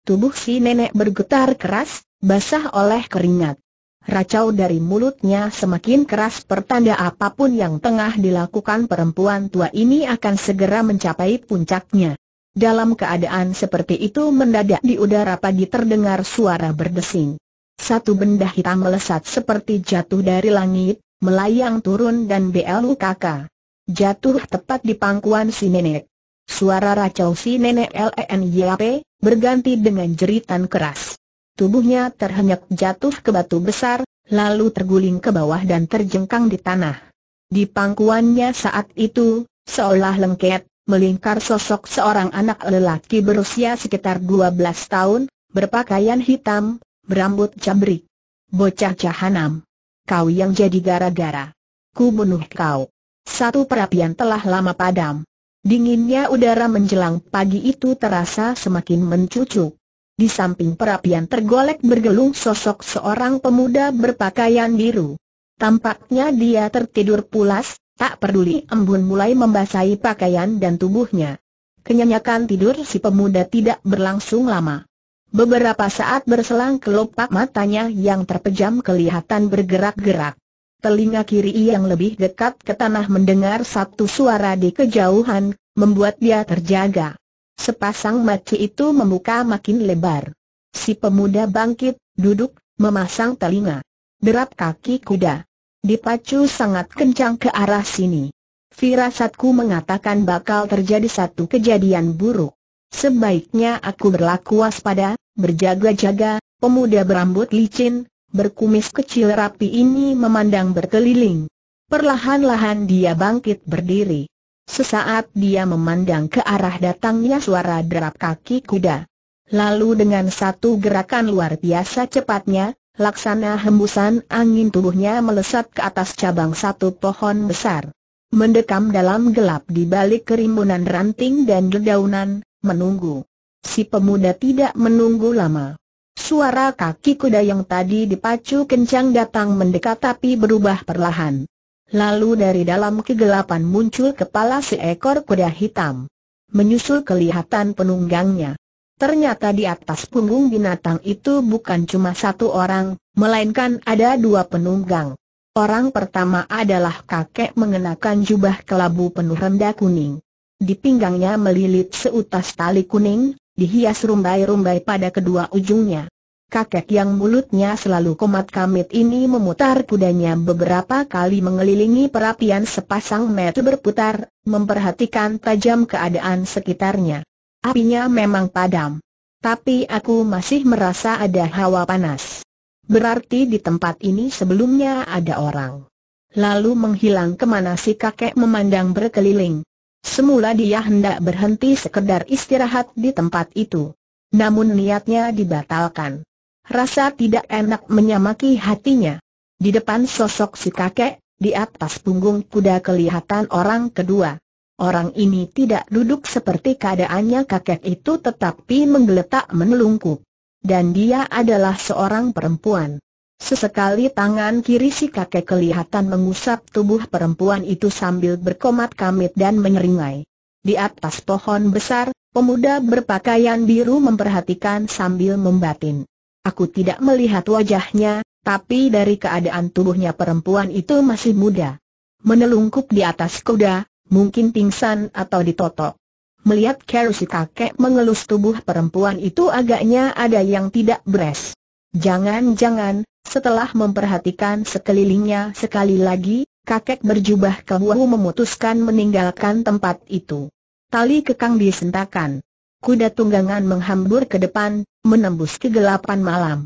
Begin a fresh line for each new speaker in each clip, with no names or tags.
Tubuh si nenek bergetar keras, basah oleh keringat. Racau dari mulutnya semakin keras pertanda apapun yang tengah dilakukan perempuan tua ini akan segera mencapai puncaknya. Dalam keadaan seperti itu mendadak di udara pagi terdengar suara berdesing. Satu benda hitam melesat seperti jatuh dari langit, melayang turun dan BLUKK. Jatuh tepat di pangkuan si nenek. Suara racau si nenek LENYAP, berganti dengan jeritan keras. Tubuhnya terhenyak jatuh ke batu besar, lalu terguling ke bawah dan terjengkang di tanah. Di pangkuannya saat itu, seolah lengket, melingkar sosok seorang anak lelaki berusia sekitar 12 tahun, berpakaian hitam, berambut cabrik. Bocah jahanam. Kau yang jadi gara-gara. Ku bunuh kau. Satu perapian telah lama padam. Dinginnya udara menjelang pagi itu terasa semakin mencucuk. Di samping perapian tergolek bergelung sosok seorang pemuda berpakaian biru. Tampaknya dia tertidur pulas, tak peduli embun mulai membasahi pakaian dan tubuhnya. Kenyanyakan tidur si pemuda tidak berlangsung lama. Beberapa saat berselang kelopak matanya yang terpejam kelihatan bergerak-gerak telinga kiri yang lebih dekat ke tanah mendengar satu suara di kejauhan, membuat dia terjaga. Sepasang mata itu membuka makin lebar. Si pemuda bangkit, duduk, memasang telinga. Derap kaki kuda. Dipacu sangat kencang ke arah sini. Firasatku mengatakan bakal terjadi satu kejadian buruk. Sebaiknya aku berlaku waspada, berjaga-jaga, pemuda berambut licin, berkumis kecil rapi ini memandang berkeliling. Perlahan-lahan dia bangkit berdiri. Sesaat dia memandang ke arah datangnya suara derap kaki kuda. Lalu dengan satu gerakan luar biasa cepatnya, laksana hembusan angin tubuhnya melesat ke atas cabang satu pohon besar. Mendekam dalam gelap di balik kerimbunan ranting dan dedaunan, menunggu. Si pemuda tidak menunggu lama. Suara kaki kuda yang tadi dipacu kencang datang mendekat tapi berubah perlahan. Lalu dari dalam kegelapan muncul kepala seekor kuda hitam. Menyusul kelihatan penunggangnya. Ternyata di atas punggung binatang itu bukan cuma satu orang, melainkan ada dua penunggang. Orang pertama adalah kakek mengenakan jubah kelabu penuh renda kuning. Di pinggangnya melilit seutas tali kuning, dihias rumbai-rumbai pada kedua ujungnya. Kakek yang mulutnya selalu komat kamit ini memutar kudanya beberapa kali mengelilingi perapian sepasang mata berputar, memperhatikan tajam keadaan sekitarnya. Apinya memang padam. Tapi aku masih merasa ada hawa panas. Berarti di tempat ini sebelumnya ada orang. Lalu menghilang kemana si kakek memandang berkeliling. Semula dia hendak berhenti sekedar istirahat di tempat itu. Namun niatnya dibatalkan. Rasa tidak enak menyamaki hatinya. Di depan sosok si kakek, di atas punggung kuda kelihatan orang kedua. Orang ini tidak duduk seperti keadaannya kakek itu tetapi menggeletak menelungkup. Dan dia adalah seorang perempuan. Sesekali tangan kiri si kakek kelihatan mengusap tubuh perempuan itu sambil berkomat kamit dan menyeringai. Di atas pohon besar, pemuda berpakaian biru memperhatikan sambil membatin. Aku tidak melihat wajahnya, tapi dari keadaan tubuhnya perempuan itu masih muda. Menelungkup di atas kuda, mungkin pingsan atau ditotok. Melihat kerusi kakek mengelus tubuh perempuan itu agaknya ada yang tidak beres. Jangan-jangan, setelah memperhatikan sekelilingnya sekali lagi, kakek berjubah keluar memutuskan meninggalkan tempat itu. Tali kekang disentakan. Kuda tunggangan menghambur ke depan, menembus kegelapan malam.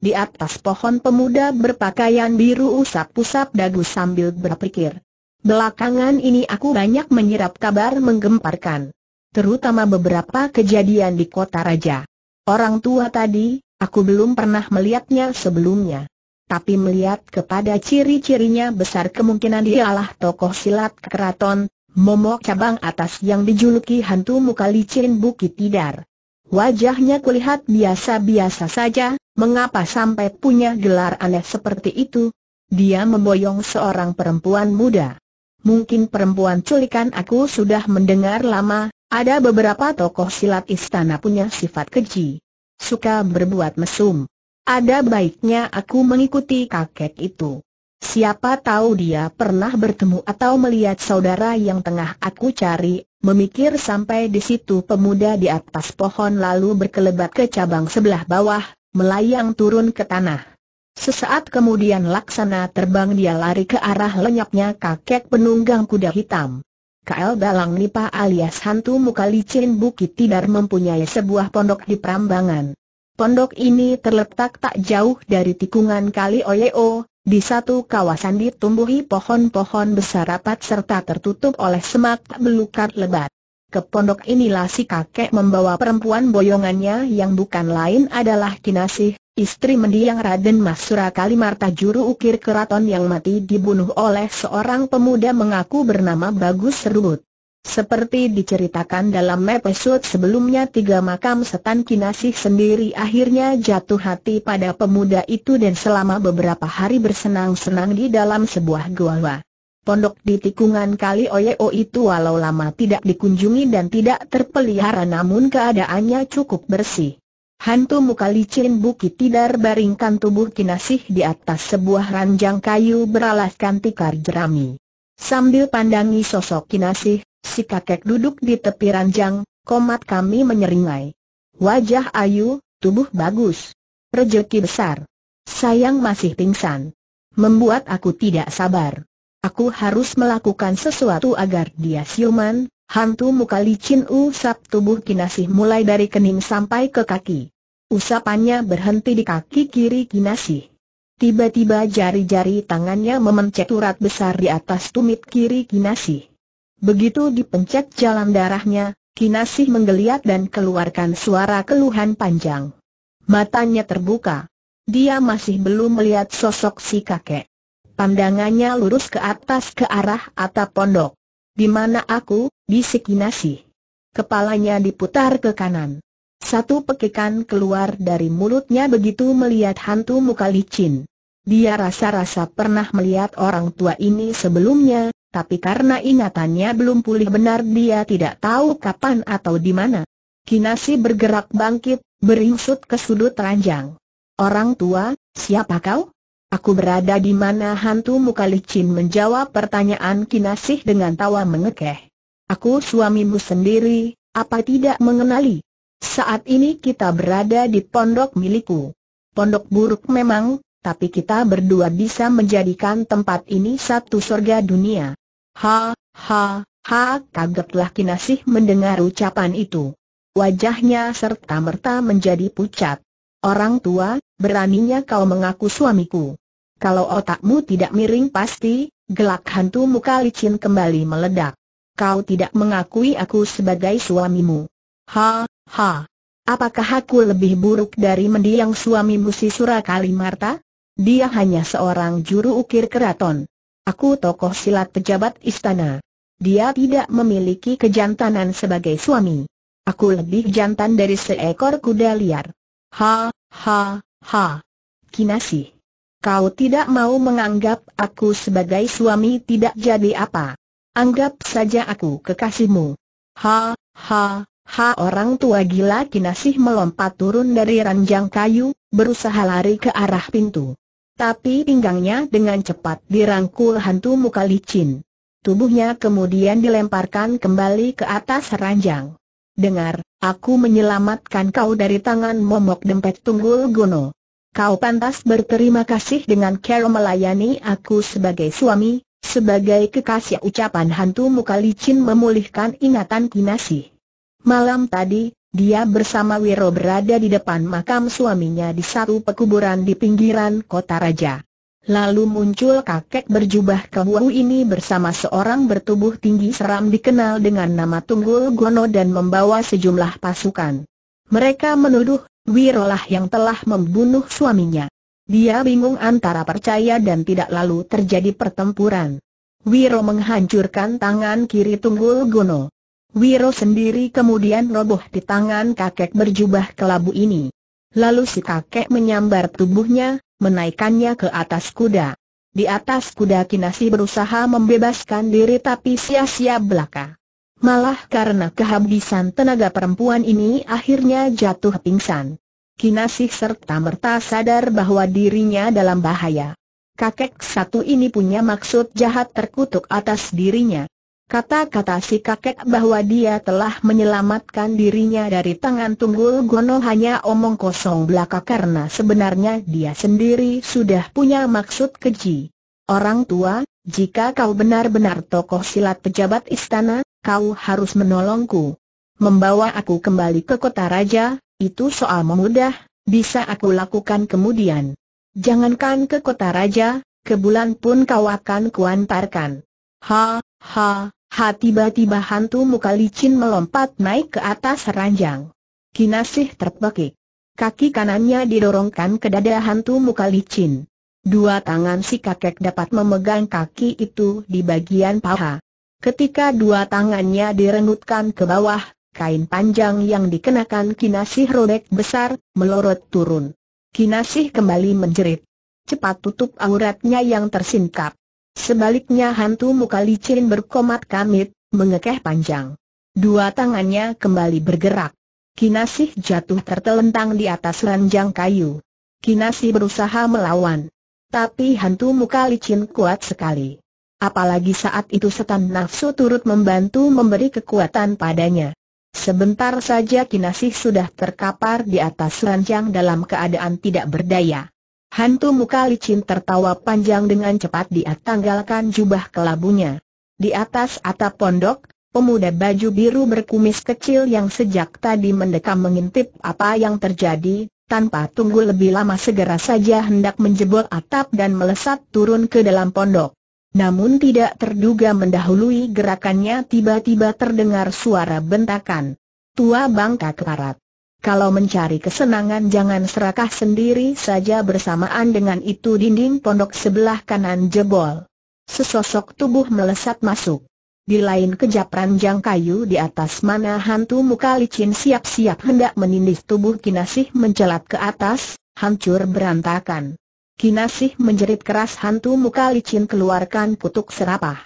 Di atas pohon pemuda berpakaian biru usap-usap dagu sambil berpikir. Belakangan ini aku banyak menyerap kabar menggemparkan. Terutama beberapa kejadian di kota raja. Orang tua tadi, Aku belum pernah melihatnya sebelumnya. Tapi melihat kepada ciri-cirinya besar kemungkinan dialah tokoh silat keraton, momok cabang atas yang dijuluki hantu muka licin Bukit Tidar. Wajahnya kulihat biasa-biasa saja, mengapa sampai punya gelar aneh seperti itu? Dia memboyong seorang perempuan muda. Mungkin perempuan culikan aku sudah mendengar lama, ada beberapa tokoh silat istana punya sifat keji suka berbuat mesum. Ada baiknya aku mengikuti kakek itu. Siapa tahu dia pernah bertemu atau melihat saudara yang tengah aku cari, memikir sampai di situ pemuda di atas pohon lalu berkelebat ke cabang sebelah bawah, melayang turun ke tanah. Sesaat kemudian laksana terbang dia lari ke arah lenyapnya kakek penunggang kuda hitam. KL Balang Nipa alias hantu muka licin Bukit Tidar mempunyai sebuah pondok di Prambangan. Pondok ini terletak tak jauh dari tikungan Kali Oyeo, di satu kawasan ditumbuhi pohon-pohon besar rapat serta tertutup oleh semak belukar lebat. Ke pondok inilah si kakek membawa perempuan boyongannya yang bukan lain adalah Kinasih, Istri mendiang Raden Masura Kalimarta juru ukir keraton yang mati dibunuh oleh seorang pemuda mengaku bernama Bagus Serubut. Seperti diceritakan dalam episode sebelumnya tiga makam setan kinasih sendiri akhirnya jatuh hati pada pemuda itu dan selama beberapa hari bersenang-senang di dalam sebuah gua. Pondok di tikungan kali Oyeo itu walau lama tidak dikunjungi dan tidak terpelihara namun keadaannya cukup bersih. Hantu muka licin Bukit Tidar baringkan tubuh kinasih di atas sebuah ranjang kayu beralaskan tikar jerami. Sambil pandangi sosok kinasih, si kakek duduk di tepi ranjang, komat kami menyeringai. Wajah ayu, tubuh bagus. Rejeki besar. Sayang masih pingsan. Membuat aku tidak sabar. Aku harus melakukan sesuatu agar dia siuman, Hantu muka licin usap tubuh Kinasih mulai dari kening sampai ke kaki. Usapannya berhenti di kaki kiri Kinasih. Tiba-tiba jari-jari tangannya memencet urat besar di atas tumit kiri Kinasih. Begitu dipencet jalan darahnya, Kinasih menggeliat dan keluarkan suara keluhan panjang. Matanya terbuka. Dia masih belum melihat sosok si kakek. Pandangannya lurus ke atas ke arah atap pondok. Di mana aku, bisik Kinasi. Kepalanya diputar ke kanan. Satu pekikan keluar dari mulutnya begitu melihat hantu muka licin. Dia rasa-rasa pernah melihat orang tua ini sebelumnya, tapi karena ingatannya belum pulih benar dia tidak tahu kapan atau di mana. Kinasi bergerak bangkit, beringsut ke sudut ranjang. Orang tua, siapa kau? Aku berada di mana hantu muka licin menjawab pertanyaan kinasi dengan tawa mengekeh. Aku suamimu sendiri, apa tidak mengenali? Saat ini kita berada di pondok milikku. Pondok buruk memang, tapi kita berdua bisa menjadikan tempat ini satu surga dunia. Ha, ha, ha, kagetlah Kinasih mendengar ucapan itu. Wajahnya serta-merta menjadi pucat. Orang tua, beraninya kau mengaku suamiku. Kalau otakmu tidak miring pasti, gelak hantu muka licin kembali meledak kau tidak mengakui aku sebagai suamimu. Ha, ha. Apakah aku lebih buruk dari mendiang suamimu si Surakali Marta? Dia hanya seorang juru ukir keraton. Aku tokoh silat pejabat istana. Dia tidak memiliki kejantanan sebagai suami. Aku lebih jantan dari seekor kuda liar. Ha, ha, ha. Kinasi. Kau tidak mau menganggap aku sebagai suami tidak jadi apa. Anggap saja aku kekasihmu. Ha, ha, ha orang tua gila kinasih melompat turun dari ranjang kayu, berusaha lari ke arah pintu. Tapi pinggangnya dengan cepat dirangkul hantu muka licin. Tubuhnya kemudian dilemparkan kembali ke atas ranjang. Dengar, aku menyelamatkan kau dari tangan momok dempet tunggul Guno. Kau pantas berterima kasih dengan cara melayani aku sebagai suami, sebagai kekasih ucapan hantu muka licin memulihkan ingatan Kinasi. Malam tadi, dia bersama Wiro berada di depan makam suaminya di satu pekuburan di pinggiran kota raja. Lalu muncul kakek berjubah kewu ini bersama seorang bertubuh tinggi seram dikenal dengan nama Tunggul Gono dan membawa sejumlah pasukan. Mereka menuduh, Wirolah yang telah membunuh suaminya. Dia bingung antara percaya dan tidak lalu terjadi pertempuran. Wiro menghancurkan tangan kiri Tunggul Guno. Wiro sendiri kemudian roboh di tangan kakek berjubah kelabu ini. Lalu si kakek menyambar tubuhnya, menaikannya ke atas kuda. Di atas kuda Kinasi berusaha membebaskan diri tapi sia-sia belaka. Malah karena kehabisan tenaga perempuan ini akhirnya jatuh pingsan. Kinasih serta merta sadar bahwa dirinya dalam bahaya. Kakek satu ini punya maksud jahat terkutuk atas dirinya. Kata-kata si kakek bahwa dia telah menyelamatkan dirinya dari tangan tunggul gono hanya omong kosong belaka karena sebenarnya dia sendiri sudah punya maksud keji. Orang tua, jika kau benar-benar tokoh silat pejabat istana, kau harus menolongku. Membawa aku kembali ke kota raja, itu soal memudah, bisa aku lakukan kemudian. Jangankan ke kota raja, ke bulan pun kau akan kuantarkan. Ha, ha, ha tiba-tiba hantu muka licin melompat naik ke atas ranjang. Kinasih terpekik. Kaki kanannya didorongkan ke dada hantu muka licin. Dua tangan si kakek dapat memegang kaki itu di bagian paha. Ketika dua tangannya direngutkan ke bawah, kain panjang yang dikenakan kinasih robek besar, melorot turun. Kinasih kembali menjerit. Cepat tutup auratnya yang tersingkap. Sebaliknya hantu muka licin berkomat kamit, mengekeh panjang. Dua tangannya kembali bergerak. Kinasih jatuh tertelentang di atas ranjang kayu. Kinasih berusaha melawan. Tapi hantu muka licin kuat sekali. Apalagi saat itu setan nafsu turut membantu memberi kekuatan padanya. Sebentar saja Kinasih sudah terkapar di atas ranjang dalam keadaan tidak berdaya. Hantu muka licin tertawa panjang dengan cepat dia tanggalkan jubah kelabunya. Di atas atap pondok, pemuda baju biru berkumis kecil yang sejak tadi mendekam mengintip apa yang terjadi, tanpa tunggu lebih lama segera saja hendak menjebol atap dan melesat turun ke dalam pondok. Namun tidak terduga mendahului gerakannya tiba-tiba terdengar suara bentakan. Tua bangka kelarat. Kalau mencari kesenangan jangan serakah sendiri saja bersamaan dengan itu dinding pondok sebelah kanan jebol. Sesosok tubuh melesat masuk. Di lain kejap ranjang kayu di atas mana hantu muka licin siap-siap hendak menindih tubuh kinasih mencelat ke atas, hancur berantakan. Kinasih menjerit keras hantu muka licin keluarkan kutuk serapah.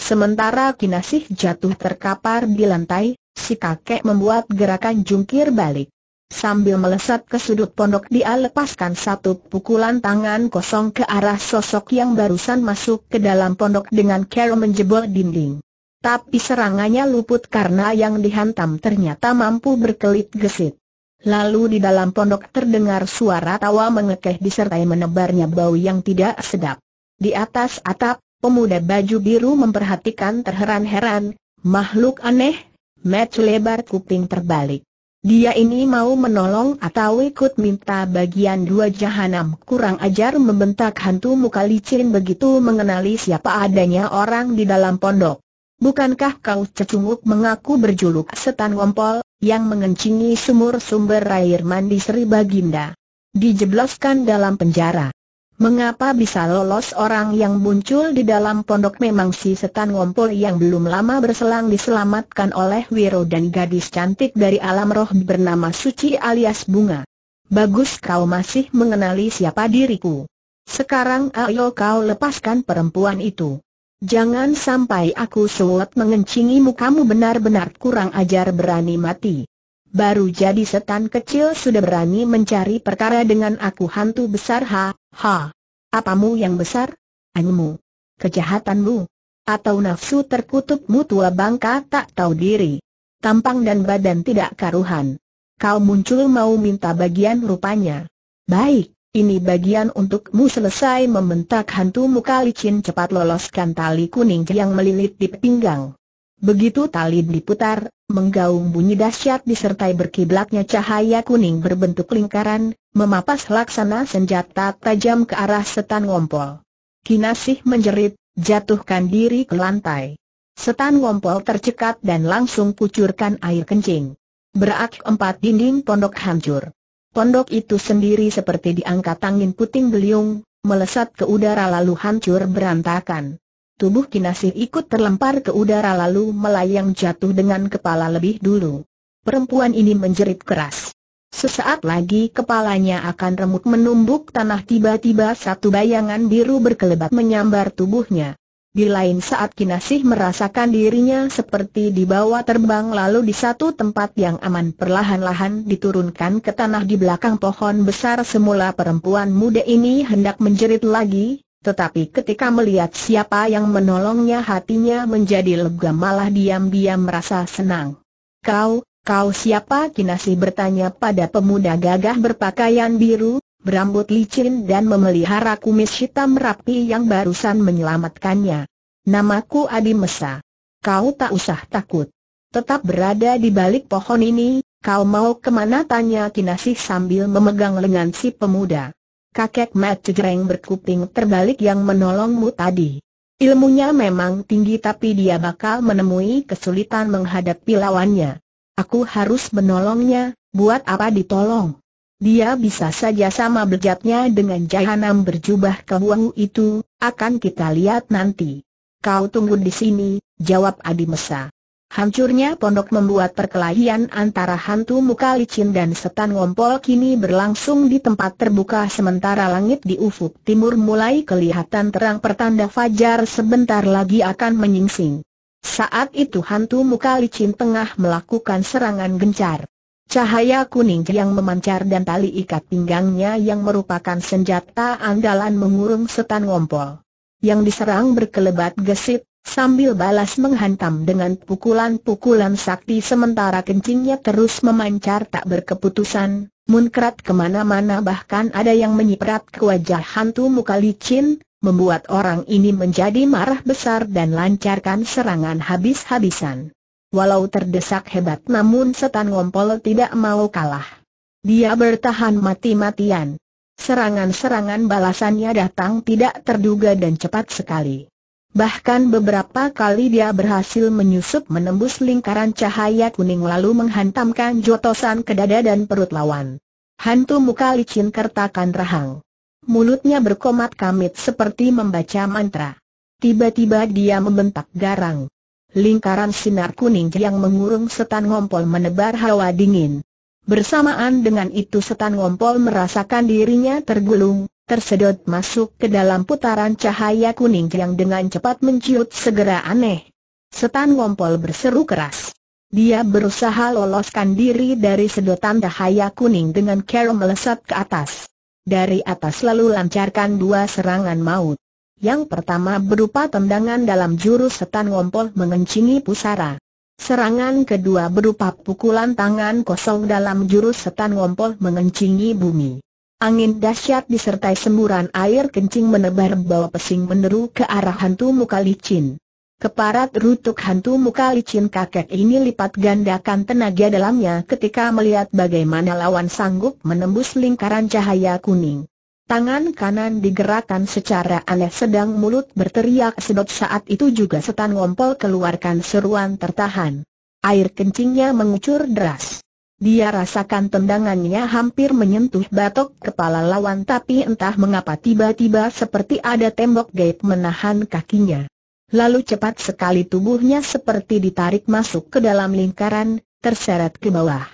Sementara Kinasih jatuh terkapar di lantai, si kakek membuat gerakan jungkir balik. Sambil melesat ke sudut pondok dia lepaskan satu pukulan tangan kosong ke arah sosok yang barusan masuk ke dalam pondok dengan cara menjebol dinding. Tapi serangannya luput karena yang dihantam ternyata mampu berkelit gesit. Lalu di dalam pondok terdengar suara tawa mengekeh disertai menebarnya bau yang tidak sedap. Di atas atap, pemuda baju biru memperhatikan terheran-heran, makhluk aneh, match lebar kuping terbalik. Dia ini mau menolong atau ikut minta bagian dua jahanam kurang ajar membentak hantu muka licin begitu mengenali siapa adanya orang di dalam pondok. Bukankah kau cecunguk mengaku berjuluk setan wompol? yang mengencingi sumur sumber air mandi Sri Baginda. Dijebloskan dalam penjara. Mengapa bisa lolos orang yang muncul di dalam pondok memang si setan ngompol yang belum lama berselang diselamatkan oleh Wiro dan gadis cantik dari alam roh bernama Suci alias Bunga. Bagus kau masih mengenali siapa diriku. Sekarang ayo kau lepaskan perempuan itu. Jangan sampai aku suat mengencingimu kamu benar-benar kurang ajar berani mati. Baru jadi setan kecil sudah berani mencari perkara dengan aku hantu besar ha, ha. Apamu yang besar? Anmu. Kejahatanmu. Atau nafsu terkutukmu tua bangka tak tahu diri. Tampang dan badan tidak karuhan. Kau muncul mau minta bagian rupanya. Baik, ini bagian untukmu selesai membentak hantu muka licin cepat loloskan tali kuning yang melilit di pinggang. Begitu tali diputar, menggaung bunyi dahsyat disertai berkiblatnya cahaya kuning berbentuk lingkaran, memapas laksana senjata tajam ke arah setan ngompol. Kinasih menjerit, jatuhkan diri ke lantai. Setan ngompol tercekat dan langsung kucurkan air kencing. Berak empat dinding pondok hancur. Pondok itu sendiri seperti diangkat angin puting beliung, melesat ke udara lalu hancur berantakan. Tubuh Kinasih ikut terlempar ke udara lalu melayang jatuh dengan kepala lebih dulu. Perempuan ini menjerit keras. Sesaat lagi kepalanya akan remuk menumbuk tanah tiba-tiba satu bayangan biru berkelebat menyambar tubuhnya. Di lain saat Kinasih merasakan dirinya seperti dibawa terbang lalu di satu tempat yang aman perlahan-lahan diturunkan ke tanah di belakang pohon besar semula perempuan muda ini hendak menjerit lagi, tetapi ketika melihat siapa yang menolongnya hatinya menjadi lega malah diam-diam merasa senang. Kau, kau siapa Kinasih bertanya pada pemuda gagah berpakaian biru, berambut licin dan memelihara kumis hitam rapi yang barusan menyelamatkannya. Namaku Adi Mesa. Kau tak usah takut. Tetap berada di balik pohon ini, kau mau kemana tanya Kinasi sambil memegang lengan si pemuda. Kakek Mat Cejreng berkuping terbalik yang menolongmu tadi. Ilmunya memang tinggi tapi dia bakal menemui kesulitan menghadapi lawannya. Aku harus menolongnya, buat apa ditolong? dia bisa saja sama bejatnya dengan jahanam berjubah kehuahu itu, akan kita lihat nanti. Kau tunggu di sini, jawab Adi Mesa. Hancurnya pondok membuat perkelahian antara hantu muka licin dan setan ngompol kini berlangsung di tempat terbuka sementara langit di ufuk timur mulai kelihatan terang pertanda fajar sebentar lagi akan menyingsing. Saat itu hantu muka licin tengah melakukan serangan gencar. Cahaya kuning yang memancar dan tali ikat pinggangnya yang merupakan senjata andalan mengurung setan ngompol. Yang diserang berkelebat gesit, sambil balas menghantam dengan pukulan-pukulan sakti sementara kencingnya terus memancar tak berkeputusan, munkrat kemana-mana bahkan ada yang menyiprat ke wajah hantu muka licin, membuat orang ini menjadi marah besar dan lancarkan serangan habis-habisan. Walau terdesak hebat namun setan ngompol tidak mau kalah. Dia bertahan mati-matian. Serangan-serangan balasannya datang tidak terduga dan cepat sekali. Bahkan beberapa kali dia berhasil menyusup menembus lingkaran cahaya kuning lalu menghantamkan jotosan ke dada dan perut lawan. Hantu muka licin kertakan rahang. Mulutnya berkomat kamit seperti membaca mantra. Tiba-tiba dia membentak garang lingkaran sinar kuning yang mengurung setan ngompol menebar hawa dingin. Bersamaan dengan itu setan ngompol merasakan dirinya tergulung, tersedot masuk ke dalam putaran cahaya kuning yang dengan cepat menciut segera aneh. Setan ngompol berseru keras. Dia berusaha loloskan diri dari sedotan cahaya kuning dengan cara melesat ke atas. Dari atas lalu lancarkan dua serangan maut. Yang pertama berupa tendangan dalam jurus setan ngompol mengencingi pusara. Serangan kedua berupa pukulan tangan kosong dalam jurus setan ngompol mengencingi bumi. Angin dahsyat disertai semburan air kencing menebar bawa pesing meneru ke arah hantu muka licin. Keparat rutuk hantu muka licin kakek ini lipat gandakan tenaga dalamnya ketika melihat bagaimana lawan sanggup menembus lingkaran cahaya kuning. Tangan kanan digerakkan secara aneh sedang mulut berteriak sedot saat itu juga setan ngompol keluarkan seruan tertahan. Air kencingnya mengucur deras. Dia rasakan tendangannya hampir menyentuh batok kepala lawan tapi entah mengapa tiba-tiba seperti ada tembok gaib menahan kakinya. Lalu cepat sekali tubuhnya seperti ditarik masuk ke dalam lingkaran, terseret ke bawah.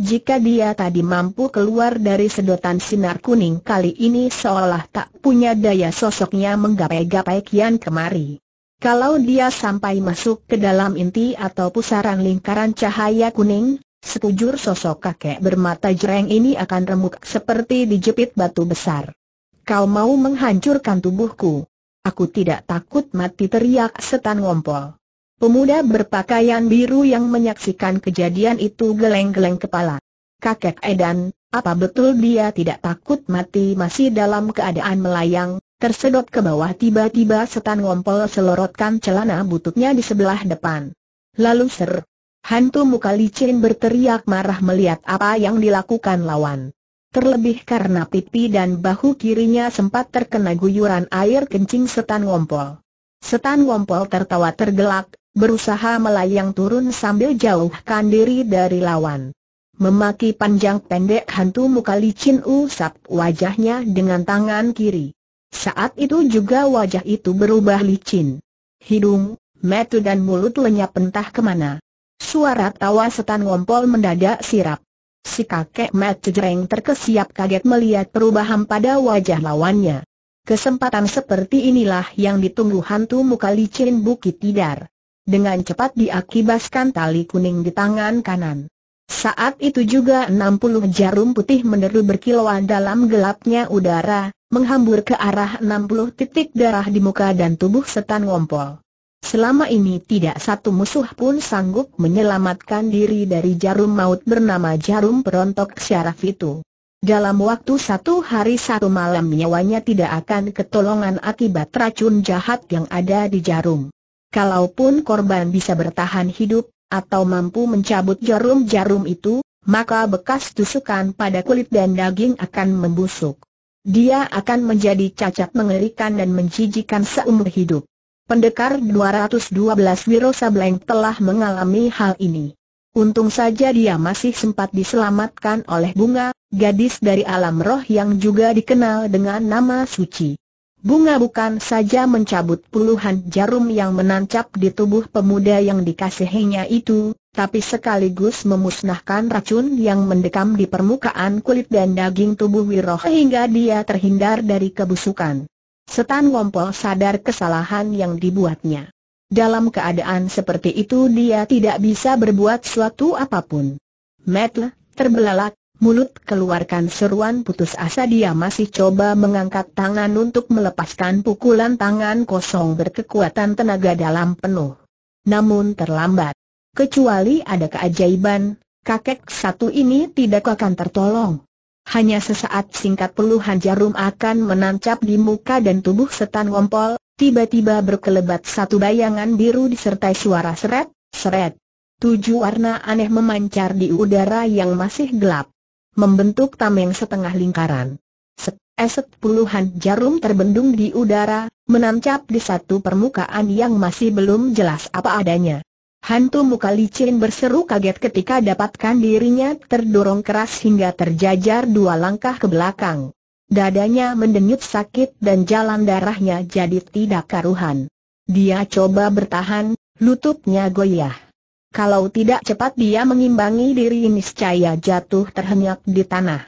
Jika dia tadi mampu keluar dari sedotan sinar kuning kali ini seolah tak punya daya sosoknya menggapai-gapai kian kemari. Kalau dia sampai masuk ke dalam inti atau pusaran lingkaran cahaya kuning, sekujur sosok kakek bermata jereng ini akan remuk seperti dijepit batu besar. Kau mau menghancurkan tubuhku. Aku tidak takut mati teriak setan ngompol. Pemuda berpakaian biru yang menyaksikan kejadian itu geleng-geleng kepala. Kakek Edan, apa betul dia tidak takut mati masih dalam keadaan melayang, tersedot ke bawah tiba-tiba setan ngompol selorotkan celana bututnya di sebelah depan. Lalu ser. Hantu muka licin berteriak marah melihat apa yang dilakukan lawan. Terlebih karena pipi dan bahu kirinya sempat terkena guyuran air kencing setan ngompol. Setan ngompol tertawa tergelak, berusaha melayang turun sambil jauhkan diri dari lawan. Memaki panjang pendek hantu muka licin usap wajahnya dengan tangan kiri. Saat itu juga wajah itu berubah licin. Hidung, mata dan mulut lenyap entah kemana. Suara tawa setan ngompol mendadak sirap. Si kakek Mat Jereng terkesiap kaget melihat perubahan pada wajah lawannya. Kesempatan seperti inilah yang ditunggu hantu muka licin Bukit Tidar dengan cepat diakibaskan tali kuning di tangan kanan. Saat itu juga 60 jarum putih menderu berkilauan dalam gelapnya udara, menghambur ke arah 60 titik darah di muka dan tubuh setan ngompol. Selama ini tidak satu musuh pun sanggup menyelamatkan diri dari jarum maut bernama jarum perontok syaraf itu. Dalam waktu satu hari satu malam nyawanya tidak akan ketolongan akibat racun jahat yang ada di jarum. Kalaupun korban bisa bertahan hidup, atau mampu mencabut jarum-jarum itu, maka bekas tusukan pada kulit dan daging akan membusuk. Dia akan menjadi cacat mengerikan dan menjijikan seumur hidup. Pendekar 212 Wiro Sableng telah mengalami hal ini. Untung saja dia masih sempat diselamatkan oleh bunga, gadis dari alam roh yang juga dikenal dengan nama suci. Bunga bukan saja mencabut puluhan jarum yang menancap di tubuh pemuda yang dikasihinya itu, tapi sekaligus memusnahkan racun yang mendekam di permukaan kulit dan daging tubuh Wiroh hingga dia terhindar dari kebusukan. Setan Wompol sadar kesalahan yang dibuatnya. Dalam keadaan seperti itu dia tidak bisa berbuat suatu apapun. Metle, terbelalak, mulut keluarkan seruan putus asa dia masih coba mengangkat tangan untuk melepaskan pukulan tangan kosong berkekuatan tenaga dalam penuh. Namun terlambat. Kecuali ada keajaiban, kakek satu ini tidak akan tertolong. Hanya sesaat singkat puluhan jarum akan menancap di muka dan tubuh setan ngompol, tiba-tiba berkelebat satu bayangan biru disertai suara seret, seret. Tujuh warna aneh memancar di udara yang masih gelap membentuk tameng setengah lingkaran. Eset eh, puluhan jarum terbendung di udara, menancap di satu permukaan yang masih belum jelas apa adanya. Hantu muka licin berseru kaget ketika dapatkan dirinya terdorong keras hingga terjajar dua langkah ke belakang. Dadanya mendenyut sakit dan jalan darahnya jadi tidak karuhan. Dia coba bertahan, lututnya goyah. Kalau tidak cepat dia mengimbangi diri niscaya jatuh terhenyak di tanah.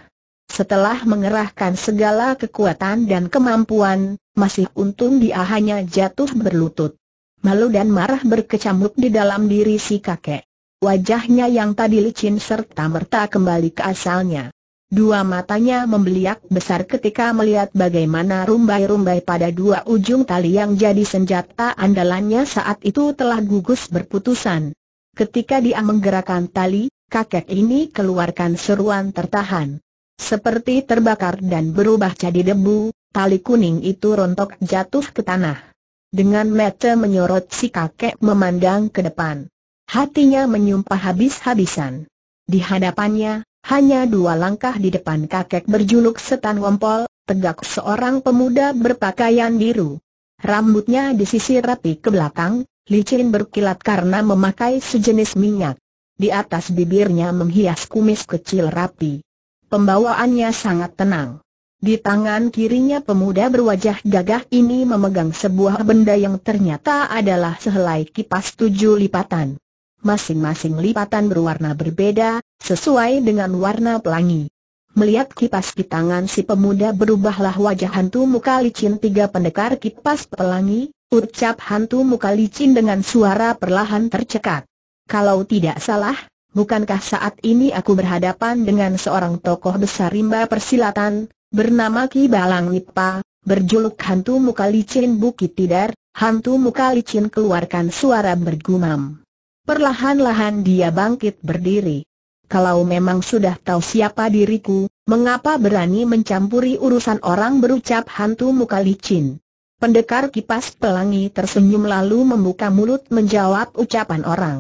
Setelah mengerahkan segala kekuatan dan kemampuan, masih untung dia hanya jatuh berlutut. Malu dan marah berkecamuk di dalam diri si kakek. Wajahnya yang tadi licin serta merta kembali ke asalnya. Dua matanya membeliak besar ketika melihat bagaimana rumbai-rumbai pada dua ujung tali yang jadi senjata andalannya saat itu telah gugus berputusan. Ketika dia menggerakkan tali, kakek ini keluarkan seruan tertahan. Seperti terbakar dan berubah jadi debu, tali kuning itu rontok jatuh ke tanah. Dengan mata menyorot si kakek memandang ke depan. Hatinya menyumpah habis-habisan. Di hadapannya, hanya dua langkah di depan kakek berjuluk setan wompol, tegak seorang pemuda berpakaian biru. Rambutnya disisir rapi ke belakang, licin berkilat karena memakai sejenis minyak. Di atas bibirnya menghias kumis kecil rapi. Pembawaannya sangat tenang. Di tangan kirinya pemuda berwajah gagah ini memegang sebuah benda yang ternyata adalah sehelai kipas tujuh lipatan. Masing-masing lipatan berwarna berbeda, sesuai dengan warna pelangi. Melihat kipas di tangan si pemuda berubahlah wajah hantu muka licin tiga pendekar kipas pelangi, Ucap hantu muka licin dengan suara perlahan tercekat. Kalau tidak salah, bukankah saat ini aku berhadapan dengan seorang tokoh besar rimba persilatan, bernama Ki Balang Nipa, berjuluk hantu muka licin Bukit Tidar, hantu muka licin keluarkan suara bergumam. Perlahan-lahan dia bangkit berdiri. Kalau memang sudah tahu siapa diriku, mengapa berani mencampuri urusan orang berucap hantu muka licin? Pendekar kipas pelangi tersenyum lalu membuka mulut menjawab ucapan orang.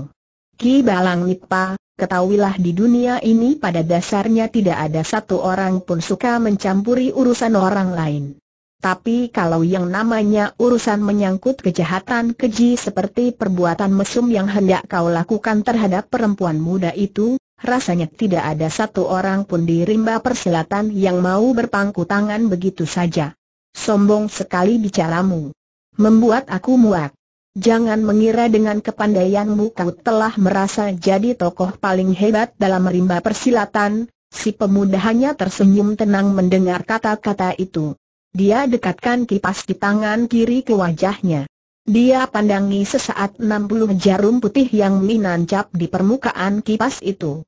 Ki Balang Nipa, ketahuilah di dunia ini pada dasarnya tidak ada satu orang pun suka mencampuri urusan orang lain. Tapi kalau yang namanya urusan menyangkut kejahatan keji seperti perbuatan mesum yang hendak kau lakukan terhadap perempuan muda itu, rasanya tidak ada satu orang pun di rimba persilatan yang mau berpangku tangan begitu saja. Sombong sekali bicaramu. Membuat aku muak. Jangan mengira dengan kepandaianmu kau telah merasa jadi tokoh paling hebat dalam rimba persilatan, si pemuda hanya tersenyum tenang mendengar kata-kata itu. Dia dekatkan kipas di tangan kiri ke wajahnya. Dia pandangi sesaat 60 jarum putih yang menancap di permukaan kipas itu.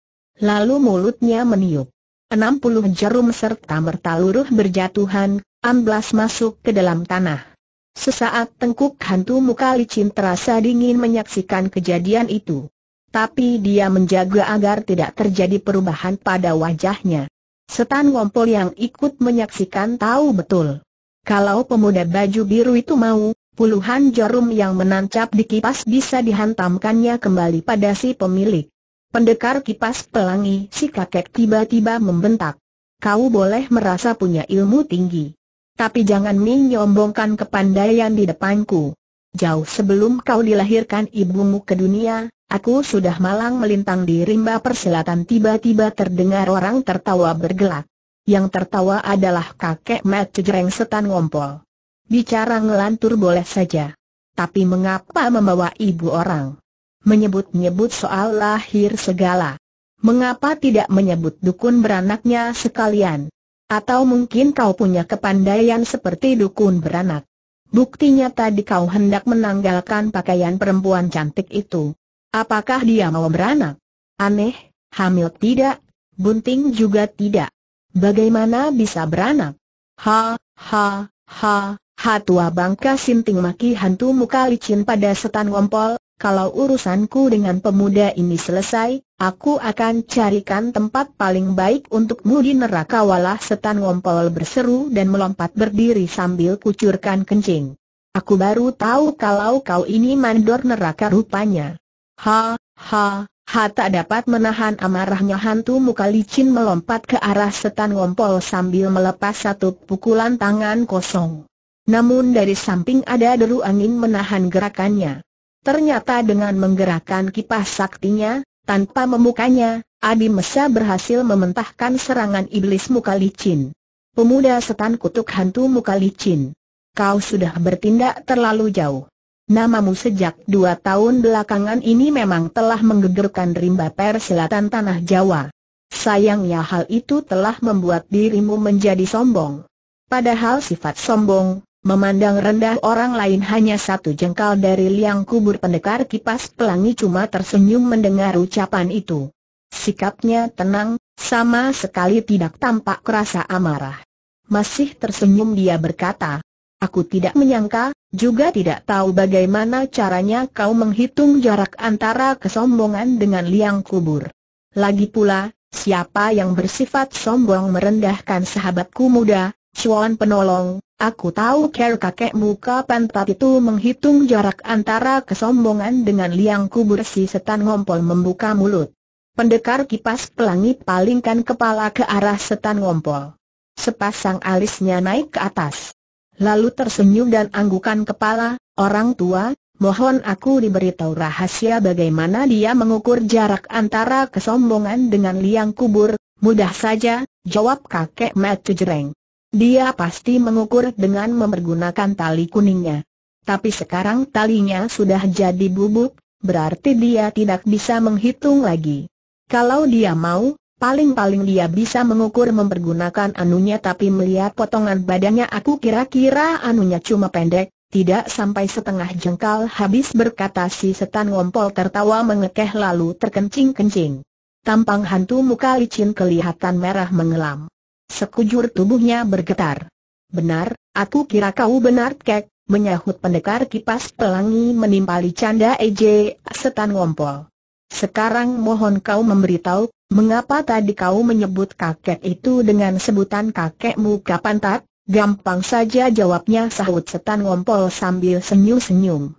Lalu mulutnya meniup. 60 jarum serta merta luruh berjatuhan, amblas masuk ke dalam tanah. Sesaat tengkuk hantu muka licin terasa dingin menyaksikan kejadian itu. Tapi dia menjaga agar tidak terjadi perubahan pada wajahnya. Setan Wompol yang ikut menyaksikan tahu betul. Kalau pemuda baju biru itu mau, puluhan jarum yang menancap di kipas bisa dihantamkannya kembali pada si pemilik. Pendekar kipas pelangi si kakek tiba-tiba membentak. Kau boleh merasa punya ilmu tinggi. Tapi jangan menyombongkan kepandaian di depanku. Jauh sebelum kau dilahirkan ibumu ke dunia, aku sudah malang melintang di rimba perselatan. tiba-tiba terdengar orang tertawa bergelak. Yang tertawa adalah kakek Mat Cejreng Setan Ngompol. Bicara ngelantur boleh saja. Tapi mengapa membawa ibu orang? menyebut-nyebut soal lahir segala. Mengapa tidak menyebut dukun beranaknya sekalian? Atau mungkin kau punya kepandaian seperti dukun beranak? Buktinya tadi kau hendak menanggalkan pakaian perempuan cantik itu. Apakah dia mau beranak? Aneh, hamil tidak, bunting juga tidak. Bagaimana bisa beranak? Ha, ha, ha, ha tua bangka sinting maki hantu muka licin pada setan ngompol, kalau urusanku dengan pemuda ini selesai, aku akan carikan tempat paling baik untukmu di neraka walah setan ngompol berseru dan melompat berdiri sambil kucurkan kencing. Aku baru tahu kalau kau ini mandor neraka rupanya. Ha, ha, ha tak dapat menahan amarahnya hantu muka licin melompat ke arah setan ngompol sambil melepas satu pukulan tangan kosong. Namun dari samping ada deru angin menahan gerakannya. Ternyata dengan menggerakkan kipas saktinya, tanpa memukanya, Adi Mesa berhasil mementahkan serangan iblis muka licin. Pemuda setan kutuk hantu muka licin. Kau sudah bertindak terlalu jauh. Namamu sejak dua tahun belakangan ini memang telah menggegerkan rimba persilatan tanah Jawa. Sayangnya hal itu telah membuat dirimu menjadi sombong. Padahal sifat sombong, Memandang rendah orang lain hanya satu jengkal dari liang kubur pendekar kipas pelangi cuma tersenyum mendengar ucapan itu. Sikapnya tenang, sama sekali tidak tampak kerasa amarah. Masih tersenyum dia berkata, Aku tidak menyangka, juga tidak tahu bagaimana caranya kau menghitung jarak antara kesombongan dengan liang kubur. Lagi pula, siapa yang bersifat sombong merendahkan sahabatku muda, Chuan penolong, aku tahu care kakek muka pantat itu menghitung jarak antara kesombongan dengan liang kubur si setan ngompol membuka mulut. Pendekar kipas pelangi palingkan kepala ke arah setan ngompol. Sepasang alisnya naik ke atas. Lalu tersenyum dan anggukan kepala, orang tua, mohon aku diberitahu rahasia bagaimana dia mengukur jarak antara kesombongan dengan liang kubur, mudah saja, jawab kakek Matt Jereng. Dia pasti mengukur dengan mempergunakan tali kuningnya. Tapi sekarang talinya sudah jadi bubuk, berarti dia tidak bisa menghitung lagi. Kalau dia mau, paling-paling dia bisa mengukur mempergunakan anunya tapi melihat potongan badannya aku kira-kira anunya cuma pendek, tidak sampai setengah jengkal habis berkata si setan ngompol tertawa mengekeh lalu terkencing-kencing. Tampang hantu muka licin kelihatan merah mengelam. Sekujur tubuhnya bergetar. Benar, aku kira kau benar kek, menyahut pendekar kipas pelangi menimpali canda EJ, setan ngompol. Sekarang mohon kau memberitahu, mengapa tadi kau menyebut kakek itu dengan sebutan kakek muka pantat. Gampang saja jawabnya sahut setan ngompol sambil senyum-senyum.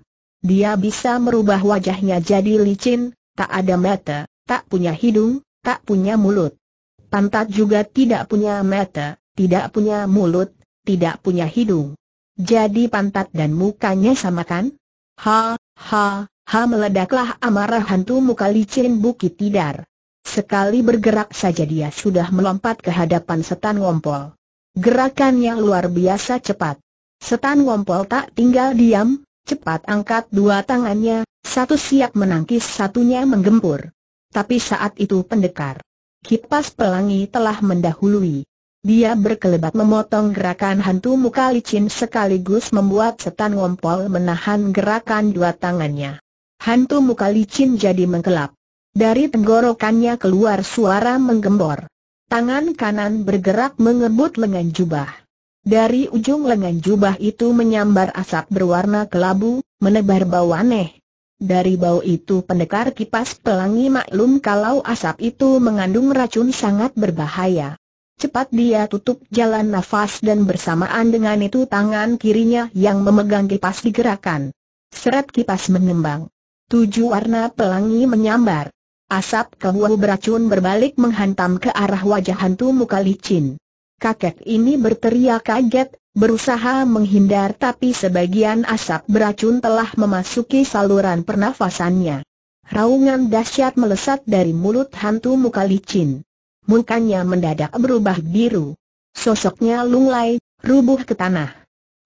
Dia bisa merubah wajahnya jadi licin, tak ada mata, tak punya hidung, tak punya mulut pantat juga tidak punya mata, tidak punya mulut, tidak punya hidung. Jadi pantat dan mukanya sama kan? Ha, ha, ha meledaklah amarah hantu muka licin bukit tidar. Sekali bergerak saja dia sudah melompat ke hadapan setan ngompol. Gerakannya luar biasa cepat. Setan ngompol tak tinggal diam, cepat angkat dua tangannya, satu siap menangkis satunya menggempur. Tapi saat itu pendekar Kipas pelangi telah mendahului. Dia berkelebat memotong gerakan hantu muka licin sekaligus membuat setan ngompol menahan gerakan dua tangannya. Hantu muka licin jadi menggelap. Dari tenggorokannya keluar suara menggembor. Tangan kanan bergerak mengebut lengan jubah. Dari ujung lengan jubah itu menyambar asap berwarna kelabu, menebar bau aneh. Dari bau itu pendekar kipas pelangi maklum kalau asap itu mengandung racun sangat berbahaya. Cepat dia tutup jalan nafas dan bersamaan dengan itu tangan kirinya yang memegang kipas digerakkan. Seret kipas mengembang. Tujuh warna pelangi menyambar. Asap keluar beracun berbalik menghantam ke arah wajah hantu muka licin. Kakek ini berteriak kaget, berusaha menghindar tapi sebagian asap beracun telah memasuki saluran pernafasannya. Raungan dahsyat melesat dari mulut hantu muka licin. Mukanya mendadak berubah biru. Sosoknya lunglai, rubuh ke tanah.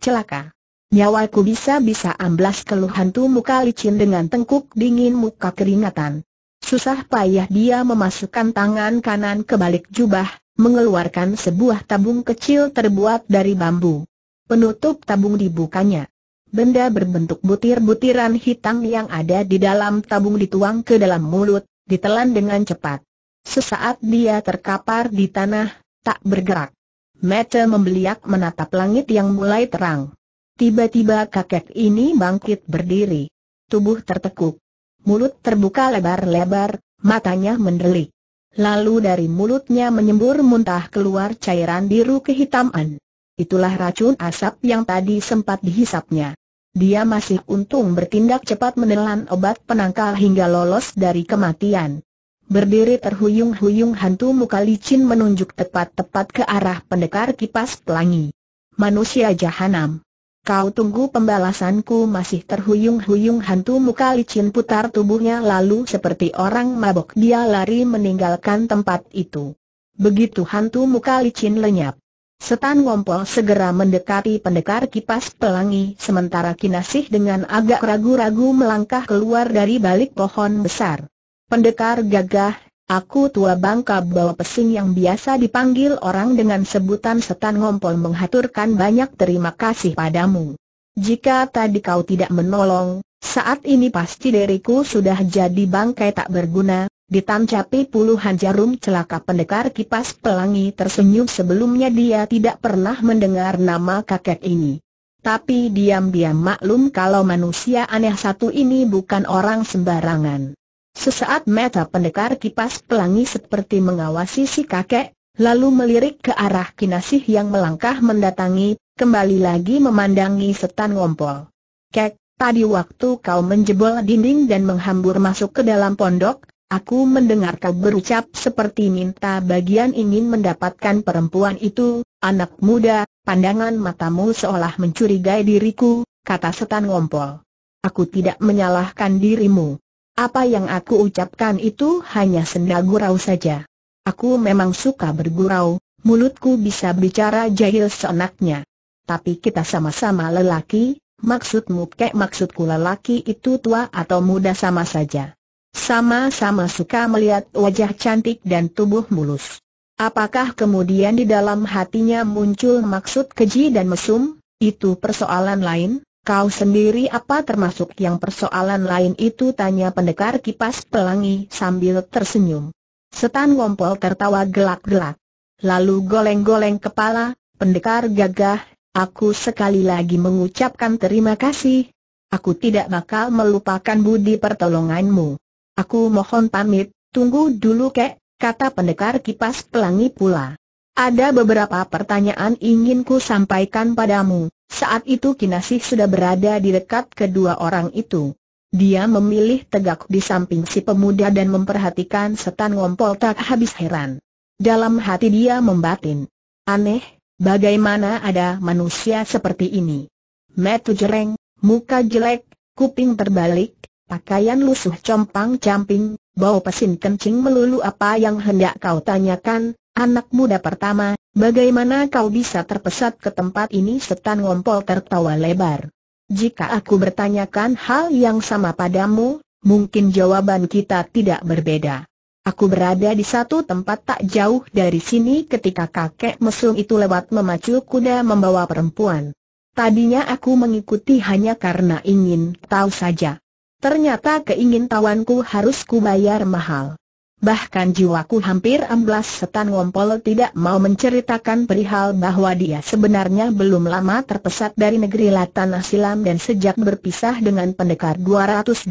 Celaka. Nyawaku bisa-bisa amblas keluh hantu muka licin dengan tengkuk dingin muka keringatan. Susah payah dia memasukkan tangan kanan ke balik jubah, mengeluarkan sebuah tabung kecil terbuat dari bambu. Penutup tabung dibukanya. Benda berbentuk butir-butiran hitam yang ada di dalam tabung dituang ke dalam mulut, ditelan dengan cepat. Sesaat dia terkapar di tanah, tak bergerak. Mata membeliak menatap langit yang mulai terang. Tiba-tiba kakek ini bangkit berdiri. Tubuh tertekuk. Mulut terbuka lebar-lebar, matanya mendelik. Lalu dari mulutnya menyembur muntah keluar cairan biru kehitaman. Itulah racun asap yang tadi sempat dihisapnya. Dia masih untung bertindak cepat menelan obat penangkal hingga lolos dari kematian. Berdiri terhuyung-huyung hantu muka licin menunjuk tepat-tepat ke arah pendekar kipas pelangi. Manusia jahanam. Kau tunggu pembalasanku masih terhuyung-huyung hantu muka licin putar tubuhnya lalu seperti orang mabok dia lari meninggalkan tempat itu. Begitu hantu muka licin lenyap. Setan Ngompol segera mendekati pendekar kipas pelangi sementara Kinasih dengan agak ragu-ragu melangkah keluar dari balik pohon besar. Pendekar gagah Aku tua bangka bawa pesing yang biasa dipanggil orang dengan sebutan setan ngompol menghaturkan banyak terima kasih padamu. Jika tadi kau tidak menolong, saat ini pasti diriku sudah jadi bangkai tak berguna, ditancapi puluhan jarum celaka pendekar kipas pelangi tersenyum sebelumnya dia tidak pernah mendengar nama kakek ini. Tapi diam-diam maklum kalau manusia aneh satu ini bukan orang sembarangan. Sesaat mata pendekar kipas pelangi seperti mengawasi si kakek, lalu melirik ke arah kinasih yang melangkah mendatangi, kembali lagi memandangi setan ngompol. Kek, tadi waktu kau menjebol dinding dan menghambur masuk ke dalam pondok, aku mendengar kau berucap seperti minta bagian ingin mendapatkan perempuan itu, anak muda, pandangan matamu seolah mencurigai diriku, kata setan ngompol. Aku tidak menyalahkan dirimu. Apa yang aku ucapkan itu hanya senda gurau saja. Aku memang suka bergurau, mulutku bisa bicara jahil seenaknya. Tapi kita sama-sama lelaki, maksudmu kek maksudku lelaki itu tua atau muda sama saja. Sama-sama suka melihat wajah cantik dan tubuh mulus. Apakah kemudian di dalam hatinya muncul maksud keji dan mesum? Itu persoalan lain. Kau sendiri apa termasuk yang persoalan lain itu tanya pendekar kipas pelangi sambil tersenyum. Setan Wompol tertawa gelak-gelak. Lalu goleng-goleng kepala, pendekar gagah, aku sekali lagi mengucapkan terima kasih. Aku tidak bakal melupakan budi pertolonganmu. Aku mohon pamit, tunggu dulu kek, kata pendekar kipas pelangi pula. Ada beberapa pertanyaan ingin ku sampaikan padamu. Saat itu Kinasih sudah berada di dekat kedua orang itu. Dia memilih tegak di samping si pemuda dan memperhatikan setan ngompol tak habis heran. Dalam hati dia membatin. Aneh, bagaimana ada manusia seperti ini? Metu jereng, muka jelek, kuping terbalik, pakaian lusuh compang-camping, bau pesin kencing melulu apa yang hendak kau tanyakan, anak muda pertama, Bagaimana kau bisa terpesat ke tempat ini setan ngompol tertawa lebar. Jika aku bertanyakan hal yang sama padamu, mungkin jawaban kita tidak berbeda. Aku berada di satu tempat tak jauh dari sini ketika kakek mesum itu lewat memacu kuda membawa perempuan. Tadinya aku mengikuti hanya karena ingin tahu saja. Ternyata keingin tawanku harus kubayar mahal. Bahkan jiwaku hampir amblas setan ngompol tidak mau menceritakan perihal bahwa dia sebenarnya belum lama terpesat dari negeri Latanah Silam dan sejak berpisah dengan pendekar 212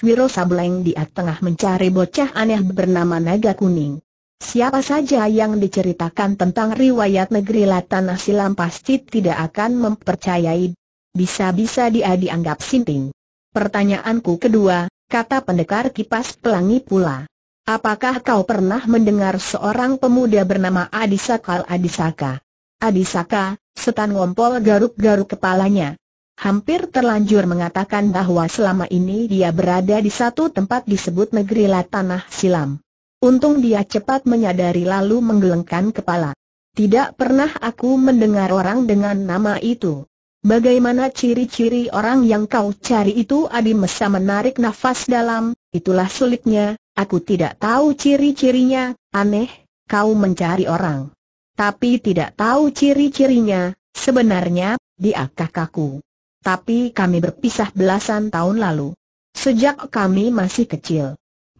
Wiro Sableng dia tengah mencari bocah aneh bernama Naga Kuning. Siapa saja yang diceritakan tentang riwayat negeri Latanah Silam pasti tidak akan mempercayai. Bisa-bisa dia dianggap sinting. Pertanyaanku kedua, kata pendekar kipas pelangi pula. Apakah kau pernah mendengar seorang pemuda bernama Adisakal Adisaka? Adisaka, setan ngompol garuk-garuk kepalanya. Hampir terlanjur mengatakan bahwa selama ini dia berada di satu tempat disebut negeri Latanah Silam. Untung dia cepat menyadari lalu menggelengkan kepala. Tidak pernah aku mendengar orang dengan nama itu. Bagaimana ciri-ciri orang yang kau cari itu Adi Mesa menarik nafas dalam, itulah sulitnya, Aku tidak tahu ciri-cirinya, aneh, kau mencari orang. Tapi tidak tahu ciri-cirinya, sebenarnya, diakah kaku. Tapi kami berpisah belasan tahun lalu. Sejak kami masih kecil.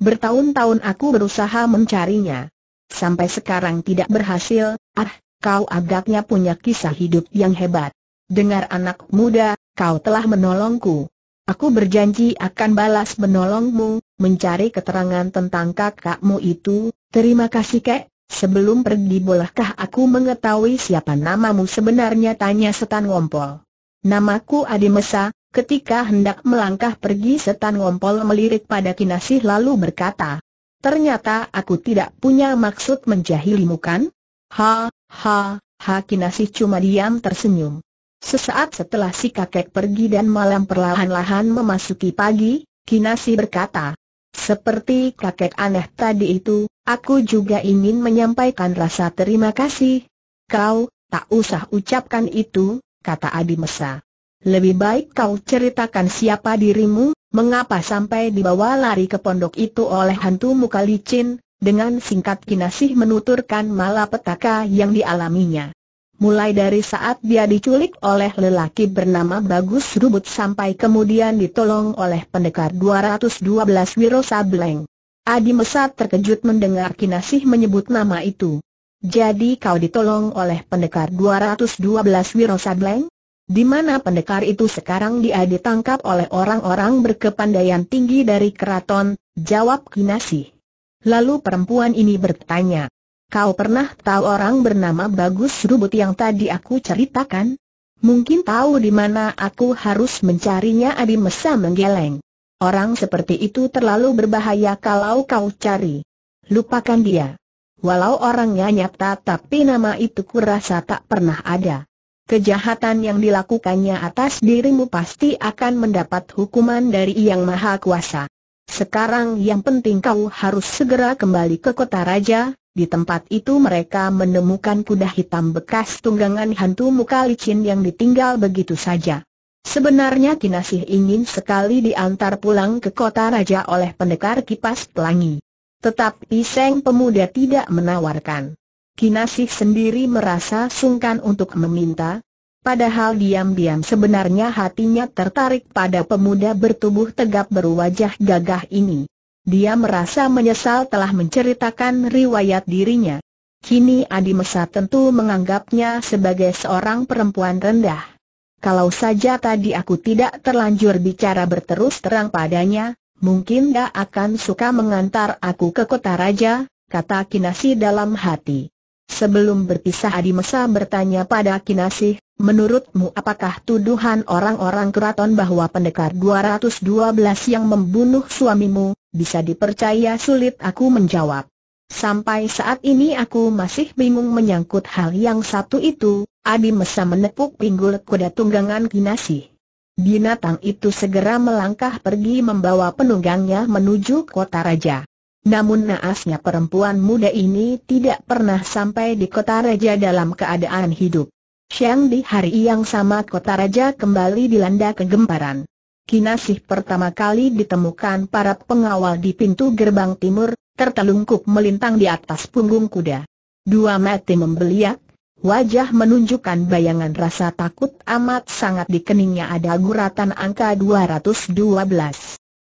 Bertahun-tahun aku berusaha mencarinya. Sampai sekarang tidak berhasil, ah, kau agaknya punya kisah hidup yang hebat. Dengar anak muda, kau telah menolongku. Aku berjanji akan balas menolongmu, mencari keterangan tentang kakakmu itu, terima kasih kek, sebelum pergi bolehkah aku mengetahui siapa namamu sebenarnya tanya setan ngompol. Namaku Adi Mesa, ketika hendak melangkah pergi setan ngompol melirik pada kinasih lalu berkata, Ternyata aku tidak punya maksud menjahilimu kan? Ha, ha, ha kinasih cuma diam tersenyum. Sesaat setelah si kakek pergi dan malam perlahan-lahan memasuki pagi, Kinasi berkata, seperti kakek aneh tadi itu, aku juga ingin menyampaikan rasa terima kasih. Kau, tak usah ucapkan itu, kata Adi Mesa. Lebih baik kau ceritakan siapa dirimu, mengapa sampai dibawa lari ke pondok itu oleh hantu muka licin, dengan singkat kinasih menuturkan malapetaka yang dialaminya. Mulai dari saat dia diculik oleh lelaki bernama Bagus Rubut sampai kemudian ditolong oleh pendekar 212 Wiro Sableng. Adi Mesat terkejut mendengar Kinasih menyebut nama itu. Jadi kau ditolong oleh pendekar 212 Wiro Sableng? Di mana pendekar itu sekarang dia ditangkap oleh orang-orang berkepandaian tinggi dari keraton, jawab Kinasih. Lalu perempuan ini bertanya, Kau pernah tahu orang bernama Bagus Rubut yang tadi aku ceritakan? Mungkin tahu di mana aku harus mencarinya Adi Mesa menggeleng. Orang seperti itu terlalu berbahaya kalau kau cari. Lupakan dia. Walau orangnya nyata tapi nama itu kurasa tak pernah ada. Kejahatan yang dilakukannya atas dirimu pasti akan mendapat hukuman dari Yang Maha Kuasa. Sekarang yang penting kau harus segera kembali ke kota raja, di tempat itu mereka menemukan kuda hitam bekas tunggangan hantu muka licin yang ditinggal begitu saja. Sebenarnya Kinasih ingin sekali diantar pulang ke kota raja oleh pendekar kipas pelangi. Tetapi Seng pemuda tidak menawarkan. Kinasih sendiri merasa sungkan untuk meminta, Padahal diam-diam sebenarnya hatinya tertarik pada pemuda bertubuh tegap berwajah gagah ini. Dia merasa menyesal telah menceritakan riwayat dirinya. Kini Adi Mesa tentu menganggapnya sebagai seorang perempuan rendah. Kalau saja tadi aku tidak terlanjur bicara berterus terang padanya, mungkin dia akan suka mengantar aku ke kota raja, kata Kinasi dalam hati. Sebelum berpisah Adi Mesa bertanya pada Kinasi, menurutmu apakah tuduhan orang-orang keraton bahwa pendekar 212 yang membunuh suamimu, bisa dipercaya sulit aku menjawab. Sampai saat ini aku masih bingung menyangkut hal yang satu itu, Adi Mesa menepuk pinggul kuda tunggangan Kinasi. Binatang itu segera melangkah pergi membawa penunggangnya menuju kota raja. Namun naasnya perempuan muda ini tidak pernah sampai di kota raja dalam keadaan hidup. Siang di hari yang sama kota raja kembali dilanda kegemparan. Kinasih pertama kali ditemukan para pengawal di pintu gerbang timur, tertelungkup melintang di atas punggung kuda. Dua mati membeliak, wajah menunjukkan bayangan rasa takut amat sangat di keningnya ada guratan angka 212.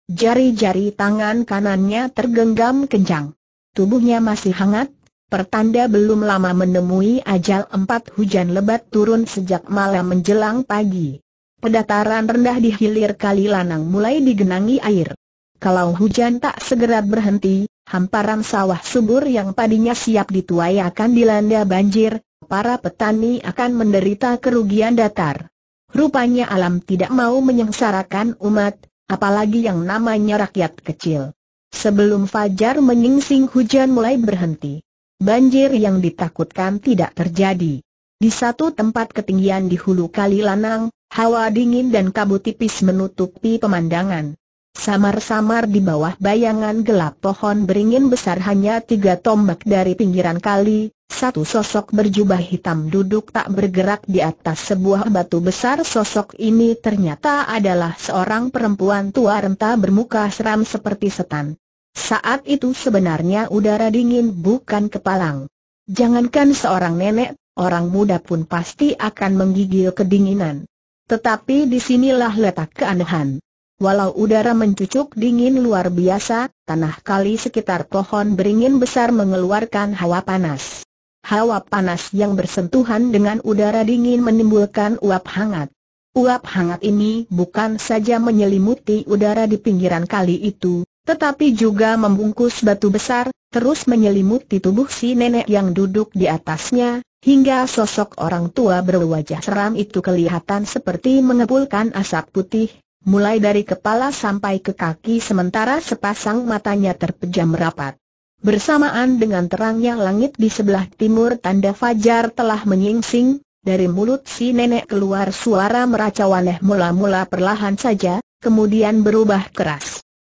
Jari-jari tangan kanannya tergenggam kencang. Tubuhnya masih hangat, pertanda belum lama menemui ajal empat hujan lebat turun sejak malam menjelang pagi. Pedataran rendah di hilir kali lanang mulai digenangi air. Kalau hujan tak segera berhenti, hamparan sawah subur yang tadinya siap dituai akan dilanda banjir, para petani akan menderita kerugian datar. Rupanya alam tidak mau menyengsarakan umat, apalagi yang namanya rakyat kecil. Sebelum fajar menyingsing hujan mulai berhenti. Banjir yang ditakutkan tidak terjadi. Di satu tempat ketinggian di hulu kali lanang, Hawa dingin dan kabut tipis menutupi pemandangan. Samar-samar di bawah bayangan gelap pohon beringin besar hanya tiga tombak dari pinggiran kali, satu sosok berjubah hitam duduk tak bergerak di atas sebuah batu besar Sosok ini ternyata adalah seorang perempuan tua renta bermuka seram seperti setan Saat itu sebenarnya udara dingin bukan kepalang Jangankan seorang nenek, orang muda pun pasti akan menggigil kedinginan tetapi disinilah letak keanehan. Walau udara mencucuk dingin luar biasa, tanah kali sekitar pohon beringin besar mengeluarkan hawa panas. Hawa panas yang bersentuhan dengan udara dingin menimbulkan uap hangat. Uap hangat ini bukan saja menyelimuti udara di pinggiran kali itu, tetapi juga membungkus batu besar, terus menyelimuti tubuh si nenek yang duduk di atasnya, hingga sosok orang tua berwajah seram itu kelihatan seperti mengepulkan asap putih, mulai dari kepala sampai ke kaki sementara sepasang matanya terpejam rapat. Bersamaan dengan terangnya langit di sebelah timur tanda fajar telah menyingsing, dari mulut si nenek keluar suara meracau aneh mula-mula perlahan saja, kemudian berubah keras.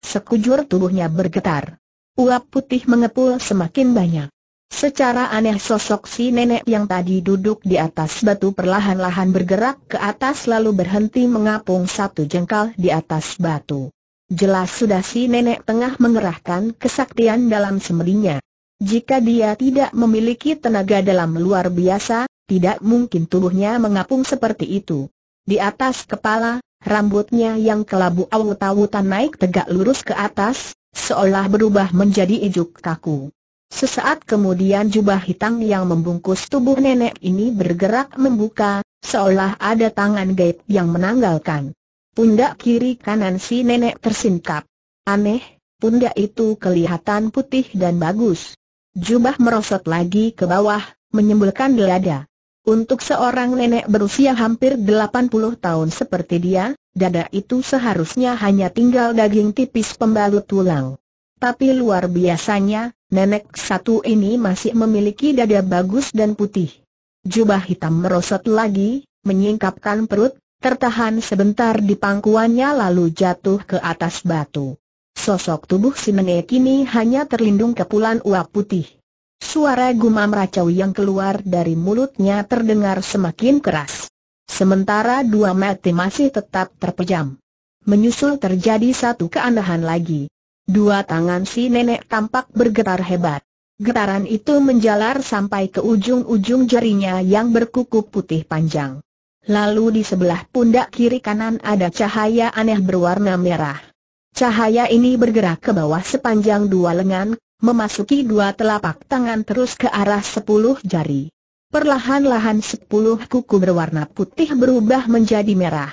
Sekujur tubuhnya bergetar. Uap putih mengepul semakin banyak. Secara aneh sosok si nenek yang tadi duduk di atas batu perlahan-lahan bergerak ke atas lalu berhenti mengapung satu jengkal di atas batu. Jelas sudah si nenek tengah mengerahkan kesaktian dalam semelinya. Jika dia tidak memiliki tenaga dalam luar biasa, tidak mungkin tubuhnya mengapung seperti itu. Di atas kepala, Rambutnya yang kelabu awut-awutan naik tegak lurus ke atas, seolah berubah menjadi ijuk kaku. Sesaat kemudian jubah hitam yang membungkus tubuh nenek ini bergerak membuka, seolah ada tangan gaib yang menanggalkan. Pundak kiri kanan si nenek tersingkap. Aneh, pundak itu kelihatan putih dan bagus. Jubah merosot lagi ke bawah, menyembulkan dada. Untuk seorang nenek berusia hampir 80 tahun seperti dia, dada itu seharusnya hanya tinggal daging tipis pembalut tulang. Tapi luar biasanya, nenek satu ini masih memiliki dada bagus dan putih. Jubah hitam merosot lagi, menyingkapkan perut, tertahan sebentar di pangkuannya lalu jatuh ke atas batu. Sosok tubuh si nenek ini hanya terlindung kepulan uap putih. Suara gumam racau yang keluar dari mulutnya terdengar semakin keras. Sementara dua mata masih tetap terpejam. Menyusul terjadi satu keanehan lagi. Dua tangan si nenek tampak bergetar hebat. Getaran itu menjalar sampai ke ujung-ujung jarinya yang berkuku putih panjang. Lalu di sebelah pundak kiri kanan ada cahaya aneh berwarna merah. Cahaya ini bergerak ke bawah sepanjang dua lengan, memasuki dua telapak tangan terus ke arah sepuluh jari. Perlahan-lahan sepuluh kuku berwarna putih berubah menjadi merah.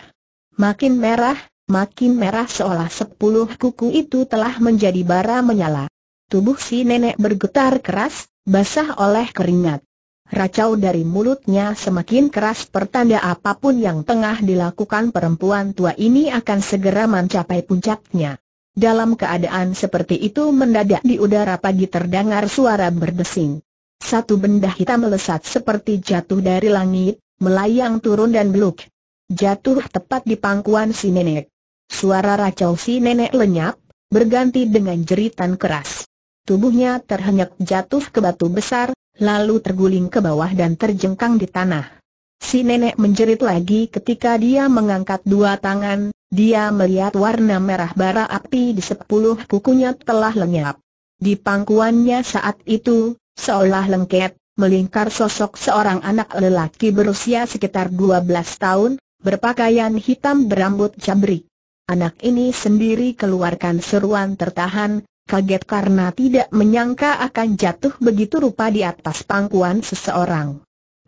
Makin merah, makin merah seolah sepuluh kuku itu telah menjadi bara menyala. Tubuh si nenek bergetar keras, basah oleh keringat. Racau dari mulutnya semakin keras pertanda apapun yang tengah dilakukan perempuan tua ini akan segera mencapai puncaknya. Dalam keadaan seperti itu mendadak di udara pagi terdengar suara berdesing. Satu benda hitam melesat seperti jatuh dari langit, melayang turun dan beluk. Jatuh tepat di pangkuan si nenek. Suara racau si nenek lenyap, berganti dengan jeritan keras. Tubuhnya terhenyak jatuh ke batu besar, lalu terguling ke bawah dan terjengkang di tanah. Si nenek menjerit lagi ketika dia mengangkat dua tangan, dia melihat warna merah bara api di sepuluh kukunya telah lenyap. Di pangkuannya saat itu, seolah lengket, melingkar sosok seorang anak lelaki berusia sekitar 12 tahun, berpakaian hitam berambut cabrik. Anak ini sendiri keluarkan seruan tertahan, kaget karena tidak menyangka akan jatuh begitu rupa di atas pangkuan seseorang.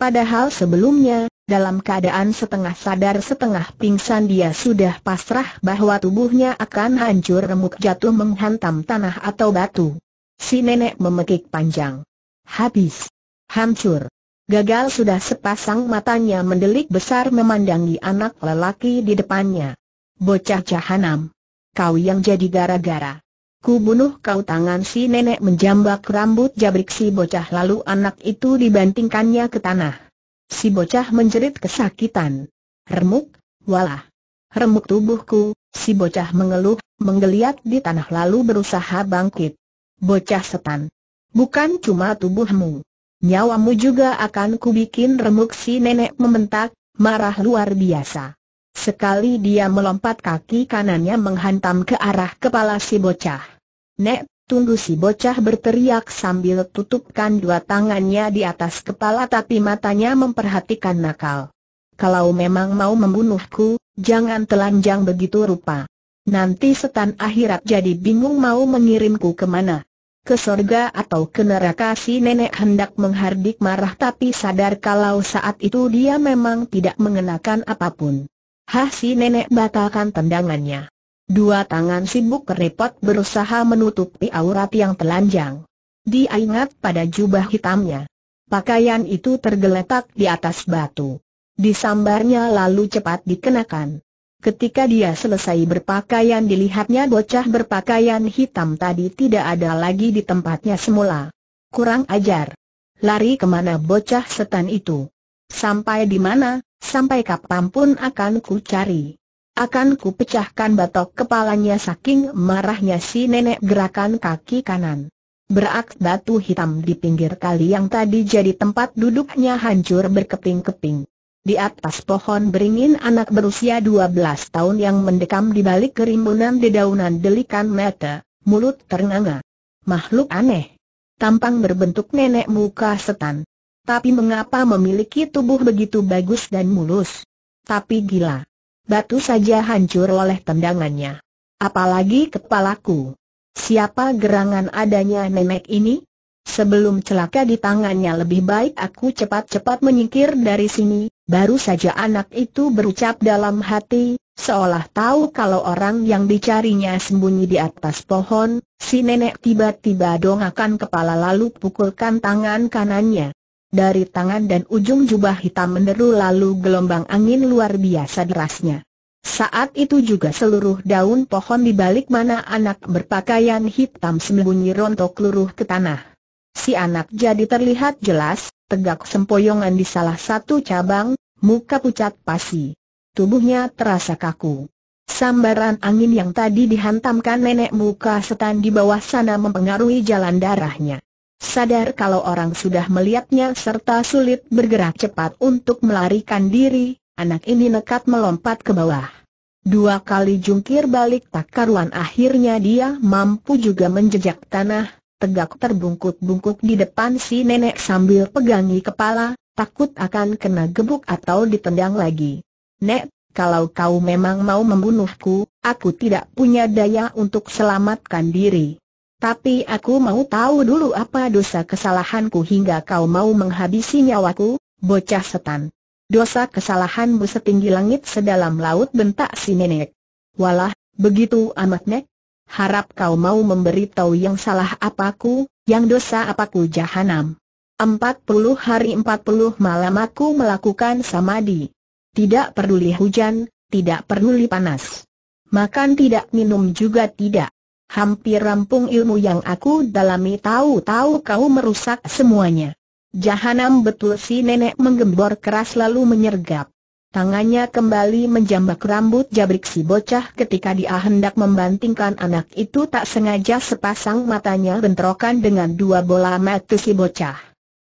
Padahal sebelumnya, dalam keadaan setengah sadar setengah pingsan dia sudah pasrah bahwa tubuhnya akan hancur remuk jatuh menghantam tanah atau batu. Si nenek memekik panjang. Habis. Hancur. Gagal sudah sepasang matanya mendelik besar memandangi anak lelaki di depannya. Bocah jahanam. Kau yang jadi gara-gara. Ku bunuh kau tangan si nenek menjambak rambut jabrik si bocah lalu anak itu dibantingkannya ke tanah. Si bocah menjerit kesakitan. Remuk, walah. Remuk tubuhku, si bocah mengeluh, menggeliat di tanah lalu berusaha bangkit. Bocah setan. Bukan cuma tubuhmu. Nyawamu juga akan kubikin remuk si nenek membentak, marah luar biasa. Sekali dia melompat kaki kanannya menghantam ke arah kepala si bocah. Nek, tunggu si bocah berteriak sambil tutupkan dua tangannya di atas kepala tapi matanya memperhatikan nakal. Kalau memang mau membunuhku, jangan telanjang begitu rupa. Nanti setan akhirat jadi bingung mau mengirimku kemana. Ke sorga atau ke neraka si nenek hendak menghardik marah tapi sadar kalau saat itu dia memang tidak mengenakan apapun. Hah si nenek batalkan tendangannya. Dua tangan sibuk repot berusaha menutupi aurat yang telanjang. Dia ingat pada jubah hitamnya. Pakaian itu tergeletak di atas batu. Disambarnya lalu cepat dikenakan. Ketika dia selesai berpakaian dilihatnya bocah berpakaian hitam tadi tidak ada lagi di tempatnya semula. Kurang ajar. Lari kemana bocah setan itu? Sampai di mana? sampai kapanpun akan ku cari. Akan ku pecahkan batok kepalanya saking marahnya si nenek gerakan kaki kanan. Berak batu hitam di pinggir kali yang tadi jadi tempat duduknya hancur berkeping-keping. Di atas pohon beringin anak berusia 12 tahun yang mendekam di balik kerimbunan dedaunan delikan mata, mulut ternganga. Makhluk aneh. Tampang berbentuk nenek muka setan. Tapi mengapa memiliki tubuh begitu bagus dan mulus? Tapi gila. Batu saja hancur oleh tendangannya. Apalagi kepalaku. Siapa gerangan adanya nenek ini? Sebelum celaka di tangannya lebih baik aku cepat-cepat menyingkir dari sini, baru saja anak itu berucap dalam hati, seolah tahu kalau orang yang dicarinya sembunyi di atas pohon, si nenek tiba-tiba dongakan kepala lalu pukulkan tangan kanannya dari tangan dan ujung jubah hitam menderu lalu gelombang angin luar biasa derasnya. Saat itu juga seluruh daun pohon di balik mana anak berpakaian hitam sembunyi rontok luruh ke tanah. Si anak jadi terlihat jelas, tegak sempoyongan di salah satu cabang, muka pucat pasi. Tubuhnya terasa kaku. Sambaran angin yang tadi dihantamkan nenek muka setan di bawah sana mempengaruhi jalan darahnya sadar kalau orang sudah melihatnya serta sulit bergerak cepat untuk melarikan diri, anak ini nekat melompat ke bawah. Dua kali jungkir balik tak karuan akhirnya dia mampu juga menjejak tanah, tegak terbungkuk-bungkuk di depan si nenek sambil pegangi kepala, takut akan kena gebuk atau ditendang lagi. Nek, kalau kau memang mau membunuhku, aku tidak punya daya untuk selamatkan diri. Tapi aku mau tahu dulu apa dosa kesalahanku hingga kau mau menghabisi nyawaku, bocah setan. Dosa kesalahanmu setinggi langit sedalam laut bentak si nenek. Walah, begitu amat nek. Harap kau mau memberitahu yang salah apaku, yang dosa apaku jahanam. Empat puluh hari empat puluh malam aku melakukan samadi. Tidak peduli hujan, tidak peduli panas. Makan tidak, minum juga tidak. Hampir rampung ilmu yang aku dalami tahu-tahu kau merusak semuanya. Jahanam betul si nenek menggembor keras lalu menyergap. Tangannya kembali menjambak rambut jabrik si bocah ketika dia hendak membantingkan anak itu tak sengaja sepasang matanya bentrokan dengan dua bola mata si bocah.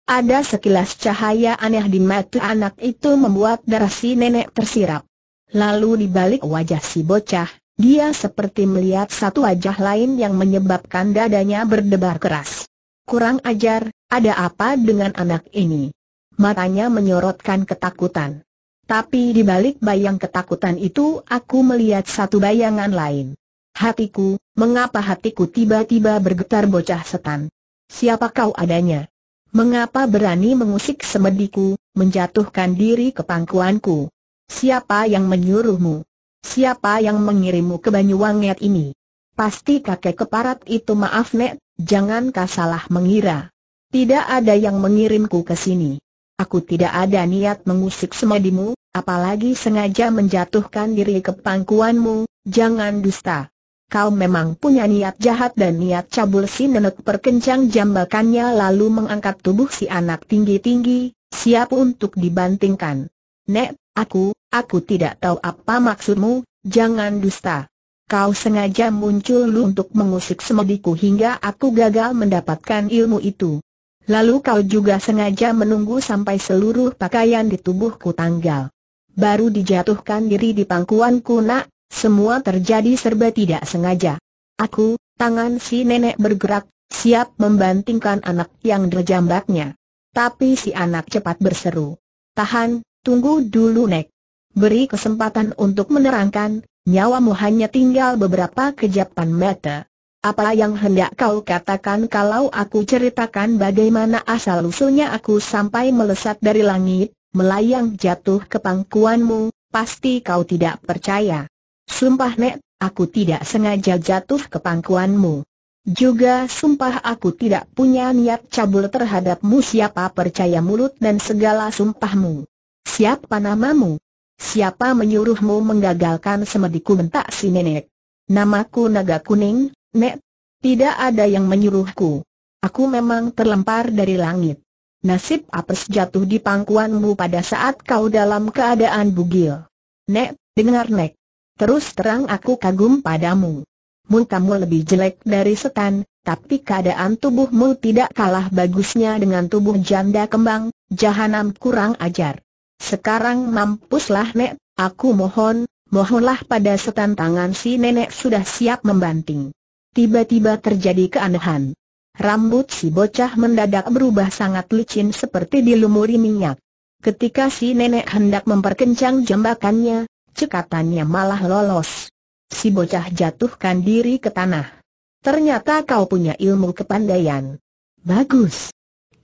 Ada sekilas cahaya aneh di mata anak itu membuat darah si nenek tersirap. Lalu di balik wajah si bocah, dia seperti melihat satu wajah lain yang menyebabkan dadanya berdebar keras. Kurang ajar, ada apa dengan anak ini? Matanya menyorotkan ketakutan. Tapi di balik bayang ketakutan itu aku melihat satu bayangan lain. Hatiku, mengapa hatiku tiba-tiba bergetar bocah setan? Siapa kau adanya? Mengapa berani mengusik semediku, menjatuhkan diri ke pangkuanku? Siapa yang menyuruhmu? Siapa yang mengirimmu ke Banyuwangi ini? Pasti kakek keparat itu maaf Nek, jangan kau salah mengira. Tidak ada yang mengirimku ke sini. Aku tidak ada niat mengusik semadimu, apalagi sengaja menjatuhkan diri ke pangkuanmu, jangan dusta. Kau memang punya niat jahat dan niat cabul si nenek perkencang jambakannya lalu mengangkat tubuh si anak tinggi-tinggi, siap untuk dibantingkan. Nek, aku, aku tidak tahu apa maksudmu, jangan dusta. Kau sengaja muncul lu untuk mengusik semediku hingga aku gagal mendapatkan ilmu itu. Lalu kau juga sengaja menunggu sampai seluruh pakaian di tubuhku tanggal. Baru dijatuhkan diri di pangkuanku nak, semua terjadi serba tidak sengaja. Aku, tangan si nenek bergerak, siap membantingkan anak yang terjambaknya. Tapi si anak cepat berseru. Tahan, Tunggu dulu Nek. Beri kesempatan untuk menerangkan, nyawamu hanya tinggal beberapa kejapan mata. Apa yang hendak kau katakan kalau aku ceritakan bagaimana asal-usulnya aku sampai melesat dari langit, melayang jatuh ke pangkuanmu, pasti kau tidak percaya. Sumpah Nek, aku tidak sengaja jatuh ke pangkuanmu. Juga sumpah aku tidak punya niat cabul terhadapmu siapa percaya mulut dan segala sumpahmu. Siapa namamu? Siapa menyuruhmu menggagalkan semediku bentak si nenek? Namaku Naga Kuning, Nek. Tidak ada yang menyuruhku. Aku memang terlempar dari langit. Nasib apes jatuh di pangkuanmu pada saat kau dalam keadaan bugil. Nek, dengar Nek. Terus terang aku kagum padamu. Mun kamu lebih jelek dari setan, tapi keadaan tubuhmu tidak kalah bagusnya dengan tubuh janda kembang, jahanam kurang ajar. Sekarang mampuslah Nek, aku mohon, mohonlah pada setan tangan si nenek sudah siap membanting. Tiba-tiba terjadi keanehan. Rambut si bocah mendadak berubah sangat licin seperti dilumuri minyak. Ketika si nenek hendak memperkencang jembakannya, cekatannya malah lolos. Si bocah jatuhkan diri ke tanah. Ternyata kau punya ilmu kepandaian. Bagus.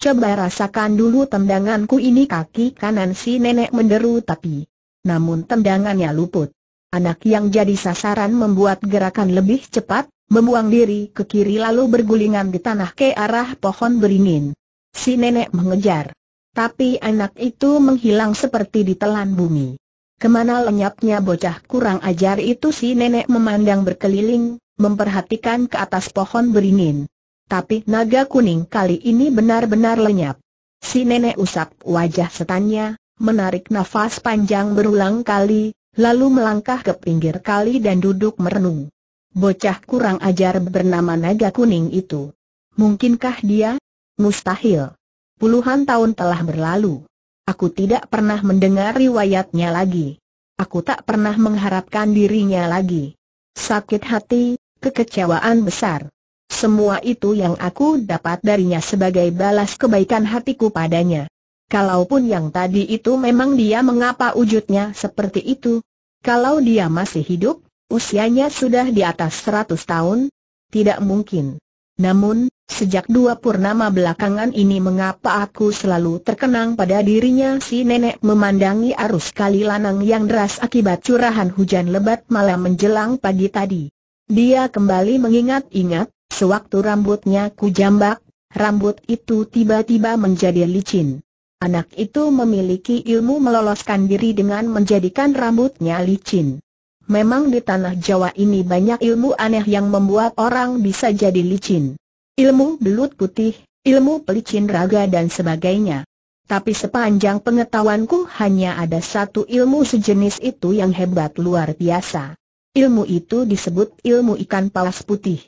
Coba rasakan dulu tendanganku ini kaki kanan si nenek menderu tapi. Namun tendangannya luput. Anak yang jadi sasaran membuat gerakan lebih cepat, membuang diri ke kiri lalu bergulingan di tanah ke arah pohon beringin. Si nenek mengejar. Tapi anak itu menghilang seperti ditelan bumi. Kemana lenyapnya bocah kurang ajar itu si nenek memandang berkeliling, memperhatikan ke atas pohon beringin. Tapi naga kuning kali ini benar-benar lenyap. Si nenek usap wajah setannya, menarik nafas panjang berulang kali, lalu melangkah ke pinggir kali dan duduk merenung. Bocah kurang ajar bernama naga kuning itu. Mungkinkah dia? Mustahil. Puluhan tahun telah berlalu. Aku tidak pernah mendengar riwayatnya lagi. Aku tak pernah mengharapkan dirinya lagi. Sakit hati, kekecewaan besar. Semua itu yang aku dapat darinya sebagai balas kebaikan hatiku padanya. Kalaupun yang tadi itu memang dia mengapa wujudnya seperti itu. Kalau dia masih hidup, usianya sudah di atas 100 tahun, tidak mungkin. Namun, sejak dua purnama belakangan ini mengapa aku selalu terkenang pada dirinya si nenek memandangi arus kali lanang yang deras akibat curahan hujan lebat malam menjelang pagi tadi. Dia kembali mengingat-ingat, sewaktu rambutnya ku jambak, rambut itu tiba-tiba menjadi licin. Anak itu memiliki ilmu meloloskan diri dengan menjadikan rambutnya licin. Memang di tanah Jawa ini banyak ilmu aneh yang membuat orang bisa jadi licin. Ilmu belut putih, ilmu pelicin raga dan sebagainya. Tapi sepanjang pengetahuanku hanya ada satu ilmu sejenis itu yang hebat luar biasa. Ilmu itu disebut ilmu ikan paus putih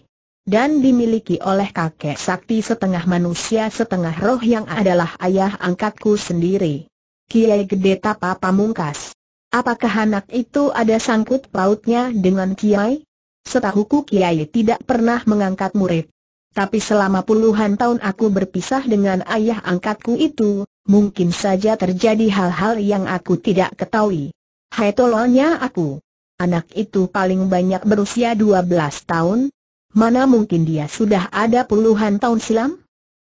dan dimiliki oleh kakek sakti setengah manusia setengah roh yang adalah ayah angkatku sendiri. Kiai Gede Tapa Pamungkas. Apakah anak itu ada sangkut pautnya dengan Kiai? Setahuku Kiai tidak pernah mengangkat murid. Tapi selama puluhan tahun aku berpisah dengan ayah angkatku itu, mungkin saja terjadi hal-hal yang aku tidak ketahui. Hai tololnya aku. Anak itu paling banyak berusia 12 tahun, Mana mungkin dia sudah ada puluhan tahun silam?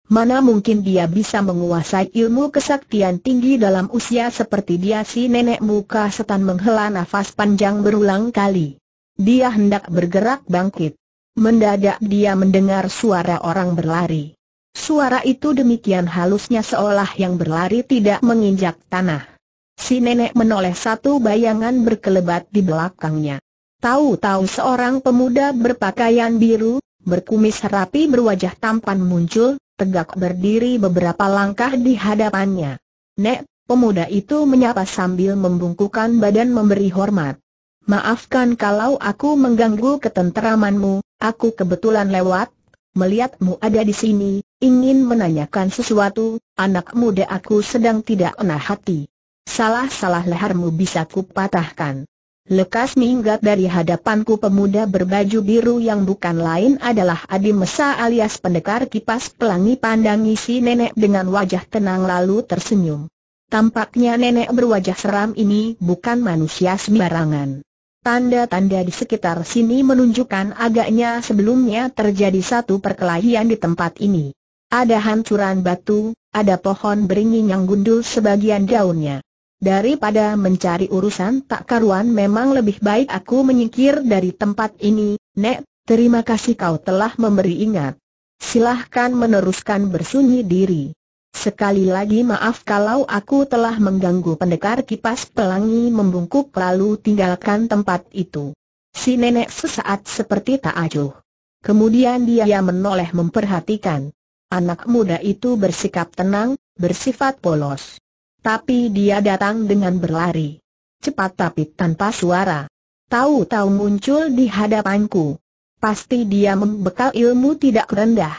Mana mungkin dia bisa menguasai ilmu kesaktian tinggi dalam usia seperti dia si nenek muka setan menghela nafas panjang berulang kali. Dia hendak bergerak bangkit. Mendadak dia mendengar suara orang berlari. Suara itu demikian halusnya seolah yang berlari tidak menginjak tanah. Si nenek menoleh satu bayangan berkelebat di belakangnya. Tahu-tahu seorang pemuda berpakaian biru, berkumis rapi berwajah tampan muncul, tegak berdiri beberapa langkah di hadapannya. Nek, pemuda itu menyapa sambil membungkukan badan memberi hormat. Maafkan kalau aku mengganggu ketenteramanmu, aku kebetulan lewat, melihatmu ada di sini, ingin menanyakan sesuatu, anak muda aku sedang tidak enak hati. Salah-salah lehermu bisa kupatahkan. Lekas minggat dari hadapanku pemuda berbaju biru yang bukan lain adalah Adi Mesa alias pendekar kipas pelangi pandangi si nenek dengan wajah tenang lalu tersenyum. Tampaknya nenek berwajah seram ini bukan manusia sembarangan. Tanda-tanda di sekitar sini menunjukkan agaknya sebelumnya terjadi satu perkelahian di tempat ini. Ada hancuran batu, ada pohon beringin yang gundul sebagian daunnya. Daripada mencari urusan tak karuan memang lebih baik aku menyingkir dari tempat ini, Nek, terima kasih kau telah memberi ingat. Silahkan meneruskan bersunyi diri. Sekali lagi maaf kalau aku telah mengganggu pendekar kipas pelangi membungkuk lalu tinggalkan tempat itu. Si nenek sesaat seperti tak acuh. Kemudian dia menoleh memperhatikan. Anak muda itu bersikap tenang, bersifat polos. Tapi dia datang dengan berlari. Cepat tapi tanpa suara. Tahu-tahu muncul di hadapanku. Pasti dia membekal ilmu tidak rendah.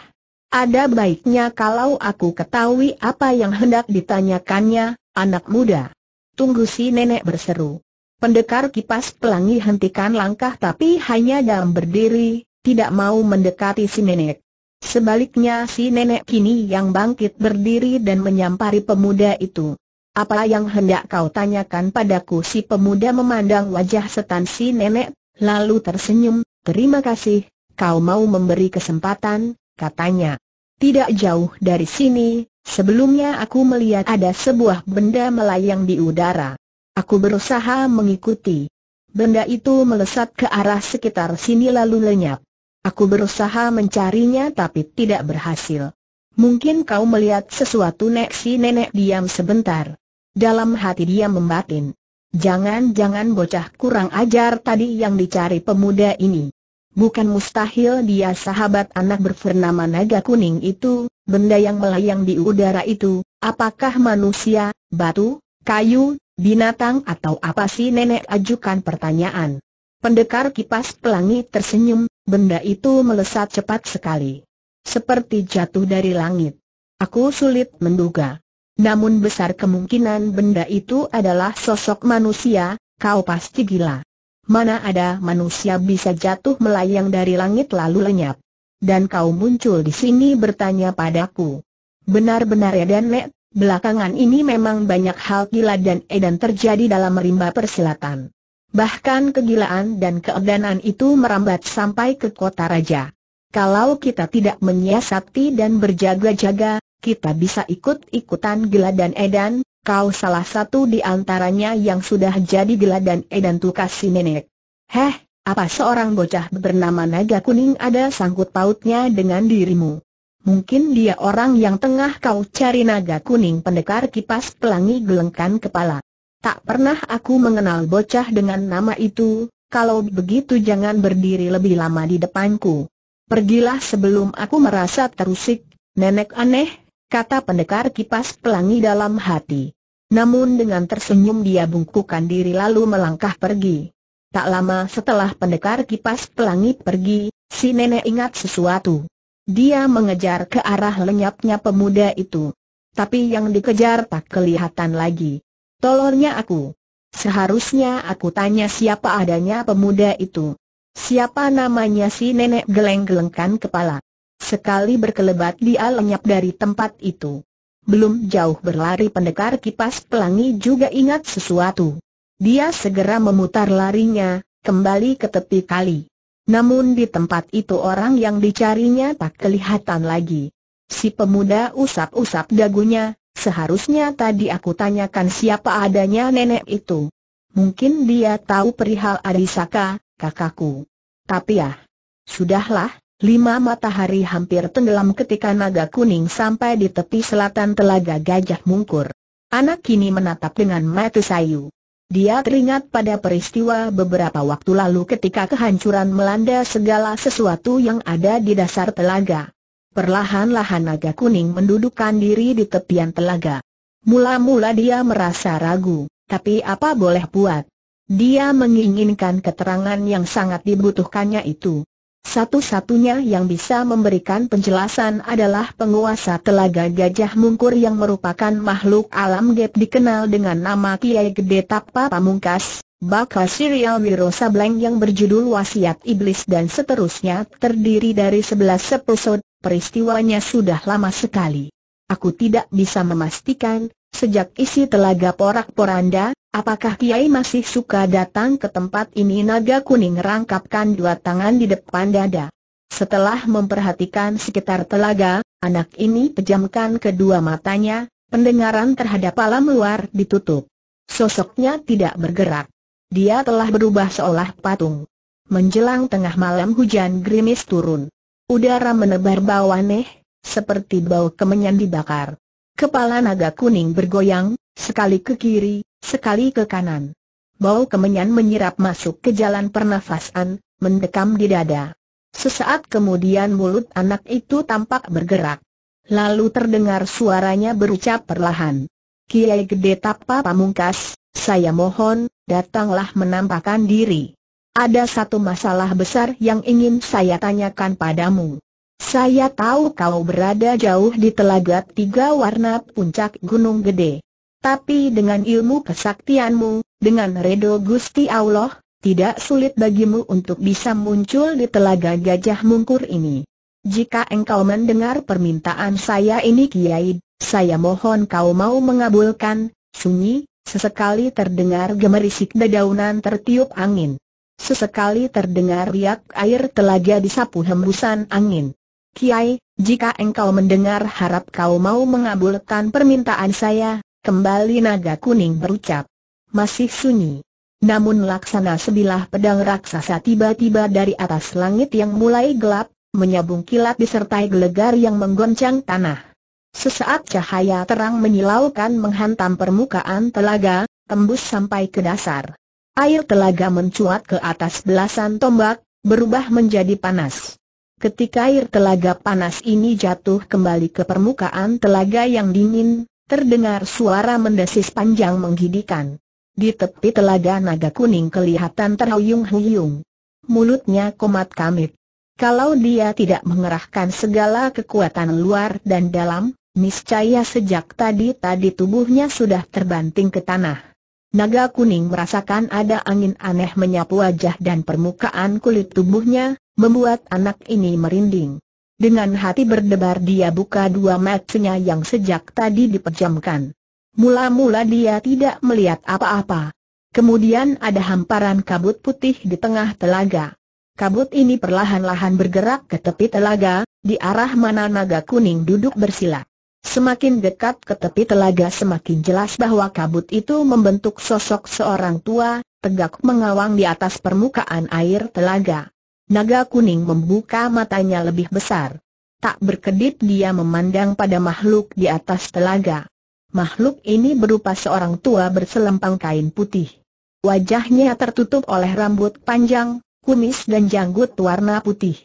Ada baiknya kalau aku ketahui apa yang hendak ditanyakannya, anak muda. Tunggu si nenek berseru. Pendekar kipas pelangi hentikan langkah tapi hanya dalam berdiri, tidak mau mendekati si nenek. Sebaliknya si nenek kini yang bangkit berdiri dan menyampari pemuda itu. Apa yang hendak kau tanyakan padaku si pemuda memandang wajah setan si nenek, lalu tersenyum, terima kasih, kau mau memberi kesempatan, katanya. Tidak jauh dari sini, sebelumnya aku melihat ada sebuah benda melayang di udara. Aku berusaha mengikuti. Benda itu melesat ke arah sekitar sini lalu lenyap. Aku berusaha mencarinya tapi tidak berhasil. Mungkin kau melihat sesuatu Nek si nenek diam sebentar. Dalam hati dia membatin. Jangan-jangan bocah kurang ajar tadi yang dicari pemuda ini. Bukan mustahil dia sahabat anak berfernama naga kuning itu, benda yang melayang di udara itu, apakah manusia, batu, kayu, binatang atau apa sih nenek ajukan pertanyaan. Pendekar kipas pelangi tersenyum, benda itu melesat cepat sekali. Seperti jatuh dari langit. Aku sulit menduga. Namun besar kemungkinan benda itu adalah sosok manusia, kau pasti gila. Mana ada manusia bisa jatuh melayang dari langit lalu lenyap. Dan kau muncul di sini bertanya padaku. Benar-benar ya dan Nek, belakangan ini memang banyak hal gila dan edan terjadi dalam rimba persilatan. Bahkan kegilaan dan keedanan itu merambat sampai ke kota raja. Kalau kita tidak menyiasati dan berjaga-jaga, kita bisa ikut-ikutan gila dan edan, kau salah satu di antaranya yang sudah jadi gila dan edan tukas si nenek. Heh, apa seorang bocah bernama Naga Kuning ada sangkut pautnya dengan dirimu? Mungkin dia orang yang tengah kau cari Naga Kuning pendekar kipas pelangi gelengkan kepala. Tak pernah aku mengenal bocah dengan nama itu, kalau begitu jangan berdiri lebih lama di depanku. Pergilah sebelum aku merasa terusik, nenek aneh, kata pendekar kipas pelangi dalam hati. Namun dengan tersenyum dia bungkukan diri lalu melangkah pergi. Tak lama setelah pendekar kipas pelangi pergi, si nenek ingat sesuatu. Dia mengejar ke arah lenyapnya pemuda itu. Tapi yang dikejar tak kelihatan lagi. Tolongnya aku. Seharusnya aku tanya siapa adanya pemuda itu. Siapa namanya si nenek geleng-gelengkan kepala. Sekali berkelebat dia lenyap dari tempat itu. Belum jauh berlari pendekar kipas pelangi juga ingat sesuatu. Dia segera memutar larinya, kembali ke tepi kali. Namun di tempat itu orang yang dicarinya tak kelihatan lagi. Si pemuda usap-usap dagunya, seharusnya tadi aku tanyakan siapa adanya nenek itu. Mungkin dia tahu perihal Arisaka, kakakku. Tapi ya, sudahlah, Lima matahari hampir tenggelam ketika naga kuning sampai di tepi selatan telaga gajah mungkur. Anak kini menatap dengan mata sayu. Dia teringat pada peristiwa beberapa waktu lalu ketika kehancuran melanda segala sesuatu yang ada di dasar telaga. Perlahan-lahan naga kuning mendudukkan diri di tepian telaga. Mula-mula dia merasa ragu, tapi apa boleh buat? Dia menginginkan keterangan yang sangat dibutuhkannya itu. Satu-satunya yang bisa memberikan penjelasan adalah penguasa telaga Gajah Mungkur yang merupakan makhluk alam gap dikenal dengan nama Kiai Gede Tapa Pamungkas, bakal serial Wiro Sableng yang berjudul Wasiat Iblis dan seterusnya terdiri dari sebelas episode, peristiwanya sudah lama sekali. Aku tidak bisa memastikan, sejak isi telaga porak-poranda, Apakah Kiai masih suka datang ke tempat ini? Naga kuning rangkapkan dua tangan di depan dada. Setelah memperhatikan sekitar telaga, anak ini pejamkan kedua matanya, pendengaran terhadap alam luar ditutup. Sosoknya tidak bergerak. Dia telah berubah seolah patung. Menjelang tengah malam hujan gerimis turun. Udara menebar bau aneh, seperti bau kemenyan dibakar. Kepala naga kuning bergoyang, Sekali ke kiri, sekali ke kanan. Bau kemenyan menyerap masuk ke jalan pernafasan, mendekam di dada. Sesaat kemudian mulut anak itu tampak bergerak. Lalu terdengar suaranya berucap perlahan. Kiai Gede Tapa Pamungkas, saya mohon, datanglah menampakkan diri. Ada satu masalah besar yang ingin saya tanyakan padamu. Saya tahu kau berada jauh di telaga tiga warna puncak Gunung Gede. Tapi dengan ilmu kesaktianmu, dengan redo Gusti Allah, tidak sulit bagimu untuk bisa muncul di telaga gajah mungkur ini. Jika engkau mendengar permintaan saya ini Kiai, saya mohon kau mau mengabulkan, sunyi, sesekali terdengar gemerisik dedaunan tertiup angin. Sesekali terdengar riak air telaga disapu hembusan angin. Kiai, jika engkau mendengar harap kau mau mengabulkan permintaan saya, Kembali naga kuning berucap. Masih sunyi. Namun laksana sebilah pedang raksasa tiba-tiba dari atas langit yang mulai gelap, menyabung kilat disertai gelegar yang menggoncang tanah. Sesaat cahaya terang menyilaukan menghantam permukaan telaga, tembus sampai ke dasar. Air telaga mencuat ke atas belasan tombak, berubah menjadi panas. Ketika air telaga panas ini jatuh kembali ke permukaan telaga yang dingin, Terdengar suara mendesis panjang menggidikan. Di tepi telaga naga kuning kelihatan terhuyung-huyung. Mulutnya komat kamit. Kalau dia tidak mengerahkan segala kekuatan luar dan dalam, niscaya sejak tadi-tadi tubuhnya sudah terbanting ke tanah. Naga kuning merasakan ada angin aneh menyapu wajah dan permukaan kulit tubuhnya, membuat anak ini merinding. Dengan hati berdebar dia buka dua matanya yang sejak tadi dipejamkan. Mula-mula dia tidak melihat apa-apa. Kemudian ada hamparan kabut putih di tengah telaga. Kabut ini perlahan-lahan bergerak ke tepi telaga, di arah mana naga kuning duduk bersila. Semakin dekat ke tepi telaga semakin jelas bahwa kabut itu membentuk sosok seorang tua, tegak mengawang di atas permukaan air telaga naga kuning membuka matanya lebih besar. Tak berkedip dia memandang pada makhluk di atas telaga. Makhluk ini berupa seorang tua berselempang kain putih. Wajahnya tertutup oleh rambut panjang, kumis dan janggut warna putih.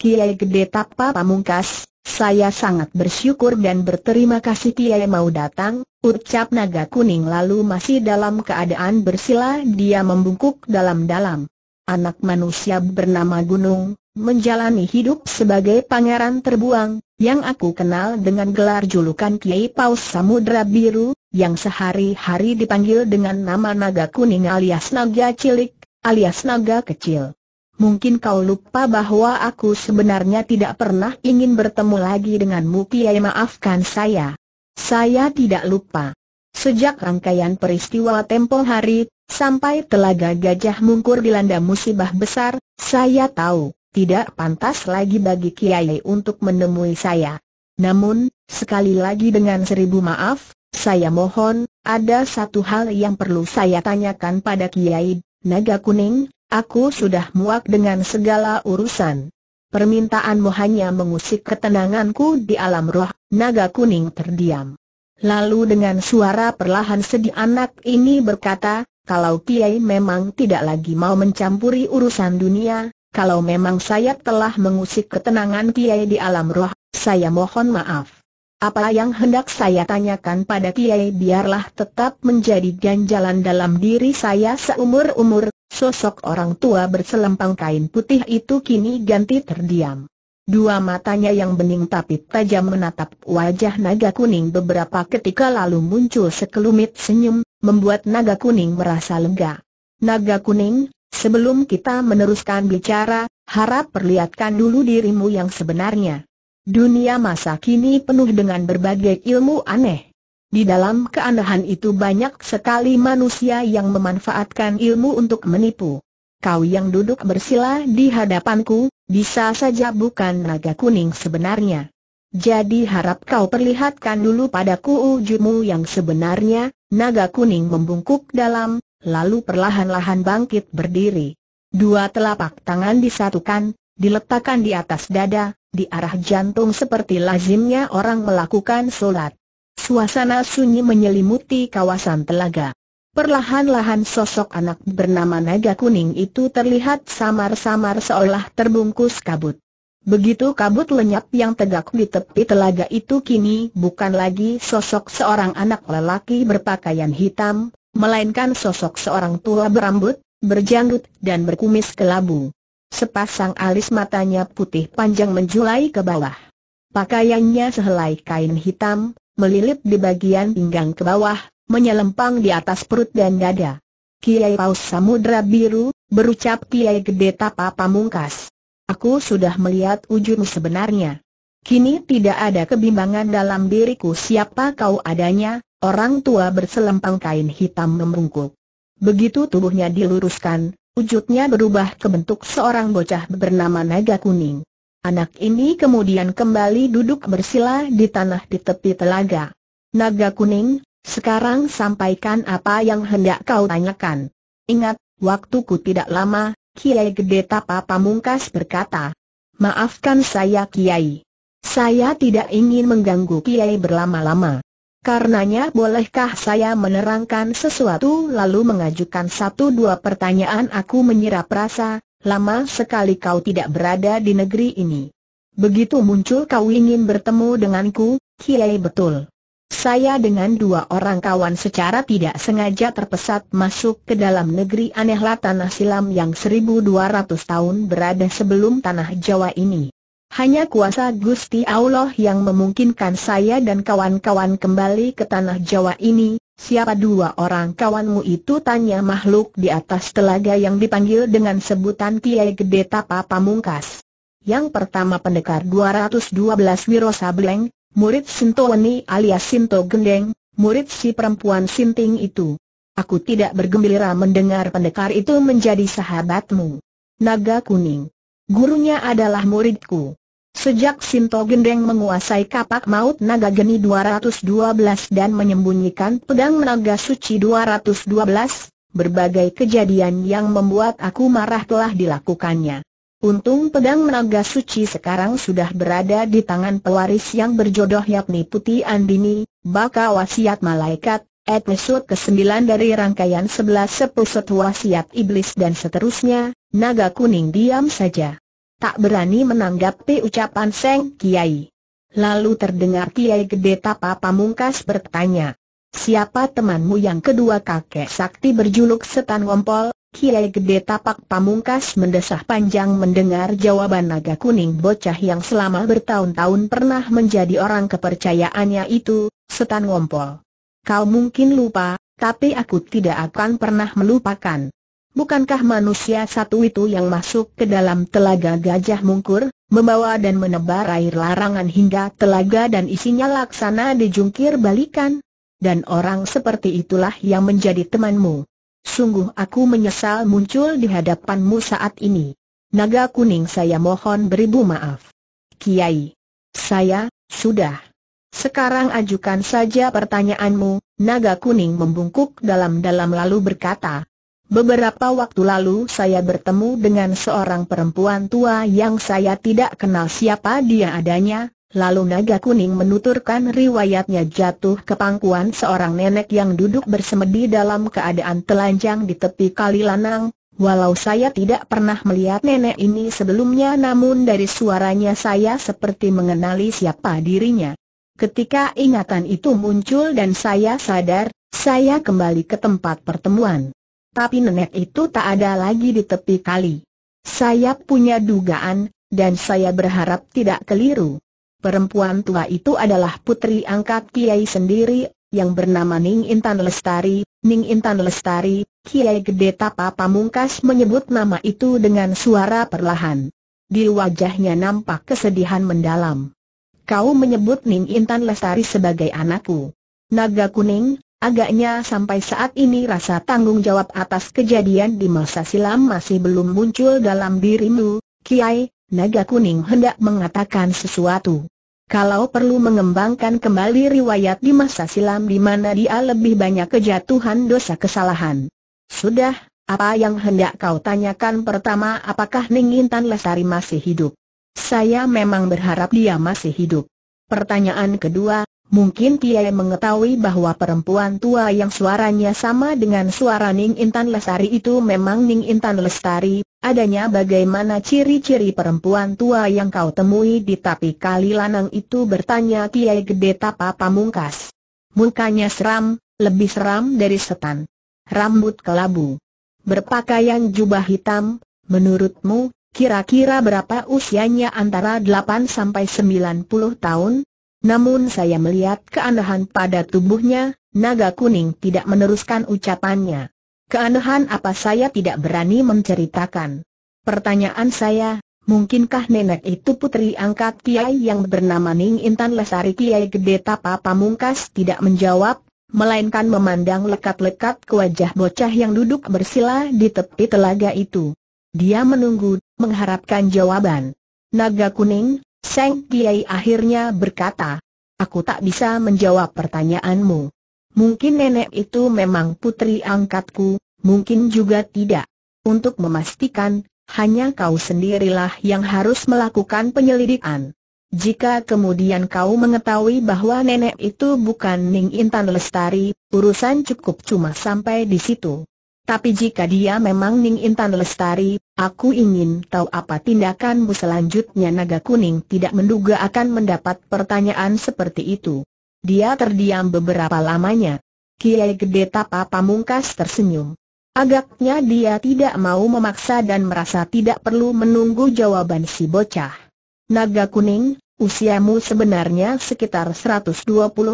Kiai Gede Tapa Pamungkas, saya sangat bersyukur dan berterima kasih Kiai mau datang, ucap naga kuning lalu masih dalam keadaan bersila dia membungkuk dalam-dalam anak manusia bernama Gunung, menjalani hidup sebagai pangeran terbuang, yang aku kenal dengan gelar julukan Kiai Paus Samudra Biru, yang sehari-hari dipanggil dengan nama Naga Kuning alias Naga Cilik, alias Naga Kecil. Mungkin kau lupa bahwa aku sebenarnya tidak pernah ingin bertemu lagi denganmu Kiai maafkan saya. Saya tidak lupa. Sejak rangkaian peristiwa tempo hari, sampai telaga gajah mungkur dilanda musibah besar, saya tahu, tidak pantas lagi bagi Kiai untuk menemui saya. Namun, sekali lagi dengan seribu maaf, saya mohon, ada satu hal yang perlu saya tanyakan pada Kiai, Naga Kuning, aku sudah muak dengan segala urusan. Permintaanmu hanya mengusik ketenanganku di alam roh, Naga Kuning terdiam. Lalu dengan suara perlahan sedih anak ini berkata, kalau Kiai memang tidak lagi mau mencampuri urusan dunia, kalau memang saya telah mengusik ketenangan Kiai di alam roh, saya mohon maaf. Apa yang hendak saya tanyakan pada Kiai biarlah tetap menjadi ganjalan dalam diri saya seumur-umur, sosok orang tua berselempang kain putih itu kini ganti terdiam. Dua matanya yang bening tapi tajam menatap wajah naga kuning beberapa ketika lalu muncul sekelumit senyum, membuat naga kuning merasa lega. Naga kuning, sebelum kita meneruskan bicara, harap perlihatkan dulu dirimu yang sebenarnya. Dunia masa kini penuh dengan berbagai ilmu aneh. Di dalam keanehan itu banyak sekali manusia yang memanfaatkan ilmu untuk menipu kau yang duduk bersila di hadapanku, bisa saja bukan naga kuning sebenarnya. Jadi harap kau perlihatkan dulu padaku ujumu yang sebenarnya, naga kuning membungkuk dalam, lalu perlahan-lahan bangkit berdiri. Dua telapak tangan disatukan, diletakkan di atas dada, di arah jantung seperti lazimnya orang melakukan solat. Suasana sunyi menyelimuti kawasan telaga. Perlahan-lahan sosok anak bernama Naga Kuning itu terlihat samar-samar seolah terbungkus kabut. Begitu kabut lenyap yang tegak di tepi telaga itu kini bukan lagi sosok seorang anak lelaki berpakaian hitam, melainkan sosok seorang tua berambut, berjanggut dan berkumis kelabu. Sepasang alis matanya putih panjang menjulai ke bawah. Pakaiannya sehelai kain hitam, melilit di bagian pinggang ke bawah, menyelempang di atas perut dan dada. Kiai Paus Samudra Biru, berucap Kiai Gede Tapa Pamungkas. Aku sudah melihat ujung sebenarnya. Kini tidak ada kebimbangan dalam diriku siapa kau adanya, orang tua berselempang kain hitam membungkuk. Begitu tubuhnya diluruskan, wujudnya berubah ke bentuk seorang bocah bernama Naga Kuning. Anak ini kemudian kembali duduk bersila di tanah di tepi telaga. Naga Kuning, sekarang sampaikan apa yang hendak kau tanyakan. Ingat, waktuku tidak lama, Kiai Gede Tapa Pamungkas berkata. Maafkan saya Kiai. Saya tidak ingin mengganggu Kiai berlama-lama. Karenanya bolehkah saya menerangkan sesuatu lalu mengajukan satu dua pertanyaan aku menyerap rasa, lama sekali kau tidak berada di negeri ini. Begitu muncul kau ingin bertemu denganku, Kiai betul. Saya dengan dua orang kawan secara tidak sengaja terpesat masuk ke dalam negeri anehlah tanah silam yang 1200 tahun berada sebelum tanah Jawa ini. Hanya kuasa Gusti Allah yang memungkinkan saya dan kawan-kawan kembali ke tanah Jawa ini. Siapa dua orang kawanmu itu tanya makhluk di atas telaga yang dipanggil dengan sebutan Kiai Gede Tapa Pamungkas. Yang pertama pendekar 212 Wiro Sableng, Murid Sintoweni alias Sinto Gendeng, murid si perempuan Sinting itu. Aku tidak bergembira mendengar pendekar itu menjadi sahabatmu. Naga kuning. Gurunya adalah muridku. Sejak Sinto Gendeng menguasai kapak maut naga geni 212 dan menyembunyikan pedang naga suci 212, berbagai kejadian yang membuat aku marah telah dilakukannya. Untung pedang naga suci sekarang sudah berada di tangan pewaris yang berjodoh yakni Putih Andini, baka wasiat malaikat, episode ke-9 dari rangkaian 11 sepuset wasiat iblis dan seterusnya, naga kuning diam saja. Tak berani menanggapi ucapan Seng Kiai. Lalu terdengar Kiai Gede Tapa Pamungkas bertanya, Siapa temanmu yang kedua kakek sakti berjuluk setan ngompol? Kiai Gede Tapak Pamungkas mendesah panjang mendengar jawaban naga kuning bocah yang selama bertahun-tahun pernah menjadi orang kepercayaannya itu, setan ngompol. Kau mungkin lupa, tapi aku tidak akan pernah melupakan. Bukankah manusia satu itu yang masuk ke dalam telaga gajah mungkur, membawa dan menebar air larangan hingga telaga dan isinya laksana dijungkir balikan? Dan orang seperti itulah yang menjadi temanmu sungguh aku menyesal muncul di hadapanmu saat ini. Naga kuning saya mohon beribu maaf. Kiai, saya, sudah. Sekarang ajukan saja pertanyaanmu, naga kuning membungkuk dalam-dalam lalu berkata. Beberapa waktu lalu saya bertemu dengan seorang perempuan tua yang saya tidak kenal siapa dia adanya, Lalu naga kuning menuturkan riwayatnya jatuh ke pangkuan seorang nenek yang duduk bersemedi dalam keadaan telanjang di tepi kali lanang. Walau saya tidak pernah melihat nenek ini sebelumnya namun dari suaranya saya seperti mengenali siapa dirinya. Ketika ingatan itu muncul dan saya sadar, saya kembali ke tempat pertemuan. Tapi nenek itu tak ada lagi di tepi kali. Saya punya dugaan, dan saya berharap tidak keliru. Perempuan tua itu adalah putri angkat Kiai sendiri, yang bernama Ning Intan Lestari. Ning Intan Lestari, Kiai Gede Tapa Pamungkas menyebut nama itu dengan suara perlahan. Di wajahnya nampak kesedihan mendalam. Kau menyebut Ning Intan Lestari sebagai anakku. Naga kuning, Agaknya sampai saat ini rasa tanggung jawab atas kejadian di masa silam masih belum muncul dalam dirimu, Kiai, naga kuning hendak mengatakan sesuatu. Kalau perlu mengembangkan kembali riwayat di masa silam di mana dia lebih banyak kejatuhan dosa kesalahan. Sudah, apa yang hendak kau tanyakan pertama apakah Ningintan Lesari masih hidup? Saya memang berharap dia masih hidup. Pertanyaan kedua, Mungkin Tiai mengetahui bahwa perempuan tua yang suaranya sama dengan suara Ning Intan Lestari itu memang Ning Intan Lestari, Adanya bagaimana ciri-ciri perempuan tua yang kau temui di tapi kali lanang itu bertanya Kiai Gede Tapa Pamungkas. Mukanya seram, lebih seram dari setan. Rambut kelabu. Berpakaian jubah hitam, menurutmu, kira-kira berapa usianya antara 8 sampai 90 tahun? Namun saya melihat keanehan pada tubuhnya, naga kuning tidak meneruskan ucapannya. Keanehan apa saya tidak berani menceritakan. Pertanyaan saya, mungkinkah nenek itu putri angkat Kiai yang bernama Ning Intan Lesari Kiai Gede Tapa Pamungkas tidak menjawab, melainkan memandang lekat-lekat ke wajah bocah yang duduk bersila di tepi telaga itu. Dia menunggu, mengharapkan jawaban. Naga kuning, Seng Kiai akhirnya berkata, Aku tak bisa menjawab pertanyaanmu. Mungkin nenek itu memang putri angkatku, mungkin juga tidak. Untuk memastikan, hanya kau sendirilah yang harus melakukan penyelidikan. Jika kemudian kau mengetahui bahwa nenek itu bukan Ning Intan Lestari, urusan cukup cuma sampai di situ. Tapi jika dia memang Ning Intan Lestari, aku ingin tahu apa tindakanmu selanjutnya Naga Kuning tidak menduga akan mendapat pertanyaan seperti itu. Dia terdiam beberapa lamanya. Kiai Gede Tapa Pamungkas tersenyum. Agaknya dia tidak mau memaksa dan merasa tidak perlu menunggu jawaban si bocah. Naga kuning, usiamu sebenarnya sekitar 120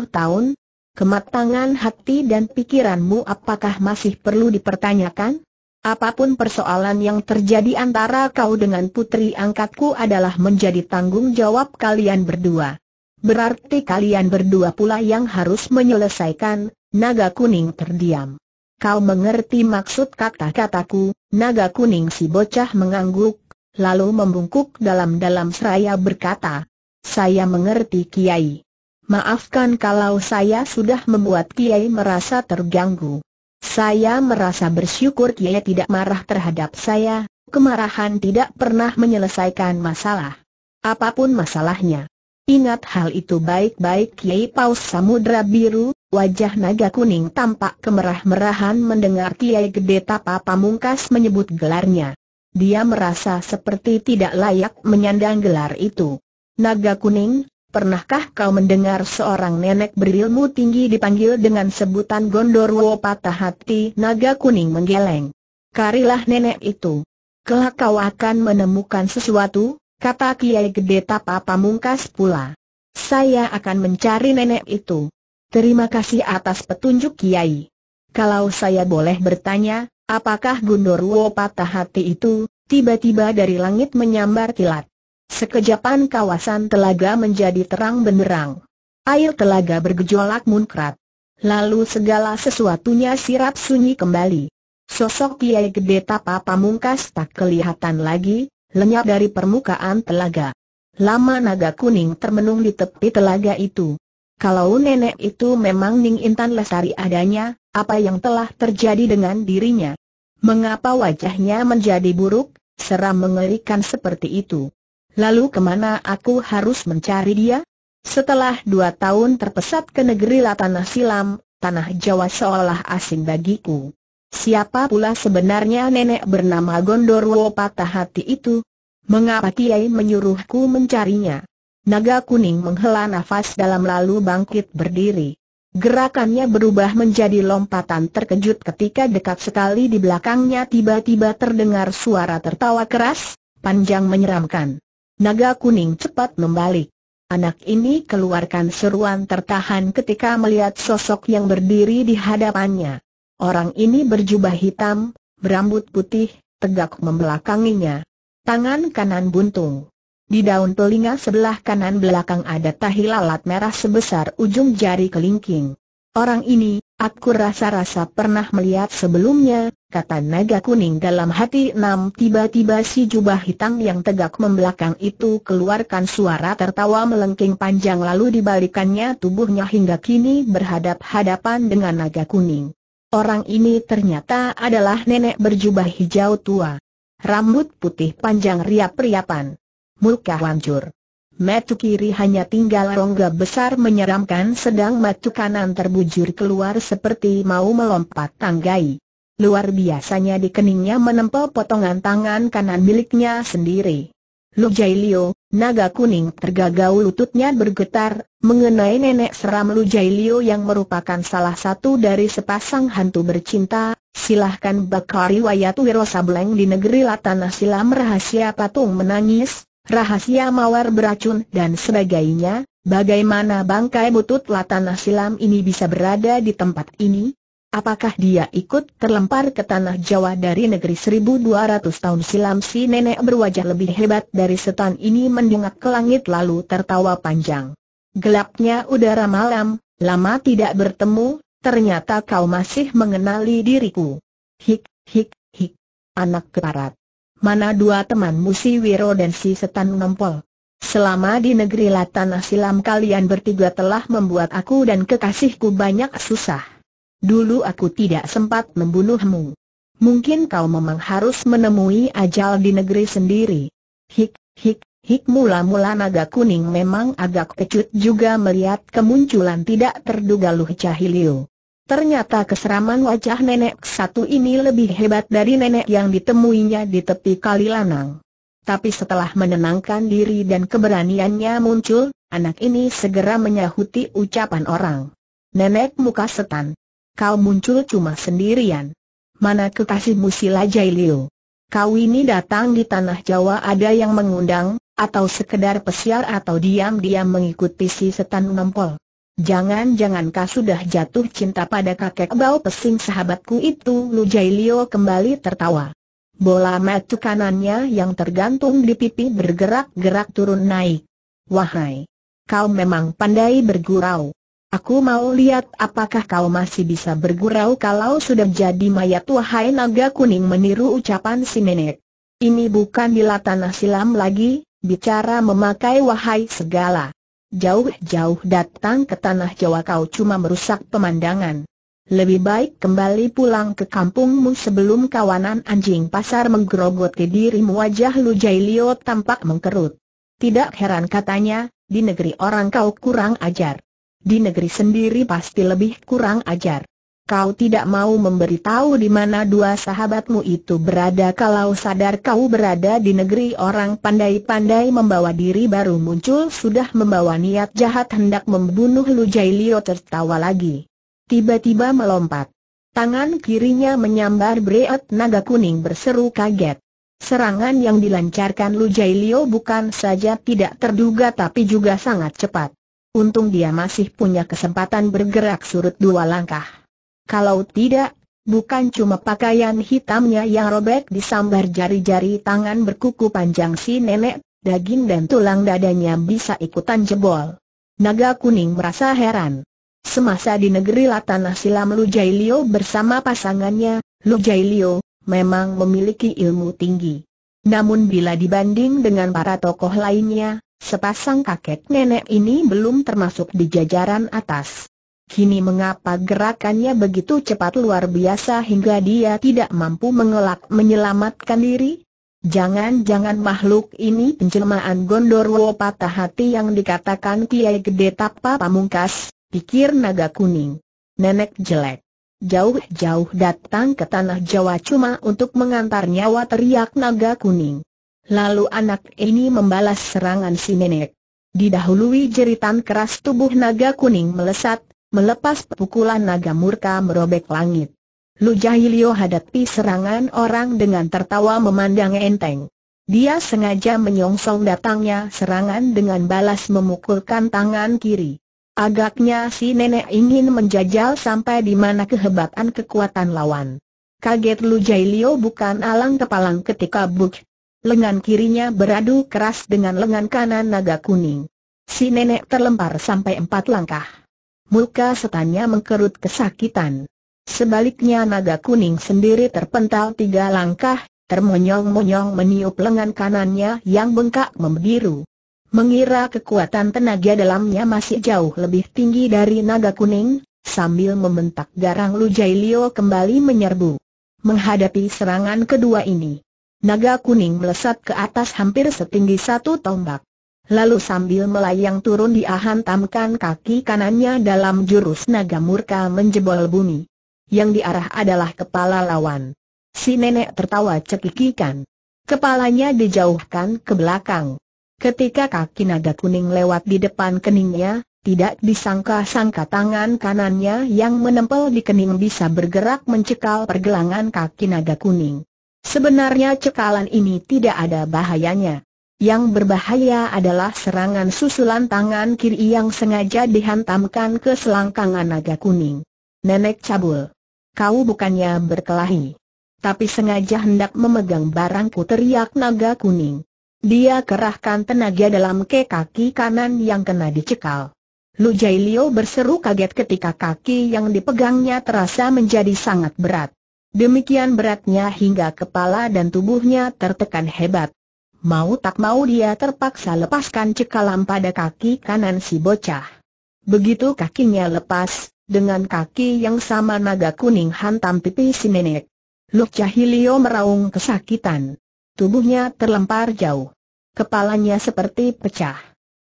tahun. Kematangan hati dan pikiranmu apakah masih perlu dipertanyakan? Apapun persoalan yang terjadi antara kau dengan putri angkatku adalah menjadi tanggung jawab kalian berdua. Berarti kalian berdua pula yang harus menyelesaikan, naga kuning terdiam. Kau mengerti maksud kata-kataku, naga kuning si bocah mengangguk, lalu membungkuk dalam-dalam seraya berkata, saya mengerti Kiai. Maafkan kalau saya sudah membuat Kiai merasa terganggu. Saya merasa bersyukur Kiai tidak marah terhadap saya, kemarahan tidak pernah menyelesaikan masalah. Apapun masalahnya. Ingat hal itu baik-baik Kiai Paus Samudra Biru, wajah naga kuning tampak kemerah-merahan mendengar Kiai Gede Tapa Pamungkas menyebut gelarnya. Dia merasa seperti tidak layak menyandang gelar itu. Naga kuning, Pernahkah kau mendengar seorang nenek berilmu tinggi dipanggil dengan sebutan Gondorwo patah hati naga kuning menggeleng? Karilah nenek itu. Kelak kau akan menemukan sesuatu, kata Kiai Gede Tapa Pamungkas pula. Saya akan mencari nenek itu. Terima kasih atas petunjuk Kiai. Kalau saya boleh bertanya, apakah Gundorwo patah hati itu, tiba-tiba dari langit menyambar kilat? Sekejapan kawasan telaga menjadi terang benderang. Air telaga bergejolak munkrat. Lalu segala sesuatunya sirap sunyi kembali. Sosok Kiai Gede Tapa Pamungkas tak kelihatan lagi, lenyap dari permukaan telaga. Lama naga kuning termenung di tepi telaga itu. Kalau nenek itu memang Ning Intan Lestari adanya, apa yang telah terjadi dengan dirinya? Mengapa wajahnya menjadi buruk, seram mengerikan seperti itu? Lalu kemana aku harus mencari dia? Setelah dua tahun terpesat ke negeri Latanah Silam, tanah Jawa seolah asing bagiku. Siapa pula sebenarnya nenek bernama Gondorwo patah hati itu? Mengapa Kiai menyuruhku mencarinya? Naga kuning menghela nafas dalam lalu bangkit berdiri. Gerakannya berubah menjadi lompatan terkejut ketika dekat sekali di belakangnya tiba-tiba terdengar suara tertawa keras, panjang menyeramkan. Naga kuning cepat membalik. Anak ini keluarkan seruan tertahan ketika melihat sosok yang berdiri di hadapannya. Orang ini berjubah hitam, berambut putih, tegak membelakanginya. Tangan kanan buntung. Di daun telinga sebelah kanan belakang ada tahi lalat merah sebesar ujung jari kelingking. Orang ini, aku rasa-rasa pernah melihat sebelumnya, kata naga kuning dalam hati enam tiba-tiba si jubah hitam yang tegak membelakang itu keluarkan suara tertawa melengking panjang lalu dibalikannya tubuhnya hingga kini berhadap-hadapan dengan naga kuning. Orang ini ternyata adalah nenek berjubah hijau tua. Rambut putih panjang riap-riapan. Muka hancur. Matu kiri hanya tinggal rongga besar menyeramkan sedang matu kanan terbujur keluar seperti mau melompat tanggai. Luar biasanya di keningnya menempel potongan tangan kanan miliknya sendiri. Lu Jai Lio, naga kuning tergagau lututnya bergetar, mengenai nenek seram Lu Jai Lio yang merupakan salah satu dari sepasang hantu bercinta, silahkan bakar riwayat Wiro Sableng di negeri Latana Silam rahasia patung menangis, rahasia mawar beracun dan sebagainya, bagaimana bangkai butut Latana Silam ini bisa berada di tempat ini? Apakah dia ikut terlempar ke tanah Jawa dari negeri 1200 tahun silam si nenek berwajah lebih hebat dari setan ini mendengar ke langit lalu tertawa panjang. Gelapnya udara malam, lama tidak bertemu, ternyata kau masih mengenali diriku. Hik, hik, hik. Anak keparat. Mana dua teman musi Wiro dan si setan nempol? Selama di negeri Latanah silam kalian bertiga telah membuat aku dan kekasihku banyak susah dulu aku tidak sempat membunuhmu. Mungkin kau memang harus menemui ajal di negeri sendiri. Hik, hik, hik mula-mula naga kuning memang agak kecut juga melihat kemunculan tidak terduga Luh Cahilio. Ternyata keseraman wajah nenek satu ini lebih hebat dari nenek yang ditemuinya di tepi kali lanang. Tapi setelah menenangkan diri dan keberaniannya muncul, anak ini segera menyahuti ucapan orang. Nenek muka setan, Kau muncul cuma sendirian. Mana kekasihmu sila Jai Kau ini datang di tanah Jawa ada yang mengundang, atau sekedar pesiar atau diam-diam mengikuti si setan nempol. Jangan-jangan kau sudah jatuh cinta pada kakek bau pesing sahabatku itu Lu Jai kembali tertawa. Bola mata kanannya yang tergantung di pipi bergerak-gerak turun naik. Wahai! Kau memang pandai bergurau. Aku mau lihat apakah kau masih bisa bergurau kalau sudah jadi mayat wahai naga kuning meniru ucapan si nenek. Ini bukan bila tanah silam lagi, bicara memakai wahai segala. Jauh-jauh datang ke tanah Jawa kau cuma merusak pemandangan. Lebih baik kembali pulang ke kampungmu sebelum kawanan anjing pasar menggerogoti dirimu wajah Lu Jailio tampak mengkerut. Tidak heran katanya, di negeri orang kau kurang ajar di negeri sendiri pasti lebih kurang ajar. Kau tidak mau memberitahu di mana dua sahabatmu itu berada kalau sadar kau berada di negeri orang pandai-pandai membawa diri baru muncul sudah membawa niat jahat hendak membunuh Lu Jai Lio tertawa lagi. Tiba-tiba melompat. Tangan kirinya menyambar breot naga kuning berseru kaget. Serangan yang dilancarkan Lu Jai Lio bukan saja tidak terduga tapi juga sangat cepat. Untung dia masih punya kesempatan bergerak surut dua langkah. Kalau tidak, bukan cuma pakaian hitamnya yang robek disambar jari-jari tangan berkuku panjang si nenek, daging dan tulang dadanya bisa ikutan jebol. Naga kuning merasa heran. Semasa di negeri Latanah Silam Lu Jai Leo bersama pasangannya, Lu Jai Leo, memang memiliki ilmu tinggi. Namun bila dibanding dengan para tokoh lainnya, Sepasang kakek nenek ini belum termasuk di jajaran atas. Kini mengapa gerakannya begitu cepat luar biasa hingga dia tidak mampu mengelak menyelamatkan diri? Jangan-jangan makhluk ini penjelmaan Gondorwo patah hati yang dikatakan Kiai Gede Tapa Pamungkas, pikir naga kuning. Nenek jelek. Jauh-jauh datang ke tanah Jawa cuma untuk mengantar nyawa teriak naga kuning. Lalu anak ini membalas serangan si nenek. Didahului jeritan keras tubuh naga kuning melesat, melepas pukulan naga murka merobek langit. Lu Jahilio hadapi serangan orang dengan tertawa memandang enteng. Dia sengaja menyongsong datangnya serangan dengan balas memukulkan tangan kiri. Agaknya si nenek ingin menjajal sampai di mana kehebatan kekuatan lawan. Kaget Lu Jailio bukan alang kepalang ketika Buk lengan kirinya beradu keras dengan lengan kanan naga kuning. Si nenek terlempar sampai empat langkah. Muka setannya mengkerut kesakitan. Sebaliknya naga kuning sendiri terpental tiga langkah, termonyong-monyong meniup lengan kanannya yang bengkak membiru. Mengira kekuatan tenaga dalamnya masih jauh lebih tinggi dari naga kuning, sambil membentak garang Lu Jailio kembali menyerbu. Menghadapi serangan kedua ini, Naga kuning melesat ke atas hampir setinggi satu tombak. Lalu sambil melayang turun dia hantamkan kaki kanannya dalam jurus naga murka menjebol bumi. Yang diarah adalah kepala lawan. Si nenek tertawa cekikikan. Kepalanya dijauhkan ke belakang. Ketika kaki naga kuning lewat di depan keningnya, tidak disangka-sangka tangan kanannya yang menempel di kening bisa bergerak mencekal pergelangan kaki naga kuning. Sebenarnya cekalan ini tidak ada bahayanya. Yang berbahaya adalah serangan susulan tangan kiri yang sengaja dihantamkan ke selangkangan naga kuning. Nenek cabul. Kau bukannya berkelahi. Tapi sengaja hendak memegang barangku teriak naga kuning. Dia kerahkan tenaga dalam ke kaki kanan yang kena dicekal. Lu Jailio berseru kaget ketika kaki yang dipegangnya terasa menjadi sangat berat. Demikian beratnya hingga kepala dan tubuhnya tertekan hebat. Mau tak mau dia terpaksa lepaskan cekalam pada kaki kanan si bocah. Begitu kakinya lepas, dengan kaki yang sama naga kuning hantam pipi si nenek. Luh Cahilio meraung kesakitan. Tubuhnya terlempar jauh. Kepalanya seperti pecah.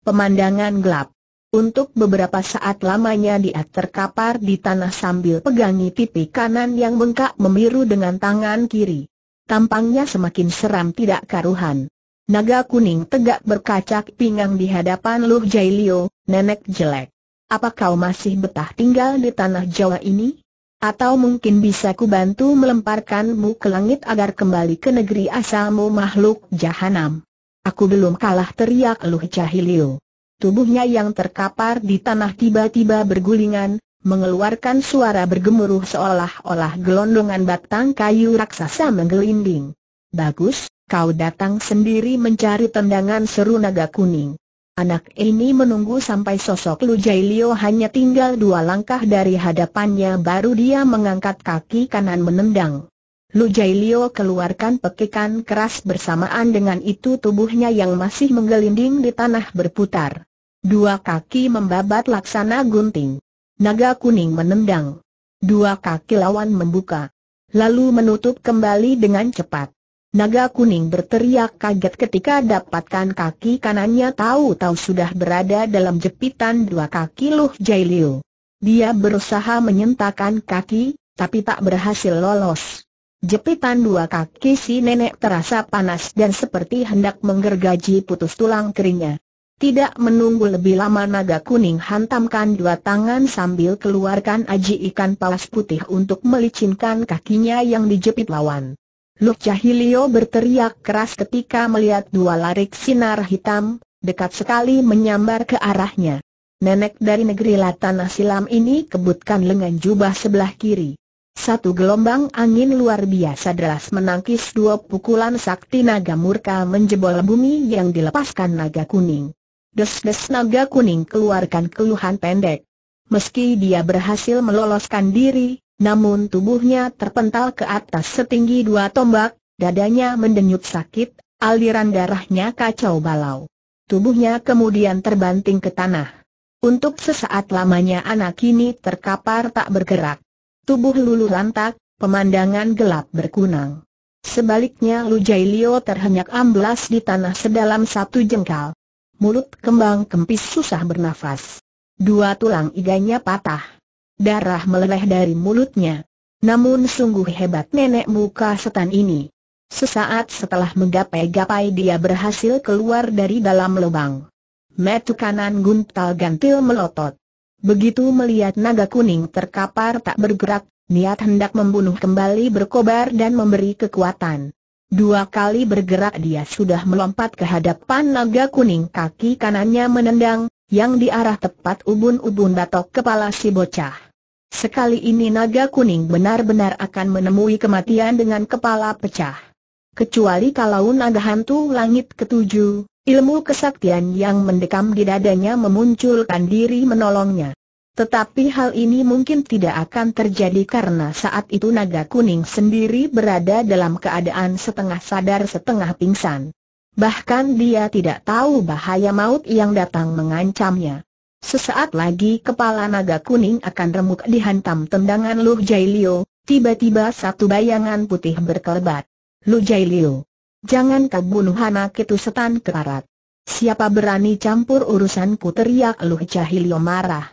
Pemandangan gelap. Untuk beberapa saat lamanya dia terkapar di tanah sambil pegangi pipi kanan yang bengkak memiru dengan tangan kiri. Tampangnya semakin seram tidak karuhan. Naga kuning tegak berkacak pinggang di hadapan Luh Jailio, nenek jelek. Apa kau masih betah tinggal di tanah Jawa ini? Atau mungkin bisa kubantu melemparkanmu ke langit agar kembali ke negeri asalmu makhluk jahanam? Aku belum kalah teriak Luh Jahilio tubuhnya yang terkapar di tanah tiba-tiba bergulingan, mengeluarkan suara bergemuruh seolah-olah gelondongan batang kayu raksasa menggelinding. Bagus, kau datang sendiri mencari tendangan seru naga kuning. Anak ini menunggu sampai sosok Lu Jai hanya tinggal dua langkah dari hadapannya baru dia mengangkat kaki kanan menendang. Lu Jailio keluarkan pekikan keras bersamaan dengan itu tubuhnya yang masih menggelinding di tanah berputar. Dua kaki membabat laksana gunting. Naga kuning menendang. Dua kaki lawan membuka. Lalu menutup kembali dengan cepat. Naga kuning berteriak kaget ketika dapatkan kaki kanannya tahu-tahu sudah berada dalam jepitan dua kaki Jai Jailio. Dia berusaha menyentakan kaki, tapi tak berhasil lolos. Jepitan dua kaki si nenek terasa panas dan seperti hendak menggergaji putus tulang keringnya. Tidak menunggu lebih lama naga kuning hantamkan dua tangan sambil keluarkan aji ikan paus putih untuk melicinkan kakinya yang dijepit lawan. Luk Jahilio berteriak keras ketika melihat dua larik sinar hitam, dekat sekali menyambar ke arahnya. Nenek dari negeri Latan Silam ini kebutkan lengan jubah sebelah kiri. Satu gelombang angin luar biasa deras menangkis dua pukulan sakti naga murka menjebol bumi yang dilepaskan naga kuning. Des-des naga kuning keluarkan keluhan pendek. Meski dia berhasil meloloskan diri, namun tubuhnya terpental ke atas setinggi dua tombak, dadanya mendenyut sakit, aliran darahnya kacau balau. Tubuhnya kemudian terbanting ke tanah. Untuk sesaat lamanya anak ini terkapar tak bergerak. Tubuh Lulu lantak, pemandangan gelap berkunang. Sebaliknya Lu Jai Lio terhenyak amblas di tanah sedalam satu jengkal. Mulut kembang kempis susah bernafas. Dua tulang iganya patah. Darah meleleh dari mulutnya. Namun sungguh hebat nenek muka setan ini. Sesaat setelah menggapai-gapai dia berhasil keluar dari dalam lubang. Metu kanan guntal gantil melotot. Begitu melihat naga kuning terkapar tak bergerak, niat hendak membunuh kembali berkobar dan memberi kekuatan. Dua kali bergerak dia sudah melompat ke hadapan naga kuning kaki kanannya menendang, yang diarah tepat ubun-ubun batok kepala si bocah. Sekali ini naga kuning benar-benar akan menemui kematian dengan kepala pecah. Kecuali kalau naga hantu langit ketujuh, Ilmu kesaktian yang mendekam di dadanya memunculkan diri menolongnya. Tetapi hal ini mungkin tidak akan terjadi karena saat itu naga kuning sendiri berada dalam keadaan setengah sadar setengah pingsan. Bahkan dia tidak tahu bahaya maut yang datang mengancamnya. Sesaat lagi kepala naga kuning akan remuk dihantam tendangan Lu Jai tiba-tiba satu bayangan putih berkelebat. Lu Jai jangan kau bunuh anak itu setan keparat. Siapa berani campur urusanku teriak Luh Cahilio marah.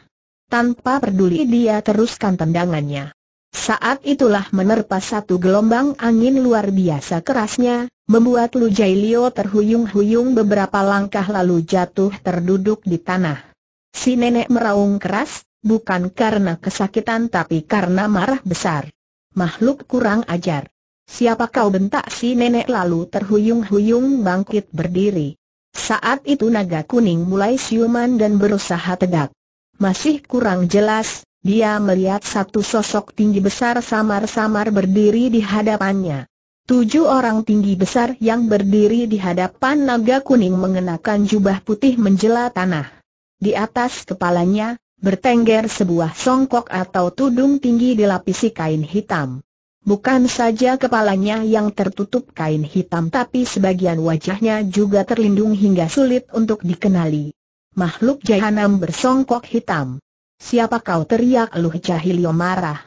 Tanpa peduli dia teruskan tendangannya. Saat itulah menerpa satu gelombang angin luar biasa kerasnya, membuat Luh Jailio terhuyung-huyung beberapa langkah lalu jatuh terduduk di tanah. Si nenek meraung keras, bukan karena kesakitan tapi karena marah besar. Makhluk kurang ajar. Siapa kau bentak si nenek lalu terhuyung-huyung bangkit berdiri. Saat itu naga kuning mulai siuman dan berusaha tegak. Masih kurang jelas, dia melihat satu sosok tinggi besar samar-samar berdiri di hadapannya. Tujuh orang tinggi besar yang berdiri di hadapan naga kuning mengenakan jubah putih menjela tanah. Di atas kepalanya, bertengger sebuah songkok atau tudung tinggi dilapisi kain hitam. Bukan saja kepalanya yang tertutup kain hitam tapi sebagian wajahnya juga terlindung hingga sulit untuk dikenali. Makhluk jahanam bersongkok hitam. Siapa kau teriak Luh Jahilio marah.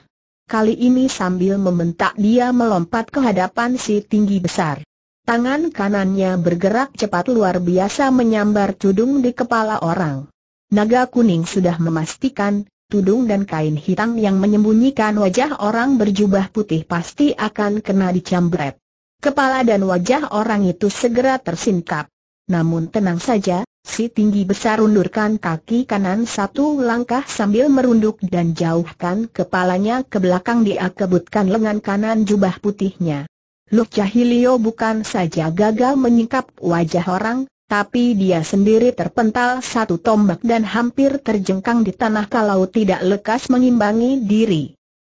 Kali ini sambil membentak dia melompat ke hadapan si tinggi besar. Tangan kanannya bergerak cepat luar biasa menyambar tudung di kepala orang. Naga kuning sudah memastikan, tudung dan kain hitam yang menyembunyikan wajah orang berjubah putih pasti akan kena dicambret. Kepala dan wajah orang itu segera tersingkap. Namun tenang saja, si tinggi besar undurkan kaki kanan satu langkah sambil merunduk dan jauhkan kepalanya ke belakang dia kebutkan lengan kanan jubah putihnya. Luk Cahilio bukan saja gagal menyingkap wajah orang, tapi dia sendiri terpental satu tombak dan hampir terjengkang di tanah kalau tidak lekas mengimbangi diri.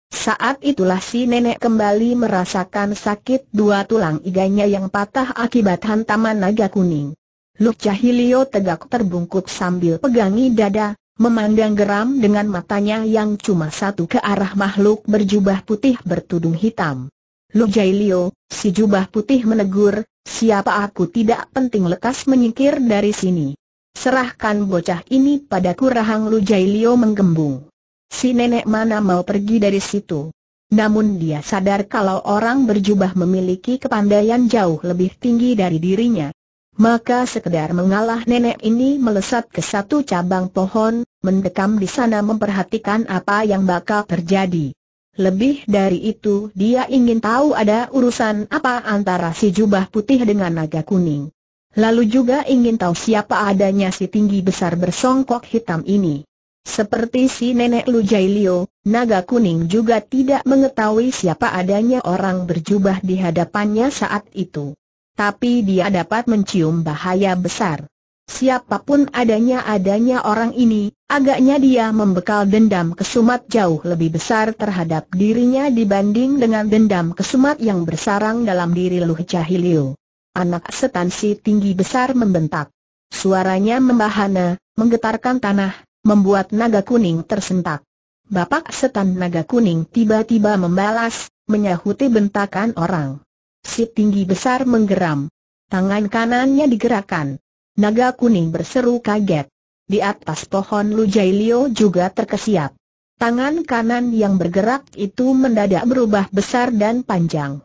Saat itulah si nenek kembali merasakan sakit dua tulang iganya yang patah akibat hantaman naga kuning. Luk Cahilio tegak terbungkuk sambil pegangi dada, memandang geram dengan matanya yang cuma satu ke arah makhluk berjubah putih bertudung hitam. Luk Cahilio, si jubah putih menegur, Siapa aku tidak penting lekas menyingkir dari sini. Serahkan bocah ini padaku Rahang Jai Lio menggembung. Si nenek mana mau pergi dari situ. Namun dia sadar kalau orang berjubah memiliki kepandaian jauh lebih tinggi dari dirinya. Maka sekedar mengalah nenek ini melesat ke satu cabang pohon, mendekam di sana memperhatikan apa yang bakal terjadi. Lebih dari itu dia ingin tahu ada urusan apa antara si jubah putih dengan naga kuning. Lalu juga ingin tahu siapa adanya si tinggi besar bersongkok hitam ini. Seperti si nenek Lu Jai Jailio, naga kuning juga tidak mengetahui siapa adanya orang berjubah di hadapannya saat itu. Tapi dia dapat mencium bahaya besar. Siapapun adanya-adanya orang ini, agaknya dia membekal dendam kesumat jauh lebih besar terhadap dirinya dibanding dengan dendam kesumat yang bersarang dalam diri Luh Cahilio. Anak setan si tinggi besar membentak. Suaranya membahana, menggetarkan tanah, membuat naga kuning tersentak. Bapak setan naga kuning tiba-tiba membalas, menyahuti bentakan orang. Si tinggi besar menggeram. Tangan kanannya digerakkan. Naga kuning berseru kaget. Di atas pohon Lujai Lio juga terkesiap. Tangan kanan yang bergerak itu mendadak berubah besar dan panjang.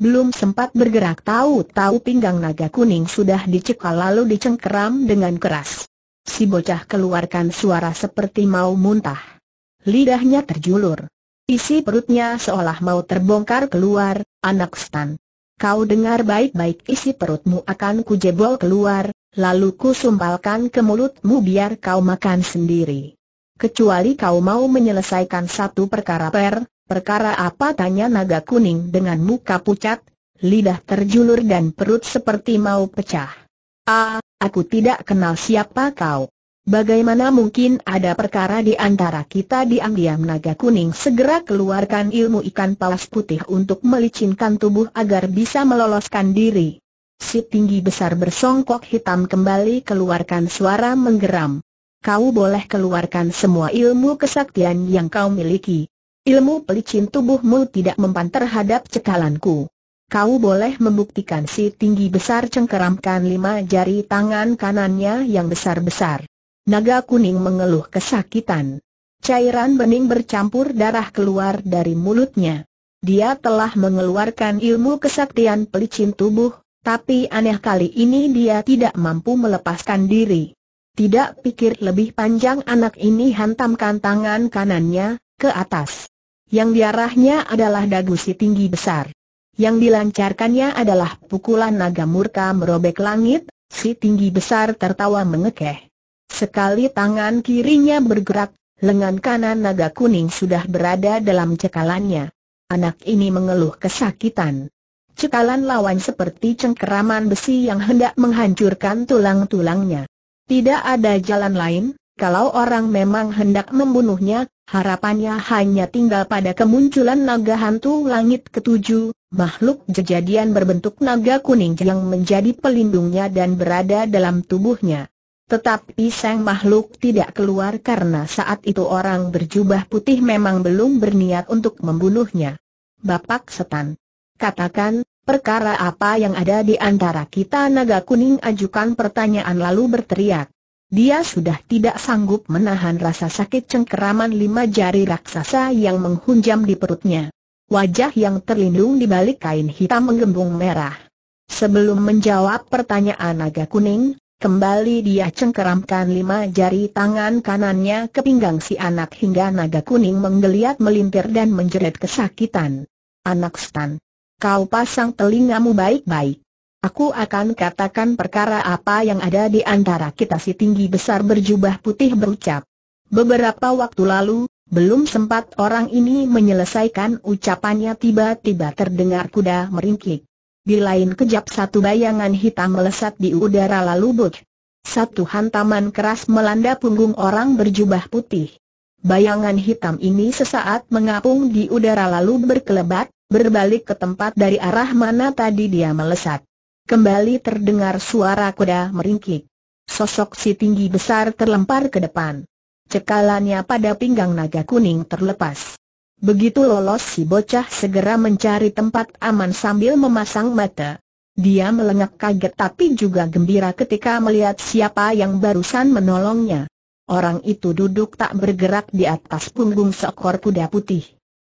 Belum sempat bergerak tahu-tahu pinggang naga kuning sudah dicekal lalu dicengkeram dengan keras. Si bocah keluarkan suara seperti mau muntah. Lidahnya terjulur. Isi perutnya seolah mau terbongkar keluar, anak stan. Kau dengar baik-baik isi perutmu akan kujebol keluar, Lalu ku sumpalkan ke mulutmu biar kau makan sendiri. Kecuali kau mau menyelesaikan satu perkara per, perkara apa tanya naga kuning dengan muka pucat, lidah terjulur dan perut seperti mau pecah. Ah, aku tidak kenal siapa kau. Bagaimana mungkin ada perkara di antara kita diam-diam naga kuning segera keluarkan ilmu ikan paus putih untuk melicinkan tubuh agar bisa meloloskan diri. Si tinggi besar bersongkok hitam kembali keluarkan suara menggeram. Kau boleh keluarkan semua ilmu kesaktian yang kau miliki. Ilmu pelicin tubuhmu tidak mempan terhadap cekalanku. Kau boleh membuktikan si tinggi besar cengkeramkan lima jari tangan kanannya yang besar-besar. Naga kuning mengeluh kesakitan. Cairan bening bercampur darah keluar dari mulutnya. Dia telah mengeluarkan ilmu kesaktian pelicin tubuh, tapi aneh kali ini dia tidak mampu melepaskan diri. Tidak pikir lebih panjang anak ini hantamkan tangan kanannya, ke atas. Yang diarahnya adalah dagu si tinggi besar. Yang dilancarkannya adalah pukulan naga murka merobek langit, si tinggi besar tertawa mengekeh. Sekali tangan kirinya bergerak, lengan kanan naga kuning sudah berada dalam cekalannya. Anak ini mengeluh kesakitan. Cekalan lawan seperti cengkeraman besi yang hendak menghancurkan tulang-tulangnya. Tidak ada jalan lain, kalau orang memang hendak membunuhnya, harapannya hanya tinggal pada kemunculan naga hantu langit ketujuh, makhluk jejadian berbentuk naga kuning yang menjadi pelindungnya dan berada dalam tubuhnya. Tetapi sang makhluk tidak keluar karena saat itu orang berjubah putih memang belum berniat untuk membunuhnya. Bapak setan. Katakan, perkara apa yang ada di antara kita naga kuning ajukan pertanyaan lalu berteriak. Dia sudah tidak sanggup menahan rasa sakit cengkeraman lima jari raksasa yang menghunjam di perutnya. Wajah yang terlindung di balik kain hitam menggembung merah. Sebelum menjawab pertanyaan naga kuning, kembali dia cengkeramkan lima jari tangan kanannya ke pinggang si anak hingga naga kuning menggeliat melintir dan menjerit kesakitan. Anak Stan. Kau pasang telingamu baik-baik. Aku akan katakan perkara apa yang ada di antara kita si tinggi besar berjubah putih berucap. Beberapa waktu lalu, belum sempat orang ini menyelesaikan ucapannya tiba-tiba terdengar kuda meringkik. Di lain kejap satu bayangan hitam melesat di udara lalu buk. Satu hantaman keras melanda punggung orang berjubah putih. Bayangan hitam ini sesaat mengapung di udara lalu berkelebat, berbalik ke tempat dari arah mana tadi dia melesat. Kembali terdengar suara kuda meringkik. Sosok si tinggi besar terlempar ke depan. Cekalannya pada pinggang naga kuning terlepas. Begitu lolos si bocah segera mencari tempat aman sambil memasang mata. Dia melengak kaget tapi juga gembira ketika melihat siapa yang barusan menolongnya. Orang itu duduk tak bergerak di atas punggung seekor kuda putih.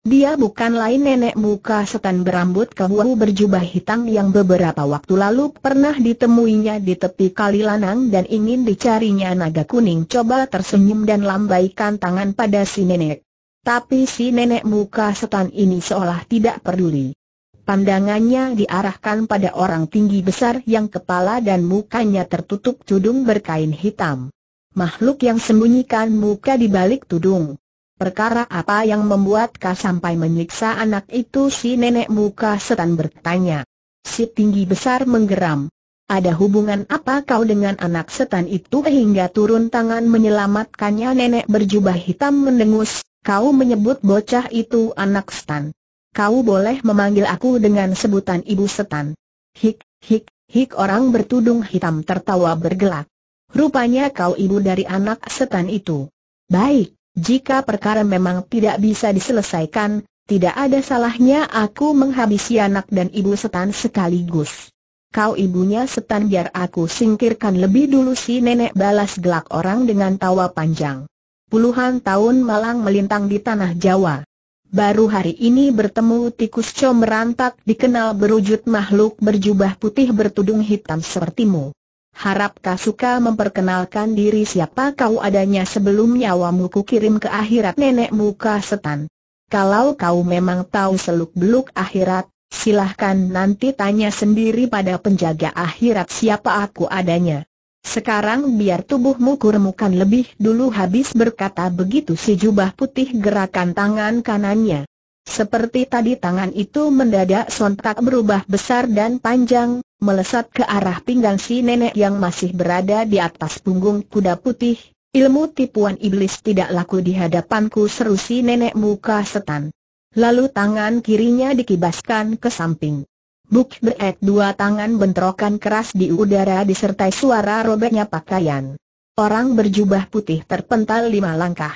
Dia bukan lain nenek muka setan berambut kewu berjubah hitam yang beberapa waktu lalu pernah ditemuinya di tepi kali lanang dan ingin dicarinya naga kuning coba tersenyum dan lambaikan tangan pada si nenek. Tapi si nenek muka setan ini seolah tidak peduli. Pandangannya diarahkan pada orang tinggi besar yang kepala dan mukanya tertutup tudung berkain hitam makhluk yang sembunyikan muka di balik tudung. Perkara apa yang membuat kau sampai menyiksa anak itu si nenek muka setan bertanya. Si tinggi besar menggeram. Ada hubungan apa kau dengan anak setan itu hingga turun tangan menyelamatkannya nenek berjubah hitam mendengus, kau menyebut bocah itu anak setan. Kau boleh memanggil aku dengan sebutan ibu setan. Hik, hik, hik orang bertudung hitam tertawa bergelak. Rupanya kau ibu dari anak setan itu. Baik, jika perkara memang tidak bisa diselesaikan, tidak ada salahnya aku menghabisi anak dan ibu setan sekaligus. Kau ibunya setan biar aku singkirkan lebih dulu si nenek balas gelak orang dengan tawa panjang. Puluhan tahun malang melintang di tanah Jawa. Baru hari ini bertemu tikus comberantak dikenal berwujud makhluk berjubah putih bertudung hitam sepertimu. Harap kau suka memperkenalkan diri siapa kau adanya sebelum nyawamu kirim ke akhirat nenekmu ka setan. Kalau kau memang tahu seluk-beluk akhirat, silahkan nanti tanya sendiri pada penjaga akhirat siapa aku adanya. Sekarang biar tubuhmu kuremukan lebih dulu habis berkata begitu si jubah putih gerakan tangan kanannya. Seperti tadi tangan itu mendadak sontak berubah besar dan panjang, melesat ke arah pinggang si nenek yang masih berada di atas punggung kuda putih. Ilmu tipuan iblis tidak laku di hadapanku seru si nenek muka setan. Lalu tangan kirinya dikibaskan ke samping. Buk beret dua tangan bentrokan keras di udara disertai suara robeknya pakaian. Orang berjubah putih terpental lima langkah.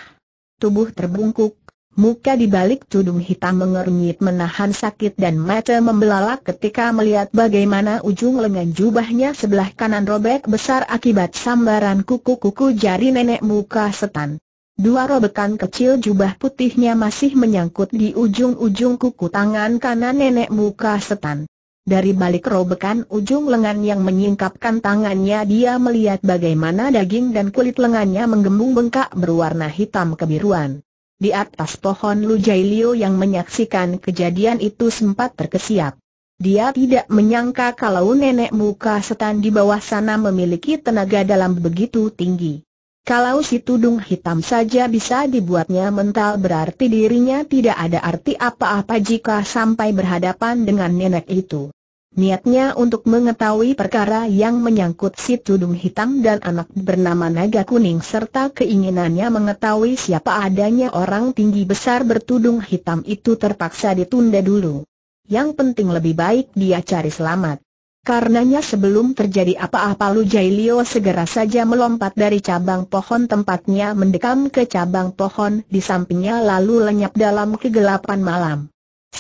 Tubuh terbungkuk, Muka di balik tudung hitam mengernyit menahan sakit dan mata membelalak ketika melihat bagaimana ujung lengan jubahnya sebelah kanan robek besar akibat sambaran kuku-kuku jari nenek muka setan. Dua robekan kecil jubah putihnya masih menyangkut di ujung-ujung kuku tangan kanan nenek muka setan. Dari balik robekan ujung lengan yang menyingkapkan tangannya dia melihat bagaimana daging dan kulit lengannya menggembung bengkak berwarna hitam kebiruan. Di atas pohon Lu Jai Liu yang menyaksikan kejadian itu sempat terkesiap. Dia tidak menyangka kalau nenek muka setan di bawah sana memiliki tenaga dalam begitu tinggi. Kalau si tudung hitam saja bisa dibuatnya mental berarti dirinya tidak ada arti apa-apa jika sampai berhadapan dengan nenek itu. Niatnya untuk mengetahui perkara yang menyangkut si tudung hitam dan anak bernama naga kuning serta keinginannya mengetahui siapa adanya orang tinggi besar bertudung hitam itu terpaksa ditunda dulu. Yang penting lebih baik dia cari selamat. Karenanya sebelum terjadi apa-apa Lu Jailio segera saja melompat dari cabang pohon tempatnya mendekam ke cabang pohon di sampingnya lalu lenyap dalam kegelapan malam.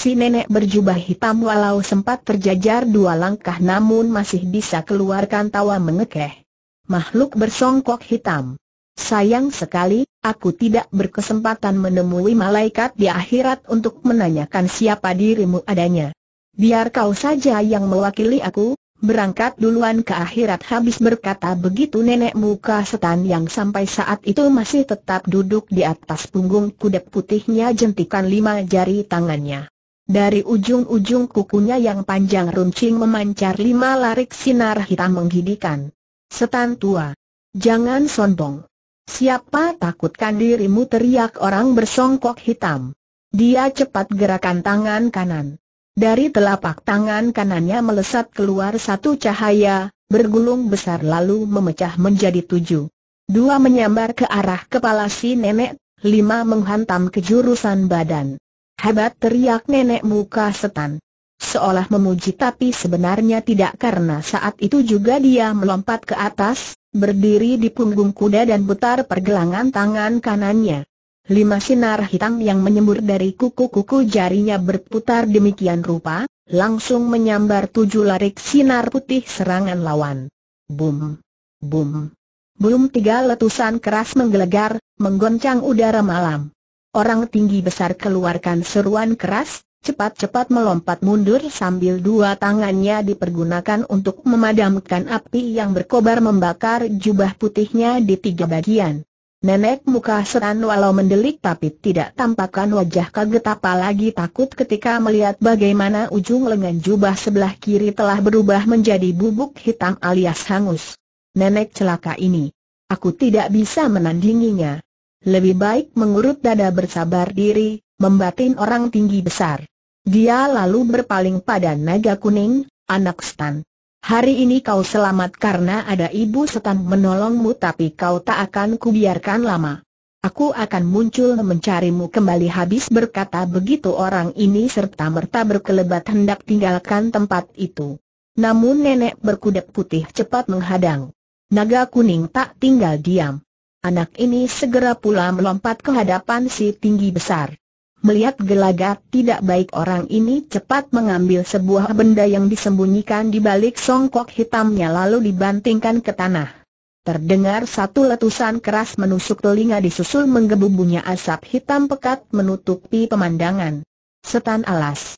Si nenek berjubah hitam walau sempat terjajar dua langkah namun masih bisa keluarkan tawa mengekeh. Makhluk bersongkok hitam. Sayang sekali, aku tidak berkesempatan menemui malaikat di akhirat untuk menanyakan siapa dirimu adanya. Biar kau saja yang mewakili aku, berangkat duluan ke akhirat habis berkata begitu nenek muka setan yang sampai saat itu masih tetap duduk di atas punggung kuda putihnya jentikan lima jari tangannya. Dari ujung-ujung kukunya yang panjang runcing memancar lima larik sinar hitam menghidikan. Setan tua. Jangan sombong. Siapa takutkan dirimu teriak orang bersongkok hitam. Dia cepat gerakan tangan kanan. Dari telapak tangan kanannya melesat keluar satu cahaya, bergulung besar lalu memecah menjadi tujuh. Dua menyambar ke arah kepala si nenek, lima menghantam ke jurusan badan. Hebat teriak nenek muka setan. Seolah memuji tapi sebenarnya tidak karena saat itu juga dia melompat ke atas, berdiri di punggung kuda dan putar pergelangan tangan kanannya. Lima sinar hitam yang menyembur dari kuku-kuku jarinya berputar demikian rupa, langsung menyambar tujuh larik sinar putih serangan lawan. Bum! Bum! Bum tiga letusan keras menggelegar, menggoncang udara malam. Orang tinggi besar keluarkan seruan keras, cepat-cepat melompat mundur sambil dua tangannya dipergunakan untuk memadamkan api yang berkobar membakar jubah putihnya di tiga bagian. Nenek muka seran walau mendelik tapi tidak tampakkan wajah kaget apalagi takut ketika melihat bagaimana ujung lengan jubah sebelah kiri telah berubah menjadi bubuk hitam alias hangus. Nenek celaka ini. Aku tidak bisa menandinginya lebih baik mengurut dada bersabar diri, membatin orang tinggi besar. Dia lalu berpaling pada naga kuning, anak setan. Hari ini kau selamat karena ada ibu setan menolongmu tapi kau tak akan kubiarkan lama. Aku akan muncul mencarimu kembali habis berkata begitu orang ini serta merta berkelebat hendak tinggalkan tempat itu. Namun nenek berkuda putih cepat menghadang. Naga kuning tak tinggal diam. Anak ini segera pula melompat ke hadapan si tinggi besar. Melihat gelagat tidak baik orang ini cepat mengambil sebuah benda yang disembunyikan di balik songkok hitamnya lalu dibantingkan ke tanah. Terdengar satu letusan keras menusuk telinga disusul menggebu bunyi asap hitam pekat menutupi pemandangan. Setan alas.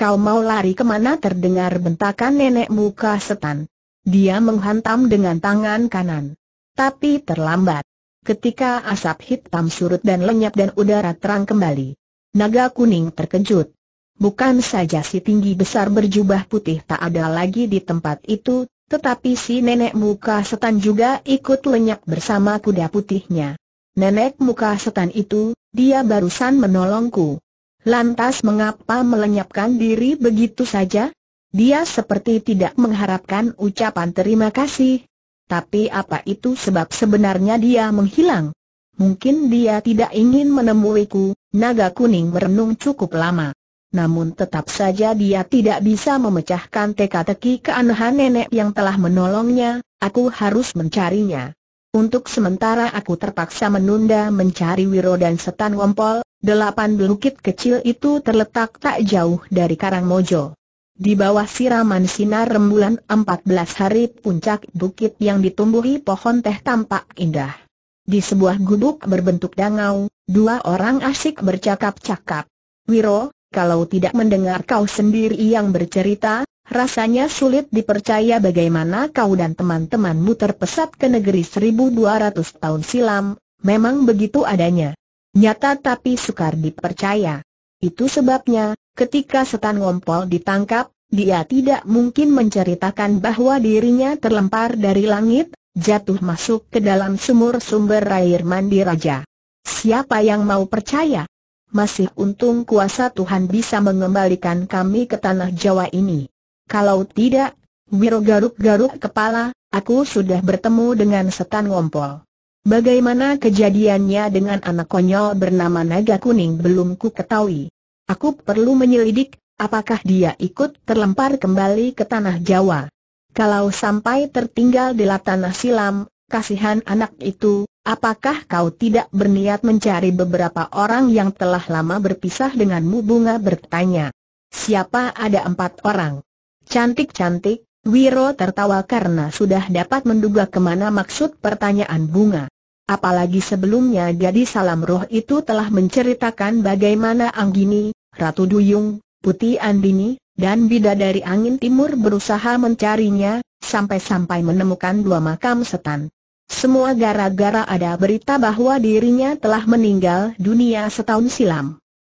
Kau mau lari kemana terdengar bentakan nenek muka setan. Dia menghantam dengan tangan kanan. Tapi terlambat. Ketika asap hitam surut dan lenyap dan udara terang kembali, naga kuning terkejut. Bukan saja si tinggi besar berjubah putih tak ada lagi di tempat itu, tetapi si nenek muka setan juga ikut lenyap bersama kuda putihnya. Nenek muka setan itu, dia barusan menolongku. Lantas mengapa melenyapkan diri begitu saja? Dia seperti tidak mengharapkan ucapan terima kasih, tapi apa itu sebab sebenarnya dia menghilang? Mungkin dia tidak ingin menemuiku, naga kuning merenung cukup lama. Namun tetap saja dia tidak bisa memecahkan teka-teki keanehan nenek yang telah menolongnya, aku harus mencarinya. Untuk sementara aku terpaksa menunda mencari Wiro dan Setan Wompol, delapan belukit kecil itu terletak tak jauh dari Karangmojo. Di bawah siraman sinar rembulan 14 hari puncak bukit yang ditumbuhi pohon teh tampak indah. Di sebuah gubuk berbentuk dangau, dua orang asyik bercakap-cakap. Wiro, kalau tidak mendengar kau sendiri yang bercerita, rasanya sulit dipercaya bagaimana kau dan teman-temanmu terpesat ke negeri 1200 tahun silam, memang begitu adanya. Nyata tapi sukar dipercaya. Itu sebabnya, Ketika setan ngompol ditangkap, dia tidak mungkin menceritakan bahwa dirinya terlempar dari langit, jatuh masuk ke dalam sumur sumber air mandi raja. Siapa yang mau percaya? Masih untung kuasa Tuhan bisa mengembalikan kami ke tanah Jawa ini. Kalau tidak, Wiro garuk-garuk kepala, aku sudah bertemu dengan setan ngompol. Bagaimana kejadiannya dengan anak konyol bernama Naga Kuning belum ku ketahui. Aku perlu menyelidik, apakah dia ikut terlempar kembali ke tanah Jawa. Kalau sampai tertinggal di tanah silam, kasihan anak itu, apakah kau tidak berniat mencari beberapa orang yang telah lama berpisah denganmu bunga bertanya. Siapa ada empat orang? Cantik-cantik, Wiro tertawa karena sudah dapat menduga kemana maksud pertanyaan bunga. Apalagi sebelumnya jadi salam roh itu telah menceritakan bagaimana Anggini, Ratu Duyung, Putih Andini, dan Bidadari Angin Timur berusaha mencarinya, sampai-sampai menemukan dua makam setan. Semua gara-gara ada berita bahwa dirinya telah meninggal dunia setahun silam.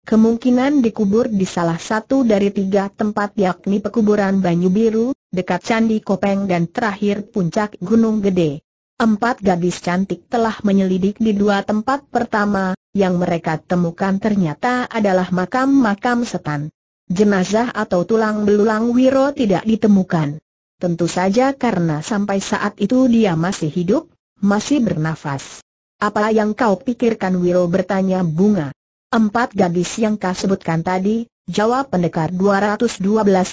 Kemungkinan dikubur di salah satu dari tiga tempat yakni pekuburan Banyu Biru, dekat Candi Kopeng dan terakhir puncak Gunung Gede. Empat gadis cantik telah menyelidik di dua tempat pertama, yang mereka temukan ternyata adalah makam-makam setan. Jenazah atau tulang belulang Wiro tidak ditemukan. Tentu saja karena sampai saat itu dia masih hidup, masih bernafas. Apa yang kau pikirkan Wiro bertanya bunga. Empat gadis yang kau sebutkan tadi, jawab pendekar 212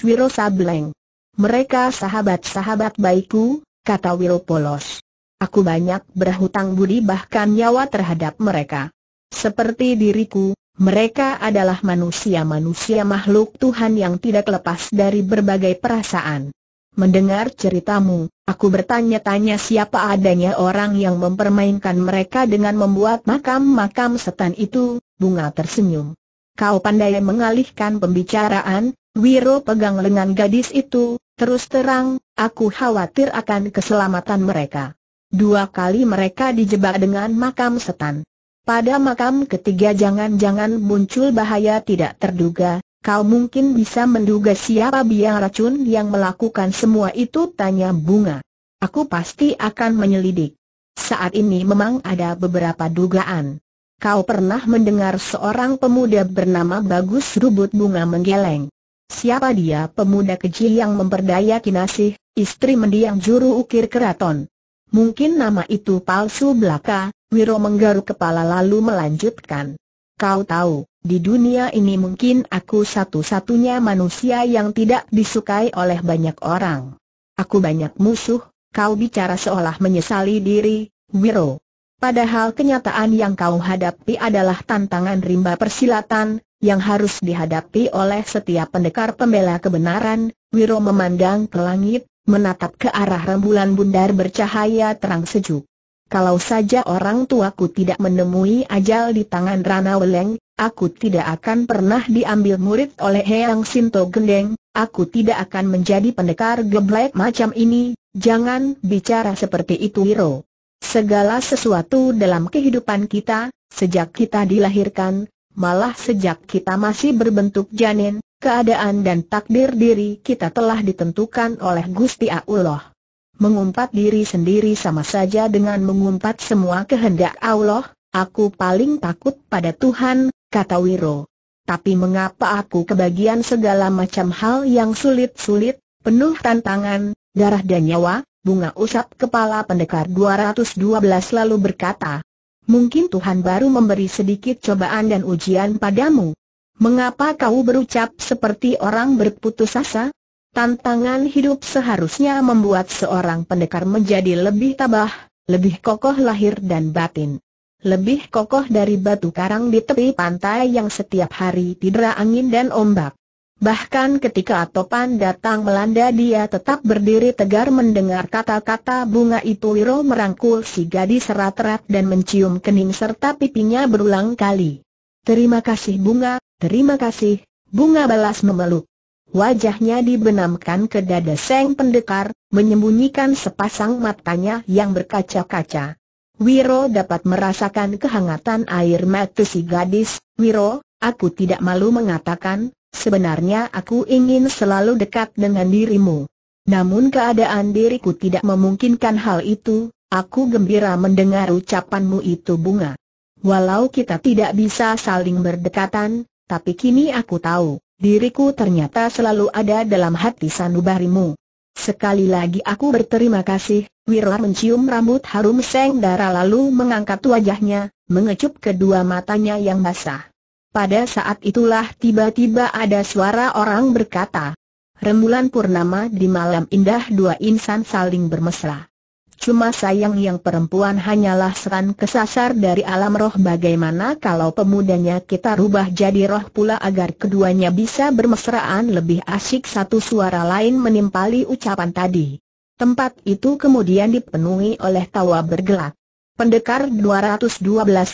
Wiro Sableng. Mereka sahabat-sahabat baikku, kata Wiro Polos. Aku banyak berhutang budi bahkan nyawa terhadap mereka. Seperti diriku, mereka adalah manusia-manusia makhluk Tuhan yang tidak lepas dari berbagai perasaan. Mendengar ceritamu, aku bertanya-tanya siapa adanya orang yang mempermainkan mereka dengan membuat makam-makam setan itu, bunga tersenyum. Kau pandai mengalihkan pembicaraan, Wiro pegang lengan gadis itu, terus terang, aku khawatir akan keselamatan mereka. Dua kali mereka dijebak dengan makam setan. Pada makam ketiga jangan-jangan muncul bahaya tidak terduga, kau mungkin bisa menduga siapa biang racun yang melakukan semua itu tanya bunga. Aku pasti akan menyelidik. Saat ini memang ada beberapa dugaan. Kau pernah mendengar seorang pemuda bernama Bagus Rubut Bunga menggeleng. Siapa dia pemuda kecil yang memperdaya Kinasih, istri mendiang juru ukir keraton? Mungkin nama itu palsu belaka, Wiro menggaruk kepala lalu melanjutkan. Kau tahu, di dunia ini mungkin aku satu-satunya manusia yang tidak disukai oleh banyak orang. Aku banyak musuh, kau bicara seolah menyesali diri, Wiro. Padahal kenyataan yang kau hadapi adalah tantangan rimba persilatan, yang harus dihadapi oleh setiap pendekar pembela kebenaran, Wiro memandang ke langit, menatap ke arah rembulan bundar bercahaya terang sejuk. Kalau saja orang tuaku tidak menemui ajal di tangan Rana Weleng, aku tidak akan pernah diambil murid oleh Heang Sinto Gendeng, aku tidak akan menjadi pendekar geblek macam ini, jangan bicara seperti itu Wiro. Segala sesuatu dalam kehidupan kita, sejak kita dilahirkan, malah sejak kita masih berbentuk janin, keadaan dan takdir diri kita telah ditentukan oleh Gusti Allah. Mengumpat diri sendiri sama saja dengan mengumpat semua kehendak Allah, aku paling takut pada Tuhan, kata Wiro. Tapi mengapa aku kebagian segala macam hal yang sulit-sulit, penuh tantangan, darah dan nyawa, bunga usap kepala pendekar 212 lalu berkata, Mungkin Tuhan baru memberi sedikit cobaan dan ujian padamu, Mengapa kau berucap seperti orang berputus asa? Tantangan hidup seharusnya membuat seorang pendekar menjadi lebih tabah, lebih kokoh lahir dan batin. Lebih kokoh dari batu karang di tepi pantai yang setiap hari didera angin dan ombak. Bahkan ketika topan datang melanda dia tetap berdiri tegar mendengar kata-kata bunga itu Wiro merangkul si gadis erat-erat dan mencium kening serta pipinya berulang kali. Terima kasih bunga, terima kasih, bunga balas memeluk. Wajahnya dibenamkan ke dada Seng Pendekar, menyembunyikan sepasang matanya yang berkaca-kaca. Wiro dapat merasakan kehangatan air mata si gadis, Wiro, aku tidak malu mengatakan, sebenarnya aku ingin selalu dekat dengan dirimu. Namun keadaan diriku tidak memungkinkan hal itu, aku gembira mendengar ucapanmu itu bunga. Walau kita tidak bisa saling berdekatan, tapi kini aku tahu, diriku ternyata selalu ada dalam hati sanubarimu. Sekali lagi aku berterima kasih, Wirla mencium rambut harum Seng darah lalu mengangkat wajahnya, mengecup kedua matanya yang basah. Pada saat itulah tiba-tiba ada suara orang berkata, Rembulan Purnama di malam indah dua insan saling bermesra. Cuma sayang yang perempuan hanyalah seran kesasar dari alam roh bagaimana kalau pemudanya kita rubah jadi roh pula agar keduanya bisa bermesraan lebih asyik satu suara lain menimpali ucapan tadi. Tempat itu kemudian dipenuhi oleh tawa bergelak. Pendekar 212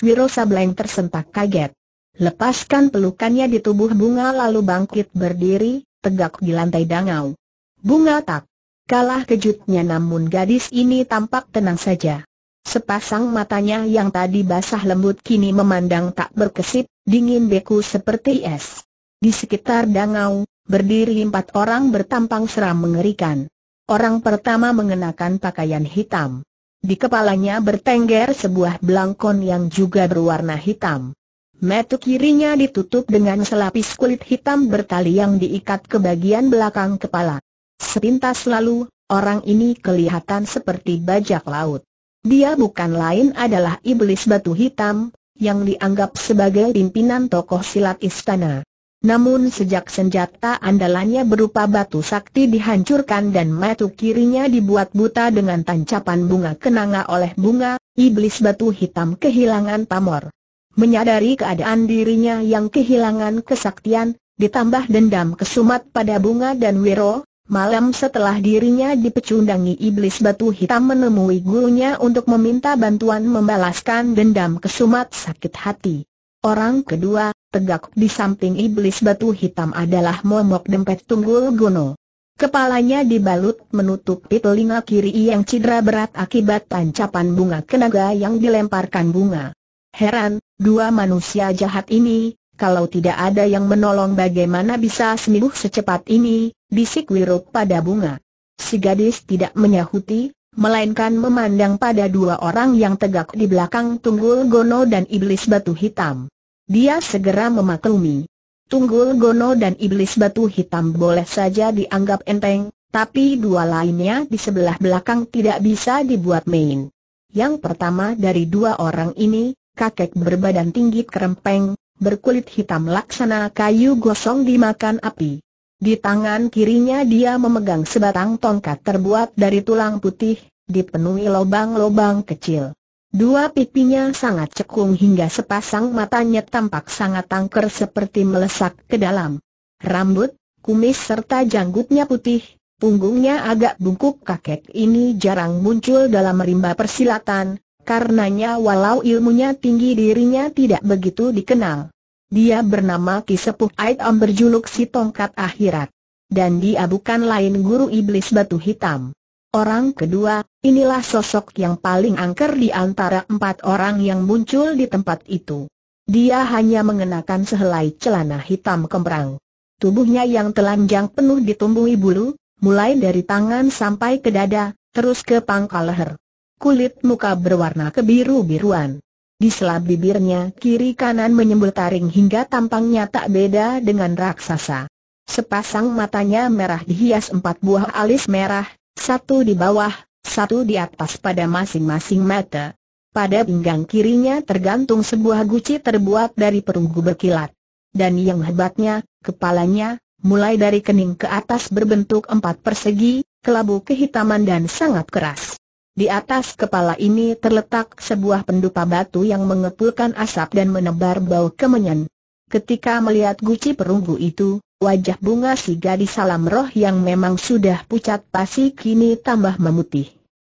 Wiro Sableng tersentak kaget. Lepaskan pelukannya di tubuh bunga lalu bangkit berdiri, tegak di lantai dangau. Bunga tak Kalah kejutnya namun gadis ini tampak tenang saja. Sepasang matanya yang tadi basah lembut kini memandang tak berkesip, dingin beku seperti es. Di sekitar dangau, berdiri empat orang bertampang seram mengerikan. Orang pertama mengenakan pakaian hitam. Di kepalanya bertengger sebuah belangkon yang juga berwarna hitam. Metu kirinya ditutup dengan selapis kulit hitam bertali yang diikat ke bagian belakang kepala. Sepintas lalu, orang ini kelihatan seperti bajak laut. Dia bukan lain adalah iblis batu hitam, yang dianggap sebagai pimpinan tokoh silat istana. Namun sejak senjata andalannya berupa batu sakti dihancurkan dan matu kirinya dibuat buta dengan tancapan bunga kenanga oleh bunga, iblis batu hitam kehilangan pamor. Menyadari keadaan dirinya yang kehilangan kesaktian, ditambah dendam kesumat pada bunga dan wiro, Malam setelah dirinya dipecundangi iblis batu hitam menemui gurunya untuk meminta bantuan membalaskan dendam kesumat sakit hati. Orang kedua, tegak di samping iblis batu hitam adalah momok dempet tunggul guno. Kepalanya dibalut menutupi telinga kiri yang cedera berat akibat tancapan bunga kenaga yang dilemparkan bunga. Heran, dua manusia jahat ini, kalau tidak ada yang menolong bagaimana bisa sembuh secepat ini, bisik Wiro pada bunga. Si gadis tidak menyahuti, melainkan memandang pada dua orang yang tegak di belakang Tunggul Gono dan Iblis Batu Hitam. Dia segera memaklumi. Tunggul Gono dan Iblis Batu Hitam boleh saja dianggap enteng, tapi dua lainnya di sebelah belakang tidak bisa dibuat main. Yang pertama dari dua orang ini, kakek berbadan tinggi kerempeng, berkulit hitam laksana kayu gosong dimakan api. Di tangan kirinya dia memegang sebatang tongkat terbuat dari tulang putih, dipenuhi lobang-lobang kecil. Dua pipinya sangat cekung hingga sepasang matanya tampak sangat tangker seperti melesak ke dalam. Rambut, kumis serta janggutnya putih, punggungnya agak bungkuk kakek ini jarang muncul dalam rimba persilatan, karenanya walau ilmunya tinggi dirinya tidak begitu dikenal. Dia bernama Ki Sepuh Aitam berjuluk si tongkat akhirat. Dan dia bukan lain guru iblis batu hitam. Orang kedua, inilah sosok yang paling angker di antara empat orang yang muncul di tempat itu. Dia hanya mengenakan sehelai celana hitam kemerang. Tubuhnya yang telanjang penuh ditumbuhi bulu, mulai dari tangan sampai ke dada, terus ke pangkal leher. Kulit muka berwarna kebiru-biruan. Di sela bibirnya kiri kanan menyembul taring hingga tampangnya tak beda dengan raksasa. Sepasang matanya merah dihias empat buah alis merah, satu di bawah, satu di atas pada masing-masing mata. Pada pinggang kirinya tergantung sebuah guci terbuat dari perunggu berkilat. Dan yang hebatnya, kepalanya, mulai dari kening ke atas berbentuk empat persegi, kelabu kehitaman dan sangat keras. Di atas kepala ini terletak sebuah pendupa batu yang mengepulkan asap dan menebar bau kemenyan. Ketika melihat guci perunggu itu, wajah bunga si gadis salam roh yang memang sudah pucat pasi kini tambah memutih.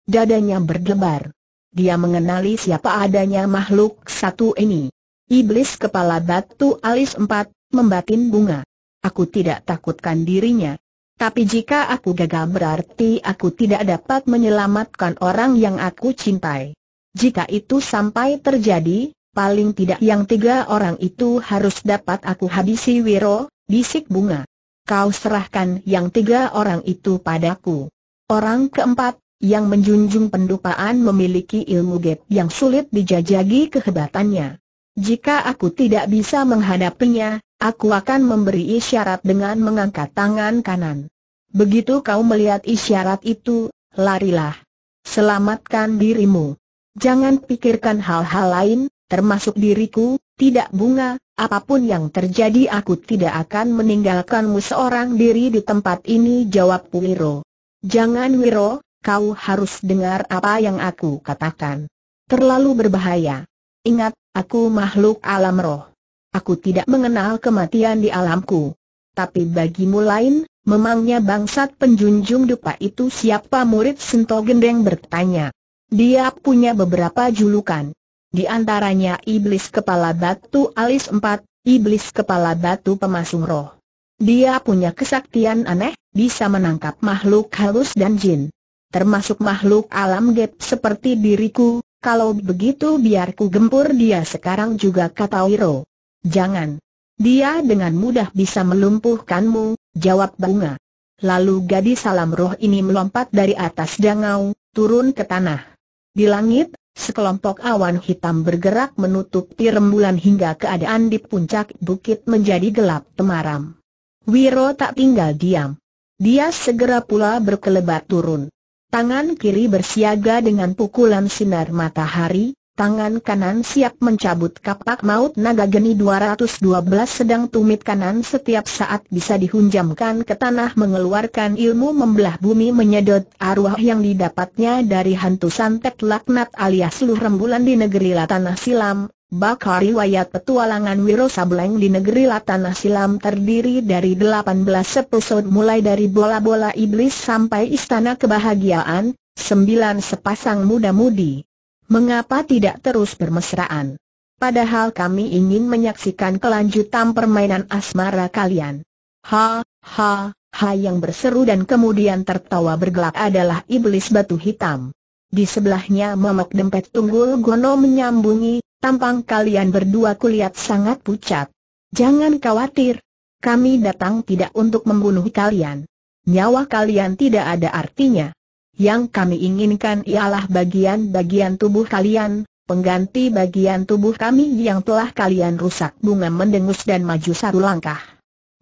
Dadanya berdebar. Dia mengenali siapa adanya makhluk satu ini. Iblis kepala batu alis empat, membatin bunga. Aku tidak takutkan dirinya. Tapi jika aku gagal berarti aku tidak dapat menyelamatkan orang yang aku cintai. Jika itu sampai terjadi, paling tidak yang tiga orang itu harus dapat aku habisi Wiro, bisik bunga. Kau serahkan yang tiga orang itu padaku. Orang keempat, yang menjunjung pendupaan memiliki ilmu gap yang sulit dijajagi kehebatannya. Jika aku tidak bisa menghadapinya, aku akan memberi isyarat dengan mengangkat tangan kanan. Begitu kau melihat isyarat itu, larilah. Selamatkan dirimu. Jangan pikirkan hal-hal lain, termasuk diriku, tidak bunga, apapun yang terjadi aku tidak akan meninggalkanmu seorang diri di tempat ini jawab Wiro. Jangan Wiro, kau harus dengar apa yang aku katakan. Terlalu berbahaya. Ingat, aku makhluk alam roh. Aku tidak mengenal kematian di alamku. Tapi bagimu lain, memangnya bangsat penjunjung dupa itu siapa murid Sento Gendeng bertanya. Dia punya beberapa julukan. Di antaranya Iblis Kepala Batu Alis empat, Iblis Kepala Batu Pemasung Roh. Dia punya kesaktian aneh, bisa menangkap makhluk halus dan jin. Termasuk makhluk alam gap seperti diriku, kalau begitu biar ku gempur dia sekarang juga kata Wiro. Jangan. Dia dengan mudah bisa melumpuhkanmu, jawab bunga. Lalu gadis salam roh ini melompat dari atas dangau, turun ke tanah. Di langit, Sekelompok awan hitam bergerak menutupi rembulan hingga keadaan di puncak bukit menjadi gelap temaram. Wiro tak tinggal diam. Dia segera pula berkelebat turun. Tangan kiri bersiaga dengan pukulan sinar matahari, tangan kanan siap mencabut kapak maut naga geni 212 sedang tumit kanan setiap saat bisa dihunjamkan ke tanah mengeluarkan ilmu membelah bumi menyedot arwah yang didapatnya dari hantu santet laknat alias luh rembulan di negeri Latanah Silam, Bakar riwayat petualangan Wiro Sableng di negeri Latanah Silam terdiri dari 18 episode mulai dari bola-bola iblis sampai istana kebahagiaan, 9 sepasang muda-mudi. Mengapa tidak terus bermesraan? Padahal kami ingin menyaksikan kelanjutan permainan asmara kalian. Ha, ha, ha yang berseru dan kemudian tertawa bergelak adalah iblis batu hitam. Di sebelahnya Mamak Dempet Tunggul Gono menyambungi, tampang kalian berdua kulihat sangat pucat. Jangan khawatir, kami datang tidak untuk membunuh kalian. Nyawa kalian tidak ada artinya. Yang kami inginkan ialah bagian-bagian tubuh kalian, pengganti bagian tubuh kami yang telah kalian rusak bunga mendengus dan maju satu langkah.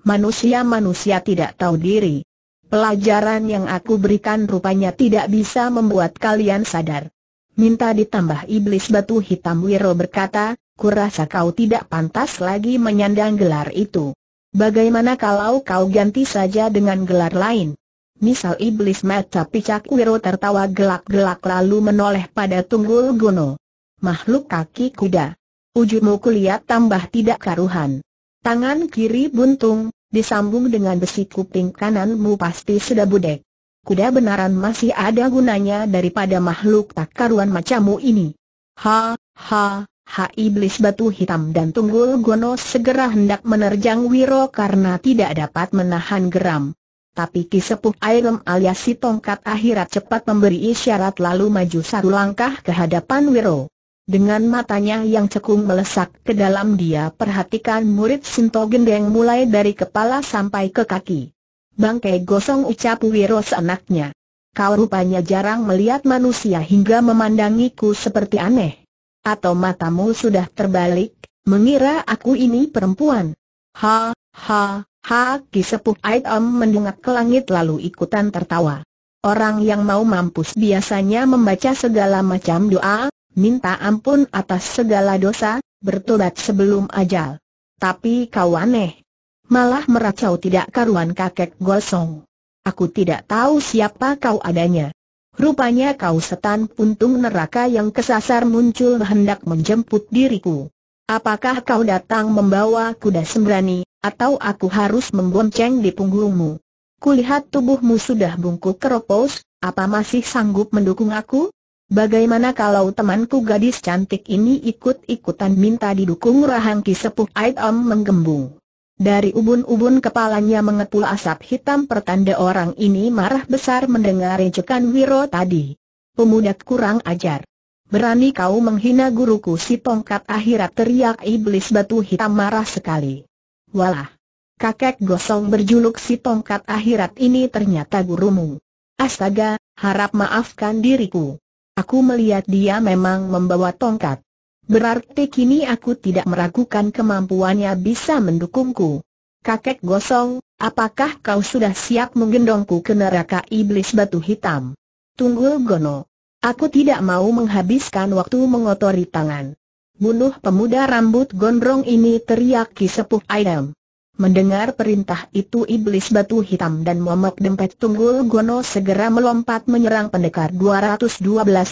Manusia-manusia tidak tahu diri. Pelajaran yang aku berikan rupanya tidak bisa membuat kalian sadar. Minta ditambah iblis batu hitam Wiro berkata, kurasa kau tidak pantas lagi menyandang gelar itu. Bagaimana kalau kau ganti saja dengan gelar lain? Misal iblis mata picak Wiro tertawa gelak-gelak lalu menoleh pada Tunggul guno. Makhluk kaki kuda. Ujungmu kulihat tambah tidak karuhan. Tangan kiri buntung, disambung dengan besi kuping kananmu pasti sudah budek kuda benaran masih ada gunanya daripada makhluk tak karuan macammu ini. Ha, ha, ha iblis batu hitam dan tunggul gono segera hendak menerjang Wiro karena tidak dapat menahan geram. Tapi Ki Sepuh Airem alias si tongkat akhirat cepat memberi isyarat lalu maju satu langkah ke hadapan Wiro. Dengan matanya yang cekung melesak ke dalam dia perhatikan murid Sinto Gendeng mulai dari kepala sampai ke kaki. Bangkai gosong ucap Wiro seenaknya. Kau rupanya jarang melihat manusia hingga memandangiku seperti aneh. Atau matamu sudah terbalik, mengira aku ini perempuan. Ha, ha, ha, Ki Sepuh Aitom mendungak ke langit lalu ikutan tertawa. Orang yang mau mampus biasanya membaca segala macam doa, minta ampun atas segala dosa, bertobat sebelum ajal. Tapi kau aneh, malah meracau tidak karuan kakek gosong. Aku tidak tahu siapa kau adanya. Rupanya kau setan puntung neraka yang kesasar muncul hendak menjemput diriku. Apakah kau datang membawa kuda sembrani, atau aku harus membonceng di punggungmu? Kulihat tubuhmu sudah bungkuk keropos, apa masih sanggup mendukung aku? Bagaimana kalau temanku gadis cantik ini ikut-ikutan minta didukung Rahang kisepuh Sepuh Aid menggembung? Dari ubun-ubun kepalanya mengepul asap hitam pertanda orang ini marah besar mendengar rejekan Wiro tadi. Pemuda kurang ajar. Berani kau menghina guruku si tongkat akhirat teriak iblis batu hitam marah sekali. Walah! Kakek gosong berjuluk si tongkat akhirat ini ternyata gurumu. Astaga, harap maafkan diriku. Aku melihat dia memang membawa tongkat. Berarti kini aku tidak meragukan kemampuannya bisa mendukungku. Kakek gosong, apakah kau sudah siap menggendongku ke neraka iblis batu hitam? Tunggul Gono. Aku tidak mau menghabiskan waktu mengotori tangan. Bunuh pemuda rambut gondrong ini teriak Ki Sepuh Aidam. Mendengar perintah itu iblis batu hitam dan momok dempet Tunggul Gono segera melompat menyerang pendekar 212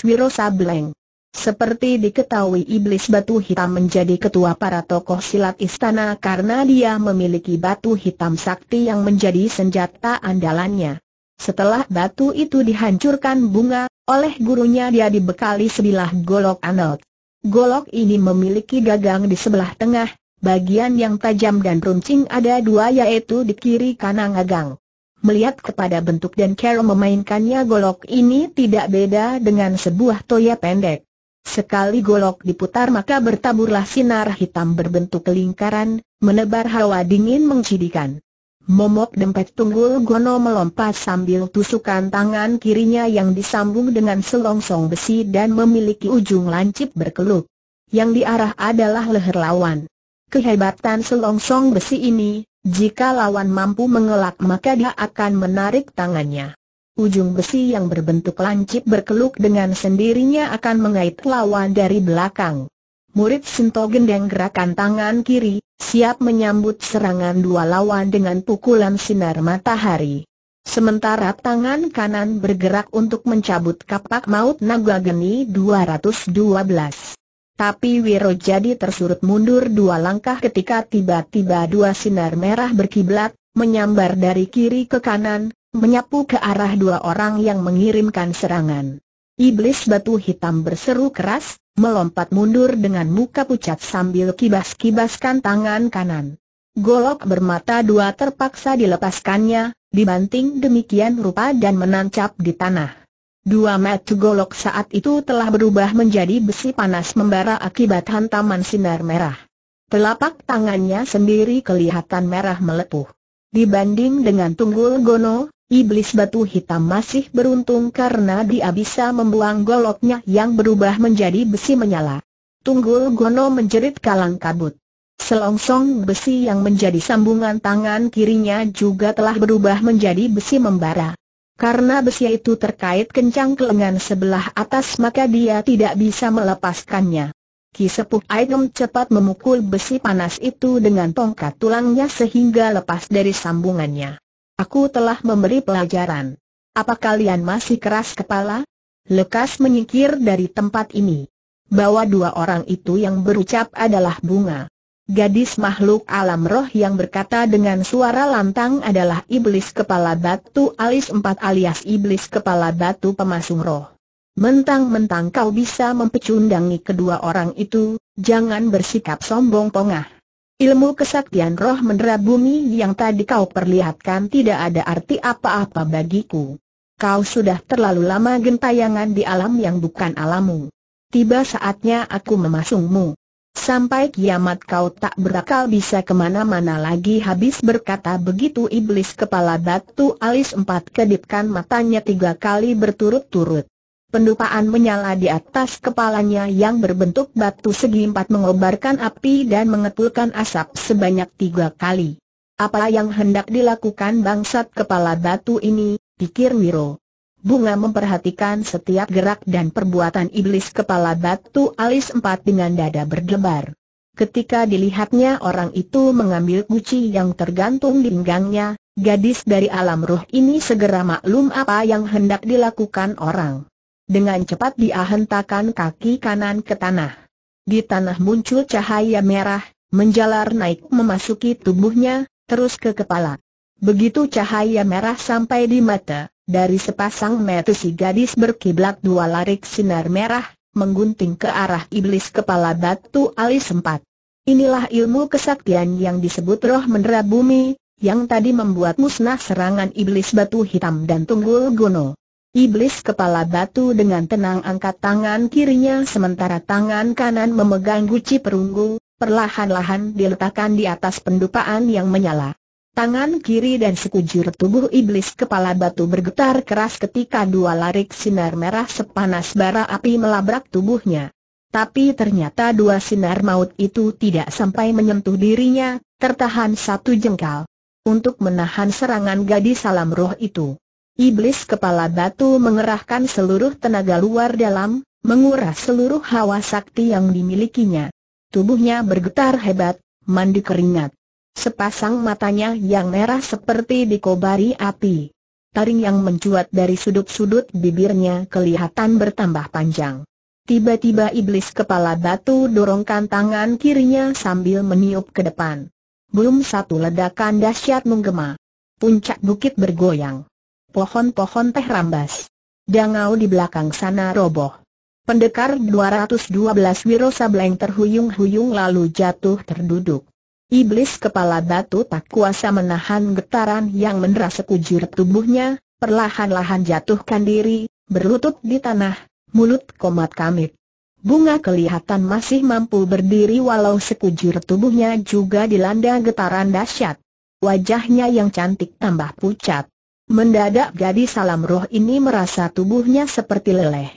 Wiro Sableng. Seperti diketahui iblis batu hitam menjadi ketua para tokoh silat istana karena dia memiliki batu hitam sakti yang menjadi senjata andalannya. Setelah batu itu dihancurkan bunga, oleh gurunya dia dibekali sebilah golok anot. Golok ini memiliki gagang di sebelah tengah, bagian yang tajam dan runcing ada dua yaitu di kiri kanan gagang. Melihat kepada bentuk dan cara memainkannya golok ini tidak beda dengan sebuah toya pendek. Sekali golok diputar maka bertaburlah sinar hitam berbentuk lingkaran, menebar hawa dingin mencidikan. Momok dempet tunggul gono melompat sambil tusukan tangan kirinya yang disambung dengan selongsong besi dan memiliki ujung lancip berkelup. Yang diarah adalah leher lawan. Kehebatan selongsong besi ini, jika lawan mampu mengelak maka dia akan menarik tangannya. Ujung besi yang berbentuk lancip berkeluk dengan sendirinya akan mengait lawan dari belakang. Murid Sinto gendeng gerakan tangan kiri, siap menyambut serangan dua lawan dengan pukulan sinar matahari. Sementara tangan kanan bergerak untuk mencabut kapak maut naga geni 212. Tapi Wiro jadi tersurut mundur dua langkah ketika tiba-tiba dua sinar merah berkiblat, menyambar dari kiri ke kanan, menyapu ke arah dua orang yang mengirimkan serangan. Iblis batu hitam berseru keras, melompat mundur dengan muka pucat sambil kibas-kibaskan tangan kanan. Golok bermata dua terpaksa dilepaskannya, dibanting demikian rupa dan menancap di tanah. Dua mata golok saat itu telah berubah menjadi besi panas membara akibat hantaman sinar merah. Telapak tangannya sendiri kelihatan merah melepuh. Dibanding dengan tunggul gono, Iblis batu hitam masih beruntung karena dia bisa membuang goloknya yang berubah menjadi besi menyala. Tunggul Gono menjerit kalang kabut. Selongsong besi yang menjadi sambungan tangan kirinya juga telah berubah menjadi besi membara. Karena besi itu terkait kencang ke lengan sebelah atas maka dia tidak bisa melepaskannya. Ki Sepuh Aidem cepat memukul besi panas itu dengan tongkat tulangnya sehingga lepas dari sambungannya. Aku telah memberi pelajaran. Apa kalian masih keras kepala? Lekas menyingkir dari tempat ini. Bawa dua orang itu yang berucap adalah bunga. Gadis makhluk alam roh yang berkata dengan suara lantang adalah iblis kepala batu alis empat alias iblis kepala batu pemasung roh. Mentang-mentang kau bisa mempecundangi kedua orang itu, jangan bersikap sombong pongah. Ilmu kesaktian roh mendera bumi yang tadi kau perlihatkan tidak ada arti apa-apa bagiku. Kau sudah terlalu lama gentayangan di alam yang bukan alammu. Tiba saatnya aku memasungmu. Sampai kiamat kau tak berakal bisa kemana-mana lagi habis berkata begitu iblis kepala batu alis empat kedipkan matanya tiga kali berturut-turut. Pendupaan menyala di atas kepalanya yang berbentuk batu segi empat mengobarkan api dan mengepulkan asap sebanyak tiga kali. Apa yang hendak dilakukan bangsat kepala batu ini, pikir Wiro. Bunga memperhatikan setiap gerak dan perbuatan iblis kepala batu alis empat dengan dada berdebar. Ketika dilihatnya orang itu mengambil kunci yang tergantung di pinggangnya, gadis dari alam ruh ini segera maklum apa yang hendak dilakukan orang. Dengan cepat dia hentakan kaki kanan ke tanah. Di tanah muncul cahaya merah, menjalar naik memasuki tubuhnya, terus ke kepala. Begitu cahaya merah sampai di mata, dari sepasang mata si gadis berkiblat dua larik sinar merah, menggunting ke arah iblis kepala batu alis empat. Inilah ilmu kesaktian yang disebut roh menerabumi, yang tadi membuat musnah serangan iblis batu hitam dan tunggul gunung. Iblis kepala batu dengan tenang angkat tangan kirinya sementara tangan kanan memegang guci perunggu, perlahan-lahan diletakkan di atas pendupaan yang menyala. Tangan kiri dan sekujur tubuh iblis kepala batu bergetar keras ketika dua larik sinar merah sepanas bara api melabrak tubuhnya. Tapi ternyata dua sinar maut itu tidak sampai menyentuh dirinya, tertahan satu jengkal. Untuk menahan serangan gadis salam roh itu. Iblis kepala batu mengerahkan seluruh tenaga luar dalam, menguras seluruh hawa sakti yang dimilikinya. Tubuhnya bergetar hebat, mandi keringat. Sepasang matanya yang merah seperti dikobari api. Taring yang mencuat dari sudut-sudut bibirnya kelihatan bertambah panjang. Tiba-tiba iblis kepala batu dorongkan tangan kirinya sambil meniup ke depan. Belum satu ledakan dahsyat menggema. Puncak bukit bergoyang pohon-pohon teh rambas. Dangau di belakang sana roboh. Pendekar 212 Sableng terhuyung-huyung lalu jatuh terduduk. Iblis kepala batu tak kuasa menahan getaran yang mendera sekujur tubuhnya, perlahan-lahan jatuhkan diri, berlutut di tanah, mulut komat kamit. Bunga kelihatan masih mampu berdiri walau sekujur tubuhnya juga dilanda getaran dahsyat. Wajahnya yang cantik tambah pucat. Mendadak jadi salam roh ini merasa tubuhnya seperti leleh.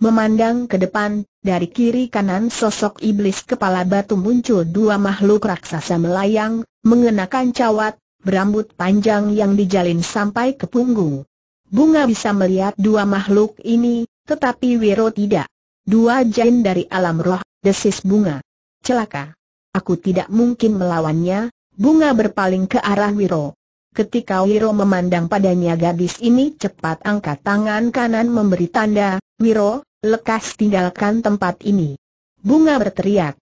Memandang ke depan, dari kiri kanan sosok iblis kepala batu muncul dua makhluk raksasa melayang, mengenakan cawat, berambut panjang yang dijalin sampai ke punggung. Bunga bisa melihat dua makhluk ini, tetapi Wiro tidak. Dua jin dari alam roh, desis bunga. Celaka. Aku tidak mungkin melawannya, bunga berpaling ke arah Wiro. Ketika Wiro memandang padanya gadis ini cepat angkat tangan kanan memberi tanda, Wiro, lekas tinggalkan tempat ini. Bunga berteriak.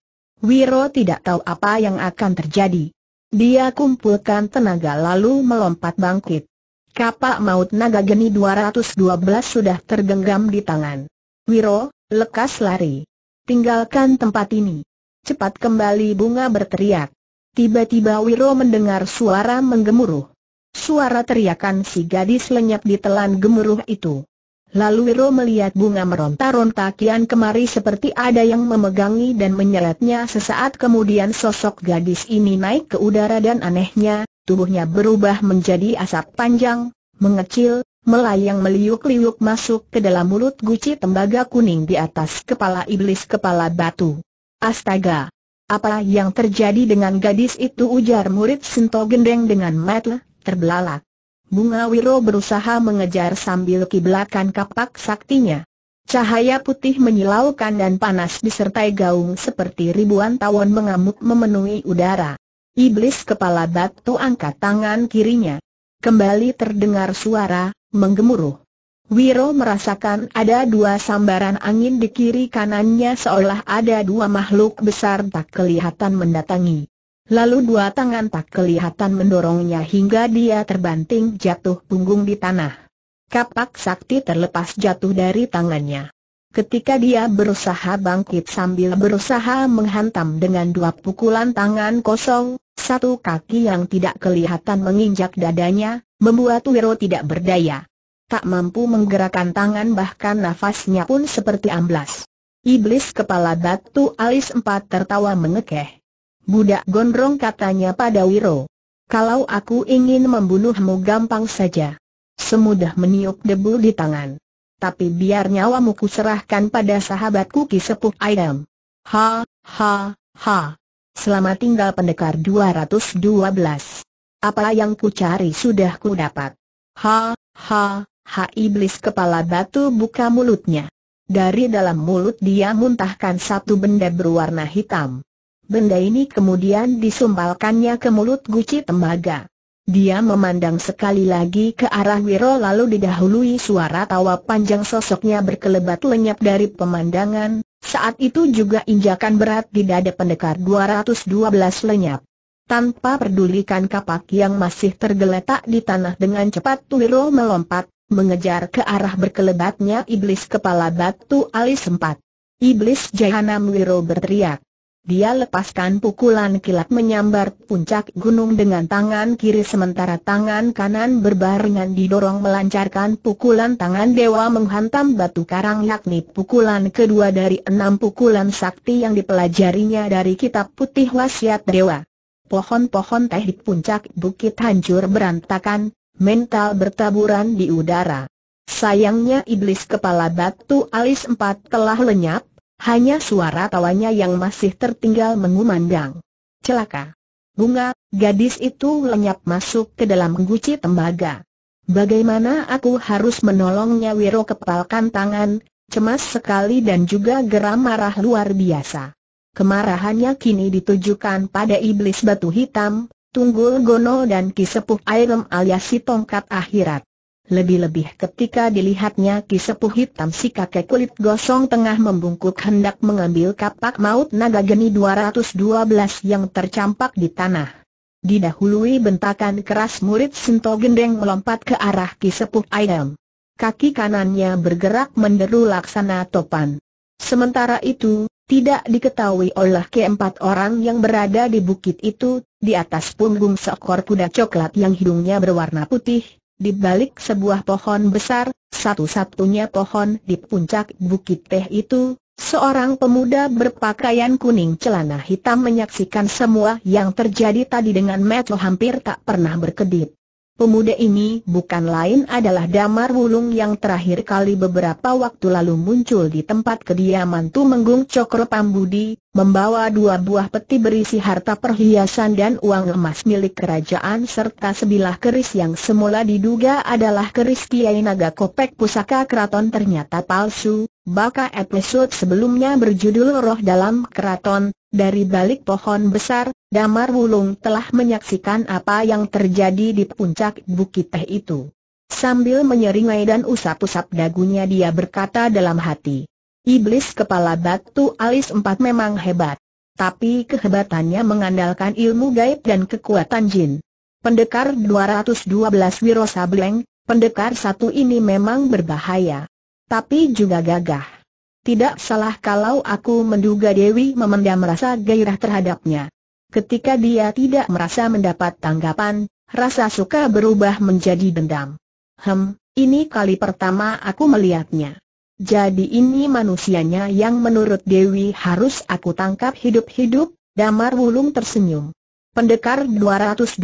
Wiro tidak tahu apa yang akan terjadi. Dia kumpulkan tenaga lalu melompat bangkit. Kapak maut naga geni 212 sudah tergenggam di tangan. Wiro, lekas lari. Tinggalkan tempat ini. Cepat kembali bunga berteriak. Tiba-tiba Wiro mendengar suara menggemuruh. Suara teriakan si gadis lenyap di telan gemuruh itu. Lalu Wiro melihat bunga meronta-ronta kian kemari seperti ada yang memegangi dan menyeretnya sesaat kemudian sosok gadis ini naik ke udara dan anehnya, tubuhnya berubah menjadi asap panjang, mengecil, melayang meliuk-liuk masuk ke dalam mulut guci tembaga kuning di atas kepala iblis kepala batu. Astaga! Apa yang terjadi dengan gadis itu ujar murid Sinto Gendeng dengan matlah? terbelalak. Bunga Wiro berusaha mengejar sambil kiblatkan kapak saktinya. Cahaya putih menyilaukan dan panas disertai gaung seperti ribuan tawon mengamuk memenuhi udara. Iblis kepala batu angkat tangan kirinya. Kembali terdengar suara, menggemuruh. Wiro merasakan ada dua sambaran angin di kiri kanannya seolah ada dua makhluk besar tak kelihatan mendatangi. Lalu dua tangan tak kelihatan mendorongnya hingga dia terbanting jatuh punggung di tanah. Kapak sakti terlepas jatuh dari tangannya. Ketika dia berusaha bangkit sambil berusaha menghantam dengan dua pukulan tangan kosong, satu kaki yang tidak kelihatan menginjak dadanya, membuat Wiro tidak berdaya. Tak mampu menggerakkan tangan bahkan nafasnya pun seperti amblas. Iblis kepala batu alis empat tertawa mengekeh. Budak gondrong katanya pada Wiro. Kalau aku ingin membunuhmu gampang saja. Semudah meniup debu di tangan. Tapi biar nyawamu kuserahkan pada sahabatku Ki Sepuh Ayam. Ha, ha, ha. Selamat tinggal pendekar 212. Apa yang ku cari sudah ku dapat. Ha, ha, ha iblis kepala batu buka mulutnya. Dari dalam mulut dia muntahkan satu benda berwarna hitam. Benda ini kemudian disumbalkannya ke mulut guci tembaga. Dia memandang sekali lagi ke arah Wiro lalu didahului suara tawa panjang sosoknya berkelebat lenyap dari pemandangan, saat itu juga injakan berat di dada pendekar 212 lenyap. Tanpa pedulikan kapak yang masih tergeletak di tanah dengan cepat Wiro melompat, mengejar ke arah berkelebatnya iblis kepala batu alis empat. Iblis Jahanam Wiro berteriak. Dia lepaskan pukulan kilat menyambar puncak gunung dengan tangan kiri sementara tangan kanan berbarengan didorong melancarkan pukulan tangan dewa menghantam batu karang yakni pukulan kedua dari enam pukulan sakti yang dipelajarinya dari kitab putih wasiat dewa. Pohon-pohon teh di puncak bukit hancur berantakan, mental bertaburan di udara. Sayangnya iblis kepala batu alis empat telah lenyap, hanya suara tawanya yang masih tertinggal mengumandang. Celaka! Bunga, gadis itu lenyap masuk ke dalam guci tembaga. Bagaimana aku harus menolongnya Wiro kepalkan tangan, cemas sekali dan juga geram marah luar biasa. Kemarahannya kini ditujukan pada iblis batu hitam, Tunggul Gono dan kisepuh Airem alias si tongkat akhirat. Lebih-lebih ketika dilihatnya Ki Sepuh Hitam si kakek kulit gosong tengah membungkuk hendak mengambil kapak maut naga geni 212 yang tercampak di tanah. Didahului bentakan keras murid Sinto Gendeng melompat ke arah kisepuh Sepuh Ayam. Kaki kanannya bergerak menderu laksana topan. Sementara itu, tidak diketahui oleh keempat orang yang berada di bukit itu, di atas punggung seekor kuda coklat yang hidungnya berwarna putih, di balik sebuah pohon besar, satu-satunya pohon di puncak bukit teh itu, seorang pemuda berpakaian kuning celana hitam menyaksikan semua yang terjadi tadi dengan mata hampir tak pernah berkedip. Pemuda ini bukan lain adalah Damar Wulung yang terakhir kali beberapa waktu lalu muncul di tempat kediaman Tumenggung Cokro Pambudi, membawa dua buah peti berisi harta perhiasan dan uang emas milik kerajaan serta sebilah keris yang semula diduga adalah keris Kiai Naga Kopek Pusaka Keraton ternyata palsu, Baka episode sebelumnya berjudul Roh Dalam Keraton, dari balik pohon besar, Damar Wulung telah menyaksikan apa yang terjadi di puncak bukit teh itu. Sambil menyeringai dan usap-usap dagunya dia berkata dalam hati, Iblis kepala batu alis empat memang hebat. Tapi kehebatannya mengandalkan ilmu gaib dan kekuatan jin. Pendekar 212 Wiro Sableng, pendekar satu ini memang berbahaya. Tapi juga gagah. Tidak salah kalau aku menduga Dewi memendam rasa gairah terhadapnya. Ketika dia tidak merasa mendapat tanggapan, rasa suka berubah menjadi dendam. Hem, ini kali pertama aku melihatnya. Jadi ini manusianya yang menurut Dewi harus aku tangkap hidup-hidup, damar wulung tersenyum. Pendekar 212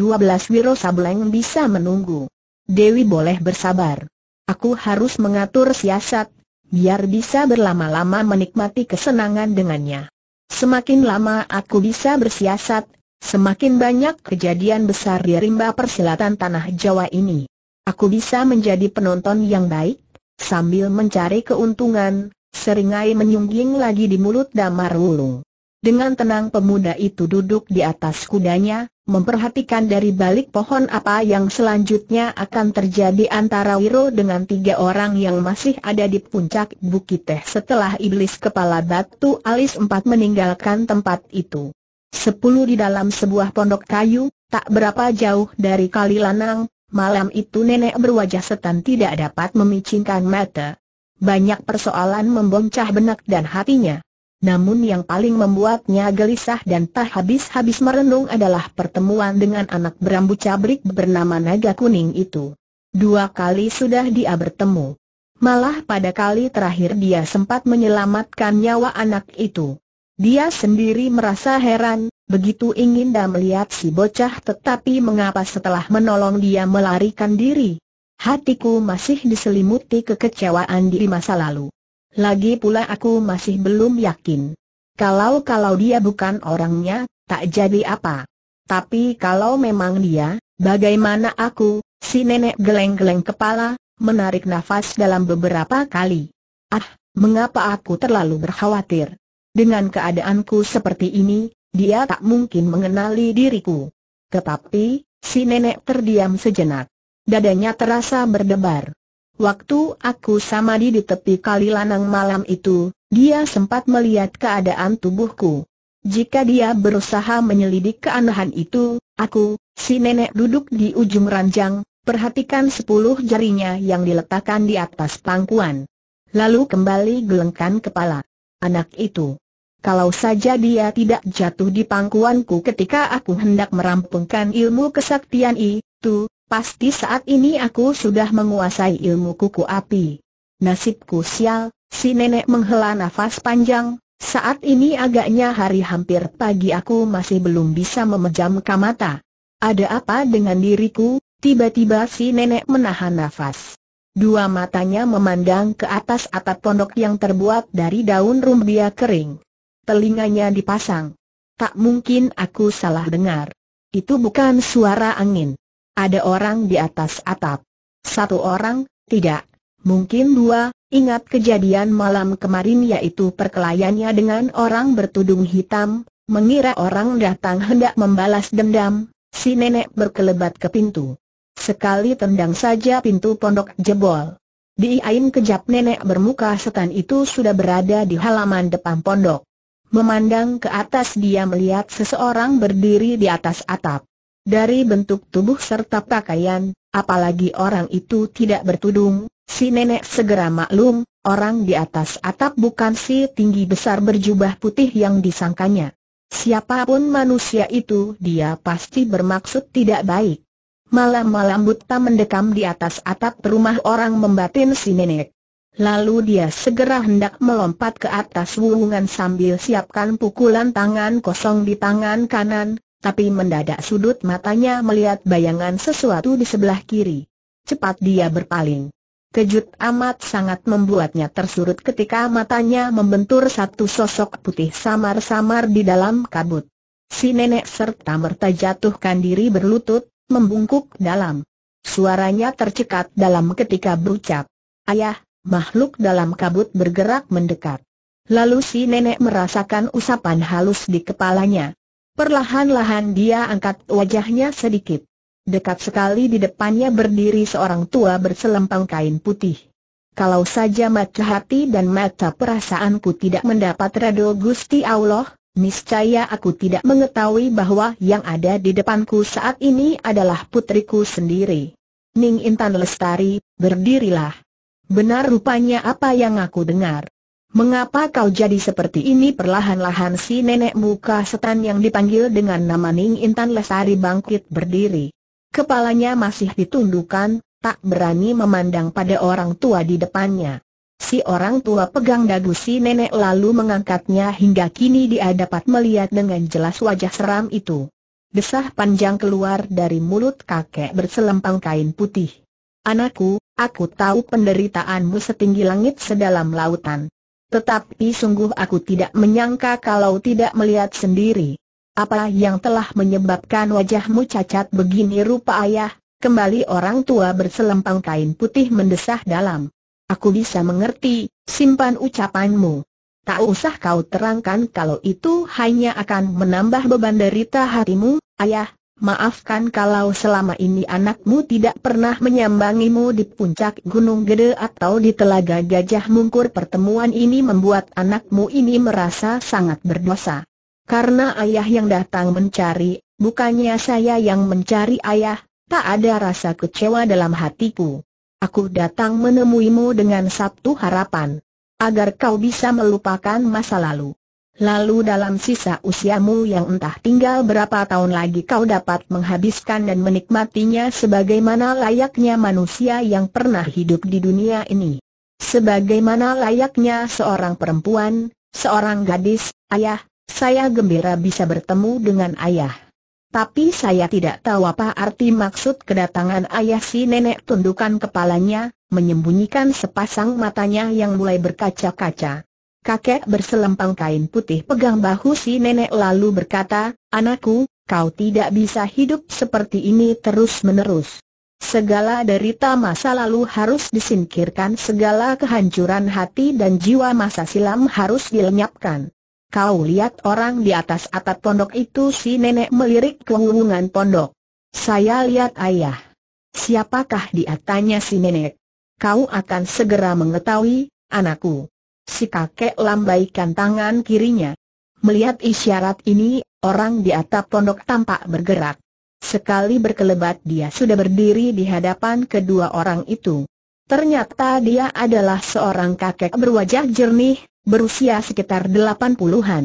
Wiro Sableng bisa menunggu. Dewi boleh bersabar. Aku harus mengatur siasat biar bisa berlama-lama menikmati kesenangan dengannya. Semakin lama aku bisa bersiasat, semakin banyak kejadian besar di rimba persilatan tanah Jawa ini. Aku bisa menjadi penonton yang baik, sambil mencari keuntungan, seringai menyungging lagi di mulut damar wulung. Dengan tenang pemuda itu duduk di atas kudanya, memperhatikan dari balik pohon apa yang selanjutnya akan terjadi antara Wiro dengan tiga orang yang masih ada di puncak bukit teh setelah iblis kepala batu alis empat meninggalkan tempat itu. Sepuluh di dalam sebuah pondok kayu, tak berapa jauh dari kali lanang, malam itu nenek berwajah setan tidak dapat memicingkan mata. Banyak persoalan memboncah benak dan hatinya. Namun yang paling membuatnya gelisah dan tak habis-habis merenung adalah pertemuan dengan anak berambut cabrik bernama Naga Kuning itu. Dua kali sudah dia bertemu. Malah pada kali terakhir dia sempat menyelamatkan nyawa anak itu. Dia sendiri merasa heran, begitu ingin dan melihat si bocah tetapi mengapa setelah menolong dia melarikan diri? Hatiku masih diselimuti kekecewaan di masa lalu. Lagi pula aku masih belum yakin. Kalau-kalau dia bukan orangnya, tak jadi apa. Tapi kalau memang dia, bagaimana aku, si nenek geleng-geleng kepala, menarik nafas dalam beberapa kali. Ah, mengapa aku terlalu berkhawatir? Dengan keadaanku seperti ini, dia tak mungkin mengenali diriku. Tetapi, si nenek terdiam sejenak. Dadanya terasa berdebar. Waktu aku samadi di tepi kali lanang malam itu, dia sempat melihat keadaan tubuhku. Jika dia berusaha menyelidik keanehan itu, aku, si nenek duduk di ujung ranjang, perhatikan sepuluh jarinya yang diletakkan di atas pangkuan. Lalu kembali gelengkan kepala. Anak itu. Kalau saja dia tidak jatuh di pangkuanku ketika aku hendak merampungkan ilmu kesaktian itu, Pasti saat ini aku sudah menguasai ilmu kuku api. Nasibku sial, si nenek menghela nafas panjang, saat ini agaknya hari hampir pagi aku masih belum bisa memejamkan mata. Ada apa dengan diriku? Tiba-tiba si nenek menahan nafas. Dua matanya memandang ke atas atap pondok yang terbuat dari daun rumbia kering. Telinganya dipasang. Tak mungkin aku salah dengar. Itu bukan suara angin. Ada orang di atas atap. Satu orang, tidak. Mungkin dua, ingat kejadian malam kemarin yaitu perkelayannya dengan orang bertudung hitam, mengira orang datang hendak membalas dendam, si nenek berkelebat ke pintu. Sekali tendang saja pintu pondok jebol. Diain kejap nenek bermuka setan itu sudah berada di halaman depan pondok. Memandang ke atas dia melihat seseorang berdiri di atas atap. Dari bentuk tubuh serta pakaian, apalagi orang itu tidak bertudung, si nenek segera maklum, orang di atas atap bukan si tinggi besar berjubah putih yang disangkanya. Siapapun manusia itu dia pasti bermaksud tidak baik. Malam-malam buta mendekam di atas atap rumah orang membatin si nenek. Lalu dia segera hendak melompat ke atas wulungan sambil siapkan pukulan tangan kosong di tangan kanan, tapi mendadak sudut matanya melihat bayangan sesuatu di sebelah kiri. Cepat dia berpaling. Kejut amat sangat membuatnya tersurut ketika matanya membentur satu sosok putih samar-samar di dalam kabut. Si nenek serta merta jatuhkan diri berlutut, membungkuk dalam. Suaranya tercekat dalam ketika berucap, Ayah, makhluk dalam kabut bergerak mendekat. Lalu si nenek merasakan usapan halus di kepalanya. Perlahan-lahan dia angkat wajahnya sedikit. Dekat sekali di depannya berdiri seorang tua berselempang kain putih. Kalau saja mata hati dan mata perasaanku tidak mendapat redo Gusti Allah, niscaya aku tidak mengetahui bahwa yang ada di depanku saat ini adalah putriku sendiri. Ning Intan Lestari, berdirilah. Benar rupanya apa yang aku dengar. Mengapa kau jadi seperti ini perlahan-lahan si nenek muka setan yang dipanggil dengan nama Ning Intan Lesari bangkit berdiri. Kepalanya masih ditundukkan, tak berani memandang pada orang tua di depannya. Si orang tua pegang dagu si nenek lalu mengangkatnya hingga kini dia dapat melihat dengan jelas wajah seram itu. Desah panjang keluar dari mulut kakek berselempang kain putih. Anakku, aku tahu penderitaanmu setinggi langit sedalam lautan. Tetapi sungguh aku tidak menyangka kalau tidak melihat sendiri. Apa yang telah menyebabkan wajahmu cacat begini rupa ayah? Kembali orang tua berselempang kain putih mendesah dalam. Aku bisa mengerti, simpan ucapanmu. Tak usah kau terangkan kalau itu hanya akan menambah beban derita hatimu, ayah, maafkan kalau selama ini anakmu tidak pernah menyambangimu di puncak Gunung Gede atau di Telaga Gajah Mungkur pertemuan ini membuat anakmu ini merasa sangat berdosa. Karena ayah yang datang mencari, bukannya saya yang mencari ayah, tak ada rasa kecewa dalam hatiku. Aku datang menemuimu dengan satu harapan. Agar kau bisa melupakan masa lalu. Lalu dalam sisa usiamu yang entah tinggal berapa tahun lagi kau dapat menghabiskan dan menikmatinya sebagaimana layaknya manusia yang pernah hidup di dunia ini. Sebagaimana layaknya seorang perempuan, seorang gadis, ayah, saya gembira bisa bertemu dengan ayah. Tapi saya tidak tahu apa arti maksud kedatangan ayah si nenek tundukan kepalanya, menyembunyikan sepasang matanya yang mulai berkaca-kaca. Kakek berselempang kain putih pegang bahu si nenek lalu berkata, Anakku, kau tidak bisa hidup seperti ini terus-menerus. Segala derita masa lalu harus disingkirkan segala kehancuran hati dan jiwa masa silam harus dilenyapkan. Kau lihat orang di atas atap pondok itu si nenek melirik ke pondok. Saya lihat ayah. Siapakah dia tanya si nenek? Kau akan segera mengetahui, anakku. Si kakek lambaikan tangan kirinya. Melihat isyarat ini, orang di atap pondok tampak bergerak. Sekali berkelebat dia sudah berdiri di hadapan kedua orang itu. Ternyata dia adalah seorang kakek berwajah jernih, berusia sekitar delapan puluhan,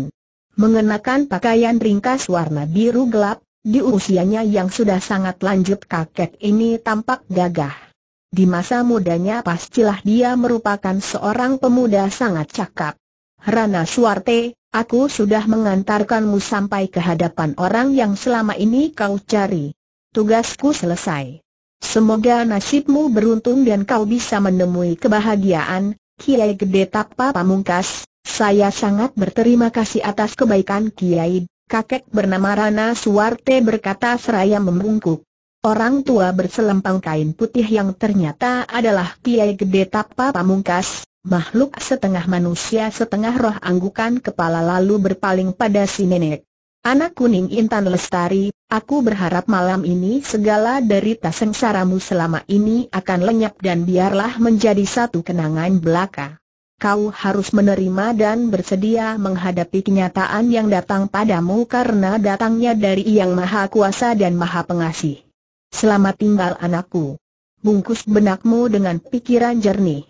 Mengenakan pakaian ringkas warna biru gelap, di usianya yang sudah sangat lanjut kakek ini tampak gagah. Di masa mudanya pastilah dia merupakan seorang pemuda sangat cakap. Rana Suarte, aku sudah mengantarkanmu sampai ke hadapan orang yang selama ini kau cari. Tugasku selesai. Semoga nasibmu beruntung dan kau bisa menemui kebahagiaan, Kiai Gede Tapa Pamungkas, saya sangat berterima kasih atas kebaikan Kiai, kakek bernama Rana Suarte berkata seraya membungkuk. Orang tua berselempang kain putih yang ternyata adalah Kiai Gede Tapa Pamungkas, makhluk setengah manusia setengah roh anggukan kepala lalu berpaling pada si nenek. Anak kuning Intan Lestari, aku berharap malam ini segala derita sengsaramu selama ini akan lenyap dan biarlah menjadi satu kenangan belaka. Kau harus menerima dan bersedia menghadapi kenyataan yang datang padamu karena datangnya dari Yang Maha Kuasa dan Maha Pengasih. Selamat tinggal anakku. Bungkus benakmu dengan pikiran jernih.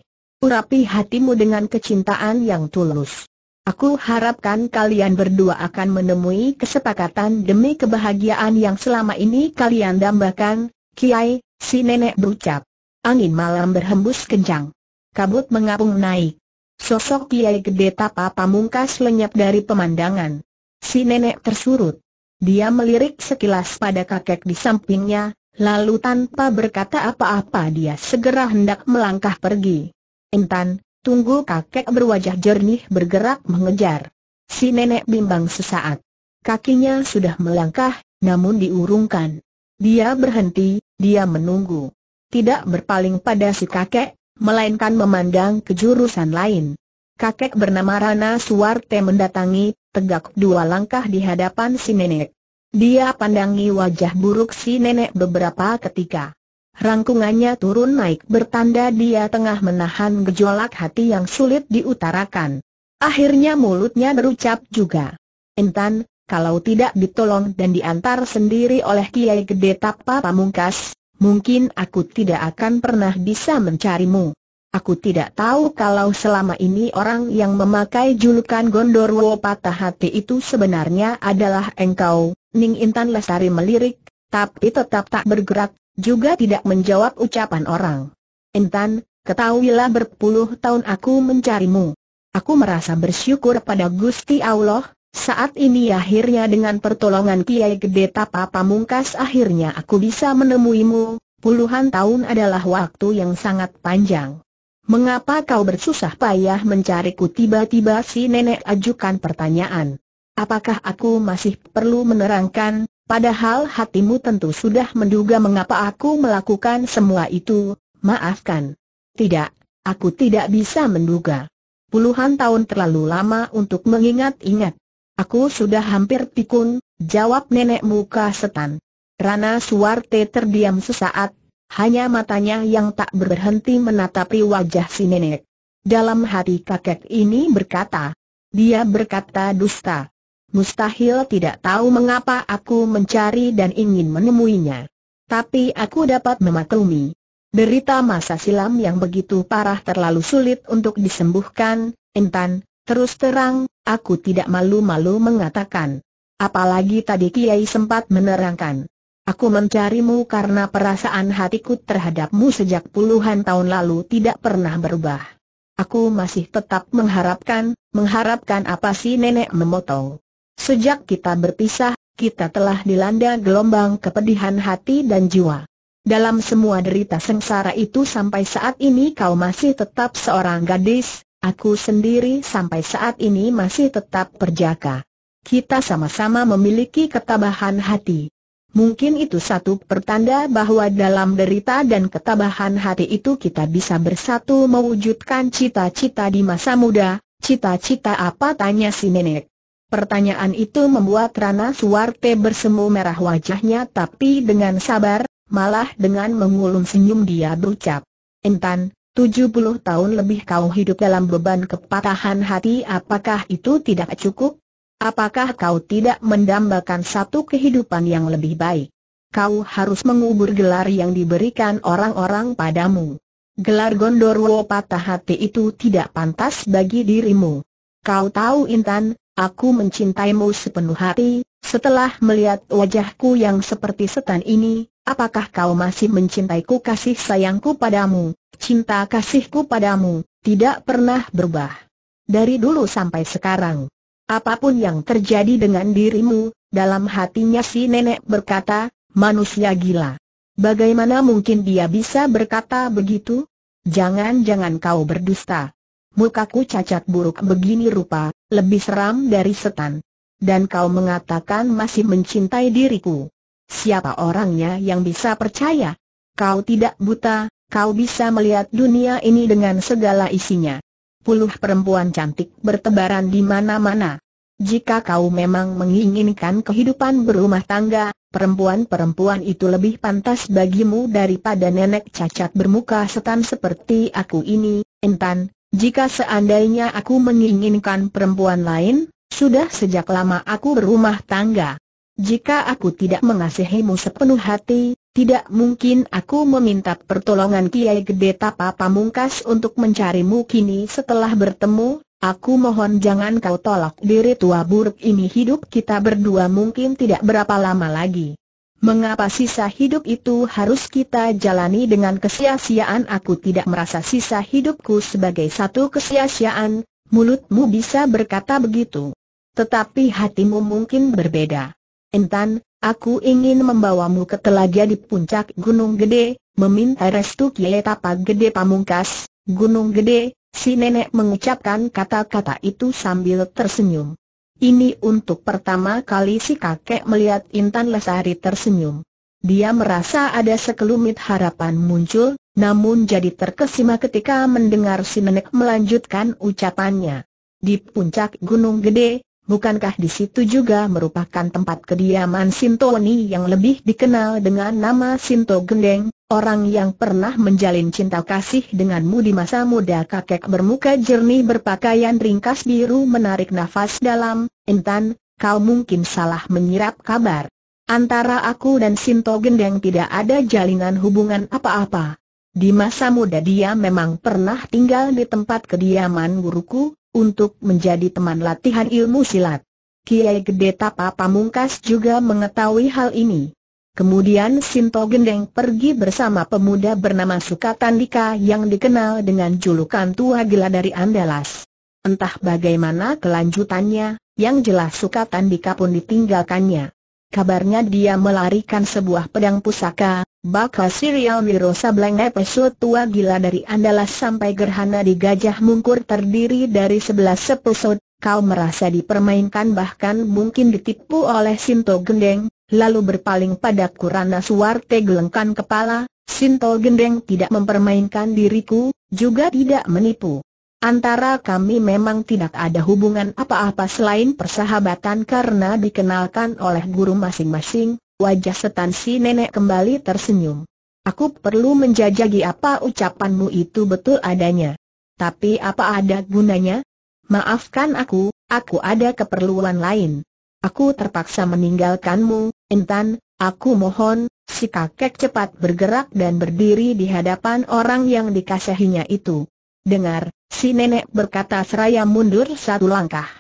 Urapi hatimu dengan kecintaan yang tulus. Aku harapkan kalian berdua akan menemui kesepakatan demi kebahagiaan yang selama ini kalian dambakan, Kiai, si nenek berucap. Angin malam berhembus kencang. Kabut mengapung naik. Sosok Kiai Gede Tapa Pamungkas lenyap dari pemandangan. Si nenek tersurut. Dia melirik sekilas pada kakek di sampingnya, Lalu tanpa berkata apa-apa dia segera hendak melangkah pergi. Intan, tunggu kakek berwajah jernih bergerak mengejar. Si nenek bimbang sesaat. Kakinya sudah melangkah, namun diurungkan. Dia berhenti, dia menunggu. Tidak berpaling pada si kakek, melainkan memandang ke jurusan lain. Kakek bernama Rana Suwarte mendatangi, tegak dua langkah di hadapan si nenek. Dia pandangi wajah buruk si nenek beberapa ketika. Rangkungannya turun naik bertanda dia tengah menahan gejolak hati yang sulit diutarakan. Akhirnya mulutnya berucap juga. Intan, kalau tidak ditolong dan diantar sendiri oleh Kiai Gede Tapa Pamungkas, mungkin aku tidak akan pernah bisa mencarimu. Aku tidak tahu kalau selama ini orang yang memakai julukan Gondorwo Patah Hati itu sebenarnya adalah engkau, Ning Intan Lesari melirik, tapi tetap tak bergerak, juga tidak menjawab ucapan orang. Intan, ketahuilah berpuluh tahun aku mencarimu. Aku merasa bersyukur pada Gusti Allah, saat ini akhirnya dengan pertolongan Kiai Gede Tapa Pamungkas akhirnya aku bisa menemuimu, puluhan tahun adalah waktu yang sangat panjang. Mengapa kau bersusah payah mencariku tiba-tiba si nenek ajukan pertanyaan? Apakah aku masih perlu menerangkan, padahal hatimu tentu sudah menduga mengapa aku melakukan semua itu, maafkan. Tidak, aku tidak bisa menduga. Puluhan tahun terlalu lama untuk mengingat-ingat. Aku sudah hampir pikun, jawab nenek muka setan. Rana Suarte terdiam sesaat, hanya matanya yang tak berhenti menatapi wajah si nenek. Dalam hati kakek ini berkata, dia berkata dusta. Mustahil tidak tahu mengapa aku mencari dan ingin menemuinya. Tapi aku dapat memaklumi. Derita masa silam yang begitu parah terlalu sulit untuk disembuhkan, entan, terus terang, aku tidak malu-malu mengatakan. Apalagi tadi Kiai sempat menerangkan. Aku mencarimu karena perasaan hatiku terhadapmu sejak puluhan tahun lalu tidak pernah berubah. Aku masih tetap mengharapkan, mengharapkan apa sih nenek memotong. Sejak kita berpisah, kita telah dilanda gelombang kepedihan hati dan jiwa. Dalam semua derita sengsara itu sampai saat ini kau masih tetap seorang gadis, aku sendiri sampai saat ini masih tetap perjaka. Kita sama-sama memiliki ketabahan hati. Mungkin itu satu pertanda bahwa dalam derita dan ketabahan hati itu kita bisa bersatu mewujudkan cita-cita di masa muda, cita-cita apa tanya si nenek. Pertanyaan itu membuat Rana Suwarte bersemu merah wajahnya tapi dengan sabar, malah dengan mengulung senyum dia berucap. Intan, 70 tahun lebih kau hidup dalam beban kepatahan hati apakah itu tidak cukup? Apakah kau tidak mendambakan satu kehidupan yang lebih baik? Kau harus mengubur gelar yang diberikan orang-orang padamu. Gelar Gondorwo patah hati itu tidak pantas bagi dirimu. Kau tahu Intan, aku mencintaimu sepenuh hati, setelah melihat wajahku yang seperti setan ini, apakah kau masih mencintaiku kasih sayangku padamu, cinta kasihku padamu, tidak pernah berubah. Dari dulu sampai sekarang. Apapun yang terjadi dengan dirimu, dalam hatinya si nenek berkata, manusia gila. Bagaimana mungkin dia bisa berkata begitu? Jangan-jangan kau berdusta. Mukaku cacat buruk begini rupa, lebih seram dari setan. Dan kau mengatakan masih mencintai diriku. Siapa orangnya yang bisa percaya? Kau tidak buta, kau bisa melihat dunia ini dengan segala isinya puluh perempuan cantik bertebaran di mana-mana. Jika kau memang menginginkan kehidupan berumah tangga, perempuan-perempuan itu lebih pantas bagimu daripada nenek cacat bermuka setan seperti aku ini, Intan. Jika seandainya aku menginginkan perempuan lain, sudah sejak lama aku berumah tangga. Jika aku tidak mengasihimu sepenuh hati, tidak mungkin aku meminta pertolongan Kiai Gede Tapa Pamungkas untuk mencarimu kini setelah bertemu, aku mohon jangan kau tolak diri tua buruk ini hidup kita berdua mungkin tidak berapa lama lagi. Mengapa sisa hidup itu harus kita jalani dengan kesia-siaan aku tidak merasa sisa hidupku sebagai satu kesia-siaan, mulutmu bisa berkata begitu. Tetapi hatimu mungkin berbeda. Intan, Aku ingin membawamu ke telaga di puncak Gunung Gede, meminta restu Kiai Tapa Gede Pamungkas, Gunung Gede, si nenek mengucapkan kata-kata itu sambil tersenyum. Ini untuk pertama kali si kakek melihat Intan Lesari tersenyum. Dia merasa ada sekelumit harapan muncul, namun jadi terkesima ketika mendengar si nenek melanjutkan ucapannya. Di puncak Gunung Gede, bukankah di situ juga merupakan tempat kediaman Sintoni yang lebih dikenal dengan nama Sinto Gendeng, orang yang pernah menjalin cinta kasih denganmu di masa muda kakek bermuka jernih berpakaian ringkas biru menarik nafas dalam, Intan, kau mungkin salah menyirap kabar. Antara aku dan Sinto Gendeng tidak ada jalinan hubungan apa-apa. Di masa muda dia memang pernah tinggal di tempat kediaman guruku, untuk menjadi teman latihan ilmu silat. Kiai Gede Tapa Pamungkas juga mengetahui hal ini. Kemudian Sinto Gendeng pergi bersama pemuda bernama Sukatandika yang dikenal dengan julukan Tua Gila dari Andalas. Entah bagaimana kelanjutannya, yang jelas Sukatandika pun ditinggalkannya. Kabarnya dia melarikan sebuah pedang pusaka, Bakal serial Wiro Sableng episode tua gila dari Andalas sampai Gerhana di Gajah Mungkur terdiri dari 11 episode, kau merasa dipermainkan bahkan mungkin ditipu oleh Sinto Gendeng, lalu berpaling pada Kurana Suwarte gelengkan kepala, Sinto Gendeng tidak mempermainkan diriku, juga tidak menipu. Antara kami memang tidak ada hubungan apa-apa selain persahabatan karena dikenalkan oleh guru masing-masing, Wajah setan si nenek kembali tersenyum. Aku perlu menjajagi apa ucapanmu itu betul adanya. Tapi apa ada gunanya? Maafkan aku, aku ada keperluan lain. Aku terpaksa meninggalkanmu, Intan, aku mohon, si kakek cepat bergerak dan berdiri di hadapan orang yang dikasihinya itu. Dengar, si nenek berkata seraya mundur satu langkah.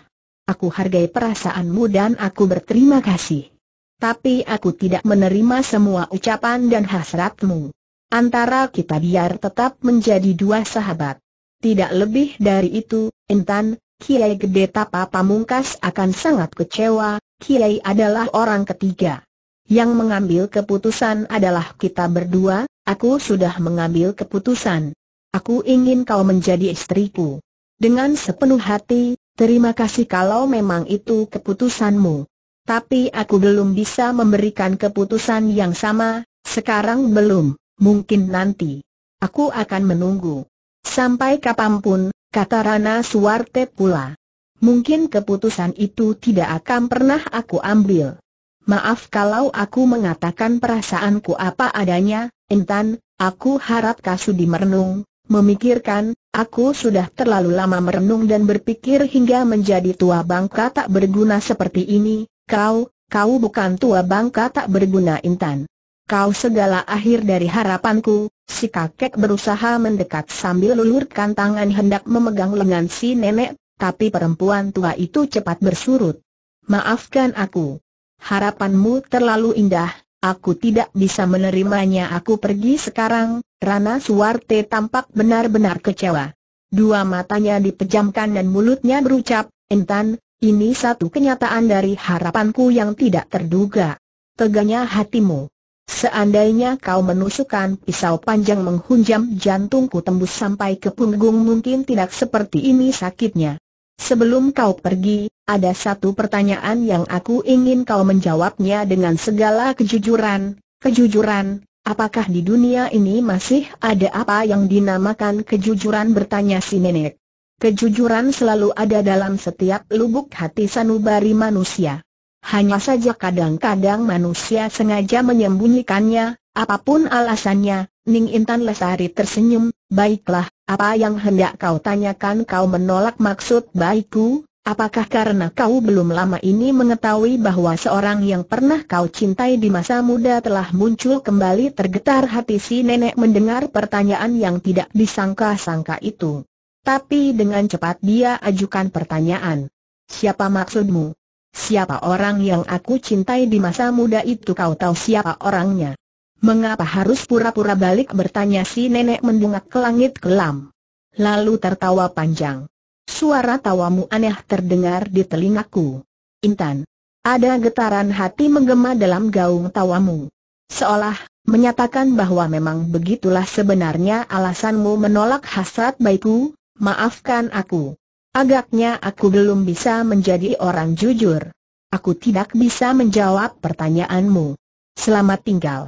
Aku hargai perasaanmu dan aku berterima kasih tapi aku tidak menerima semua ucapan dan hasratmu. Antara kita biar tetap menjadi dua sahabat. Tidak lebih dari itu, Intan, Kiai Gede Tapa Pamungkas akan sangat kecewa, Kiai adalah orang ketiga. Yang mengambil keputusan adalah kita berdua, aku sudah mengambil keputusan. Aku ingin kau menjadi istriku. Dengan sepenuh hati, terima kasih kalau memang itu keputusanmu tapi aku belum bisa memberikan keputusan yang sama, sekarang belum, mungkin nanti. Aku akan menunggu. Sampai kapanpun, kata Rana Suwarte pula. Mungkin keputusan itu tidak akan pernah aku ambil. Maaf kalau aku mengatakan perasaanku apa adanya, Intan, aku harap Kasudi merenung, memikirkan, aku sudah terlalu lama merenung dan berpikir hingga menjadi tua bangka tak berguna seperti ini, Kau, kau bukan tua bangka tak berguna Intan. Kau segala akhir dari harapanku, si kakek berusaha mendekat sambil lulurkan tangan hendak memegang lengan si nenek, tapi perempuan tua itu cepat bersurut. Maafkan aku. Harapanmu terlalu indah, aku tidak bisa menerimanya aku pergi sekarang, Rana Suwarte tampak benar-benar kecewa. Dua matanya dipejamkan dan mulutnya berucap, Intan, ini satu kenyataan dari harapanku yang tidak terduga. Teganya hatimu. Seandainya kau menusukkan pisau panjang menghunjam jantungku tembus sampai ke punggung mungkin tidak seperti ini sakitnya. Sebelum kau pergi, ada satu pertanyaan yang aku ingin kau menjawabnya dengan segala kejujuran. Kejujuran, apakah di dunia ini masih ada apa yang dinamakan kejujuran bertanya si nenek? Kejujuran selalu ada dalam setiap lubuk hati sanubari manusia. Hanya saja kadang-kadang manusia sengaja menyembunyikannya, apapun alasannya, Ning Intan Lesari tersenyum, baiklah, apa yang hendak kau tanyakan kau menolak maksud baikku, apakah karena kau belum lama ini mengetahui bahwa seorang yang pernah kau cintai di masa muda telah muncul kembali tergetar hati si nenek mendengar pertanyaan yang tidak disangka-sangka itu. Tapi dengan cepat dia ajukan pertanyaan. Siapa maksudmu? Siapa orang yang aku cintai di masa muda itu kau tahu siapa orangnya? Mengapa harus pura-pura balik bertanya si nenek mendungak ke langit kelam? Lalu tertawa panjang. Suara tawamu aneh terdengar di telingaku. Intan. Ada getaran hati menggema dalam gaung tawamu. Seolah menyatakan bahwa memang begitulah sebenarnya alasanmu menolak hasrat baikku, Maafkan aku. Agaknya aku belum bisa menjadi orang jujur. Aku tidak bisa menjawab pertanyaanmu. Selamat tinggal.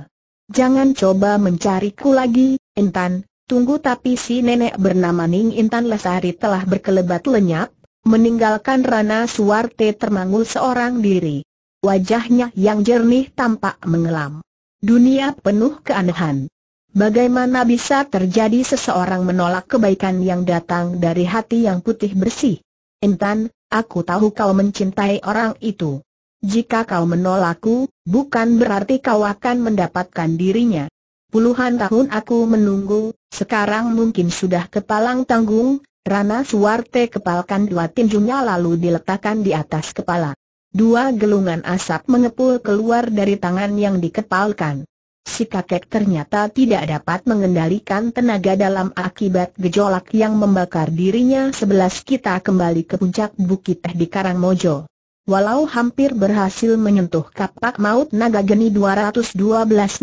Jangan coba mencariku lagi, Intan. Tunggu tapi si nenek bernama Ning Intan Lesari telah berkelebat lenyap, meninggalkan Rana Suwarte termangul seorang diri. Wajahnya yang jernih tampak mengelam. Dunia penuh keanehan. Bagaimana bisa terjadi seseorang menolak kebaikan yang datang dari hati yang putih bersih? Intan, aku tahu kau mencintai orang itu. Jika kau menolakku, bukan berarti kau akan mendapatkan dirinya. Puluhan tahun aku menunggu, sekarang mungkin sudah kepalang tanggung, Rana Suwarte kepalkan dua tinjunya lalu diletakkan di atas kepala. Dua gelungan asap mengepul keluar dari tangan yang dikepalkan. Si kakek ternyata tidak dapat mengendalikan tenaga dalam akibat gejolak yang membakar dirinya sebelas kita kembali ke puncak bukit teh di Karangmojo. Walau hampir berhasil menyentuh kapak maut naga geni 212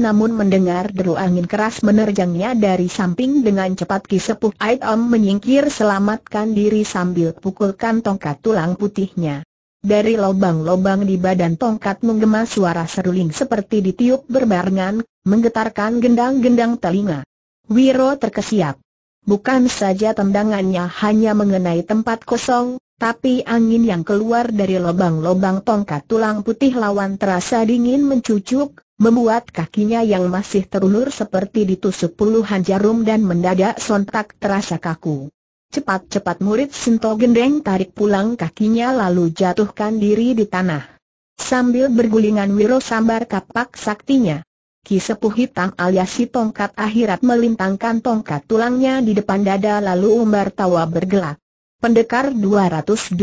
namun mendengar deru angin keras menerjangnya dari samping dengan cepat kisepuh Aitom menyingkir selamatkan diri sambil pukulkan tongkat tulang putihnya. Dari lobang-lobang di badan tongkat menggema suara seruling seperti ditiup berbarengan, menggetarkan gendang-gendang telinga. Wiro terkesiap. Bukan saja tendangannya hanya mengenai tempat kosong, tapi angin yang keluar dari lobang-lobang tongkat tulang putih lawan terasa dingin mencucuk, membuat kakinya yang masih terulur seperti ditusuk puluhan jarum dan mendadak sontak terasa kaku. Cepat-cepat murid Sinto Gendeng tarik pulang kakinya lalu jatuhkan diri di tanah. Sambil bergulingan Wiro sambar kapak saktinya. Ki Sepuh Hitam alias si tongkat akhirat melintangkan tongkat tulangnya di depan dada lalu umbar tawa bergelak. Pendekar 212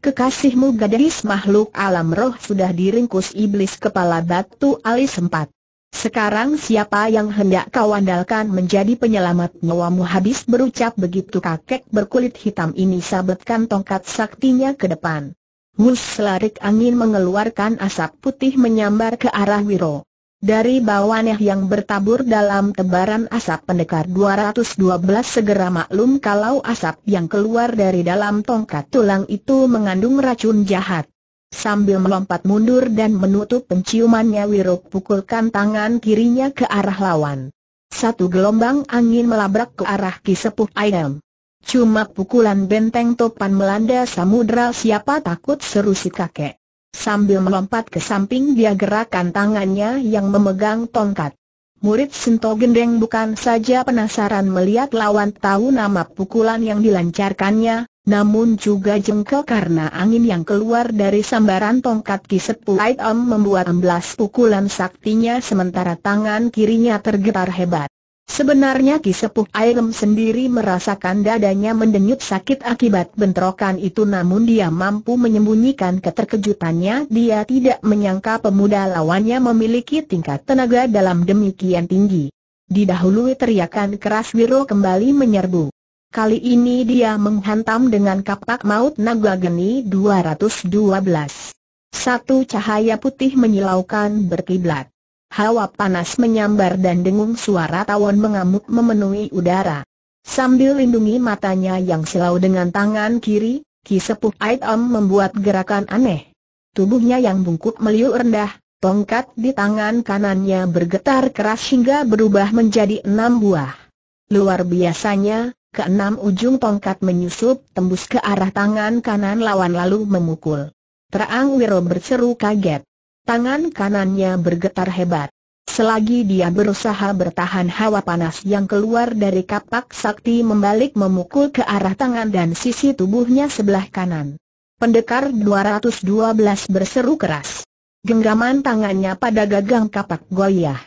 Kekasihmu gadis makhluk alam roh sudah diringkus iblis kepala batu alis empat. Sekarang siapa yang hendak kau andalkan menjadi penyelamat nyawamu habis berucap begitu kakek berkulit hitam ini sabetkan tongkat saktinya ke depan. Mus selarik angin mengeluarkan asap putih menyambar ke arah Wiro. Dari bawaneh yang bertabur dalam tebaran asap pendekar 212 segera maklum kalau asap yang keluar dari dalam tongkat tulang itu mengandung racun jahat. Sambil melompat mundur dan menutup penciumannya Wiro pukulkan tangan kirinya ke arah lawan. Satu gelombang angin melabrak ke arah Kisepuh Ayam. Cuma pukulan benteng topan melanda samudra siapa takut seru si kakek. Sambil melompat ke samping dia gerakan tangannya yang memegang tongkat. Murid Sento Gendeng bukan saja penasaran melihat lawan tahu nama pukulan yang dilancarkannya, namun juga jengkel karena angin yang keluar dari sambaran tongkat Kisepu Om membuat embelas pukulan saktinya sementara tangan kirinya tergetar hebat. Sebenarnya kisepuk Airem sendiri merasakan dadanya mendenyut sakit akibat bentrokan itu namun dia mampu menyembunyikan keterkejutannya dia tidak menyangka pemuda lawannya memiliki tingkat tenaga dalam demikian tinggi. Didahului teriakan keras Wiro kembali menyerbu. Kali ini dia menghantam dengan kapak maut naga geni 212. Satu cahaya putih menyilaukan berkiblat. Hawa panas menyambar dan dengung suara tawon mengamuk memenuhi udara. Sambil lindungi matanya yang silau dengan tangan kiri, Ki Sepuh Aitam membuat gerakan aneh. Tubuhnya yang bungkuk meliuk rendah, tongkat di tangan kanannya bergetar keras hingga berubah menjadi enam buah. Luar biasanya, keenam ujung tongkat menyusup tembus ke arah tangan kanan lawan lalu memukul. Terang Wiro berseru kaget. Tangan kanannya bergetar hebat. Selagi dia berusaha bertahan hawa panas yang keluar dari kapak sakti membalik memukul ke arah tangan dan sisi tubuhnya sebelah kanan. Pendekar 212 berseru keras. Genggaman tangannya pada gagang kapak goyah.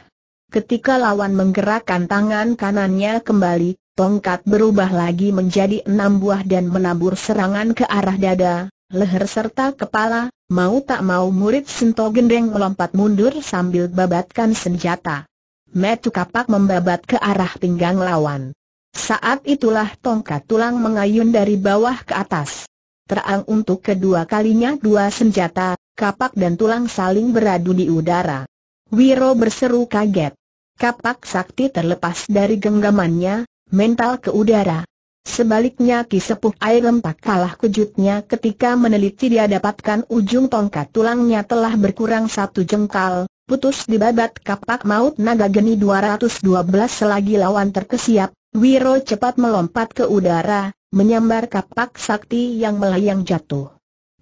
Ketika lawan menggerakkan tangan kanannya kembali, tongkat berubah lagi menjadi enam buah dan menabur serangan ke arah dada, leher serta kepala, mau tak mau murid Sento Gendeng melompat mundur sambil babatkan senjata. Metu kapak membabat ke arah pinggang lawan. Saat itulah tongkat tulang mengayun dari bawah ke atas. Terang untuk kedua kalinya dua senjata, kapak dan tulang saling beradu di udara. Wiro berseru kaget. Kapak sakti terlepas dari genggamannya, mental ke udara. Sebaliknya Ki Sepuh Air Lempak kalah kejutnya ketika meneliti dia dapatkan ujung tongkat tulangnya telah berkurang satu jengkal, putus di babat kapak maut naga geni 212 selagi lawan terkesiap, Wiro cepat melompat ke udara, menyambar kapak sakti yang melayang jatuh.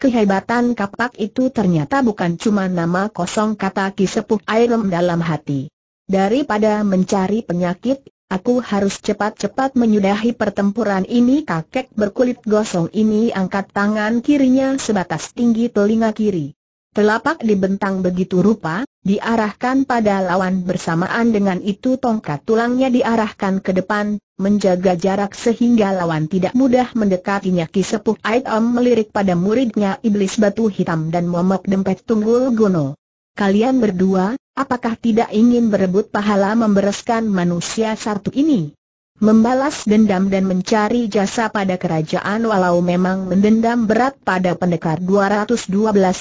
Kehebatan kapak itu ternyata bukan cuma nama kosong kata Ki Sepuh Air dalam hati. Daripada mencari penyakit Aku harus cepat-cepat menyudahi pertempuran ini kakek berkulit gosong ini angkat tangan kirinya sebatas tinggi telinga kiri. Telapak dibentang begitu rupa, diarahkan pada lawan bersamaan dengan itu tongkat tulangnya diarahkan ke depan, menjaga jarak sehingga lawan tidak mudah mendekatinya kisepuh Sepuh melirik pada muridnya Iblis Batu Hitam dan Momok Dempet Tunggul gunung kalian berdua, apakah tidak ingin berebut pahala membereskan manusia satu ini? Membalas dendam dan mencari jasa pada kerajaan walau memang mendendam berat pada pendekar 212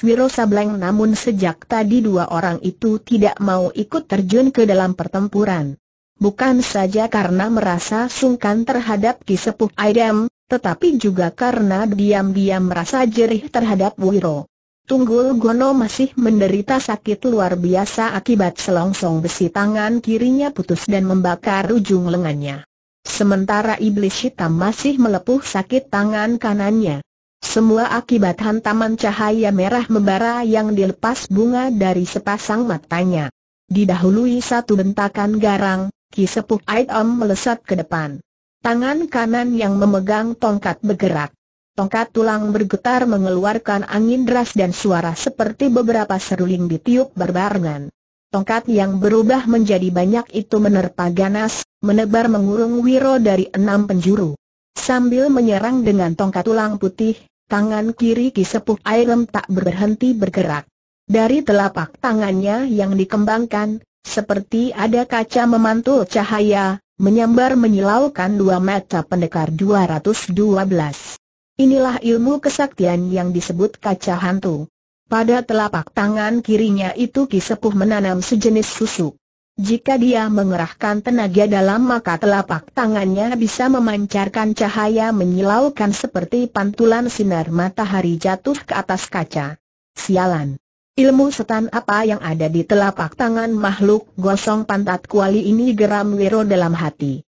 Wiro Sableng namun sejak tadi dua orang itu tidak mau ikut terjun ke dalam pertempuran. Bukan saja karena merasa sungkan terhadap Kisepuh Aidam, tetapi juga karena diam-diam merasa jerih terhadap Wiro. Tunggul Gono masih menderita sakit luar biasa akibat selongsong besi tangan kirinya putus dan membakar ujung lengannya. Sementara iblis hitam masih melepuh sakit tangan kanannya. Semua akibat hantaman cahaya merah membara yang dilepas bunga dari sepasang matanya. Didahului satu bentakan garang, Ki Sepuh am melesat ke depan. Tangan kanan yang memegang tongkat bergerak. Tongkat tulang bergetar mengeluarkan angin deras dan suara seperti beberapa seruling ditiup berbarengan. Tongkat yang berubah menjadi banyak itu menerpa ganas, menebar mengurung Wiro dari enam penjuru. Sambil menyerang dengan tongkat tulang putih, tangan kiri Ki Sepuh Airem tak berhenti bergerak. Dari telapak tangannya yang dikembangkan, seperti ada kaca memantul cahaya, menyambar menyilaukan dua mata pendekar 212. Inilah ilmu kesaktian yang disebut kaca hantu. Pada telapak tangan kirinya itu Ki Sepuh menanam sejenis susuk. Jika dia mengerahkan tenaga dalam maka telapak tangannya bisa memancarkan cahaya menyilaukan seperti pantulan sinar matahari jatuh ke atas kaca. Sialan. Ilmu setan apa yang ada di telapak tangan makhluk gosong pantat kuali ini geram Wiro dalam hati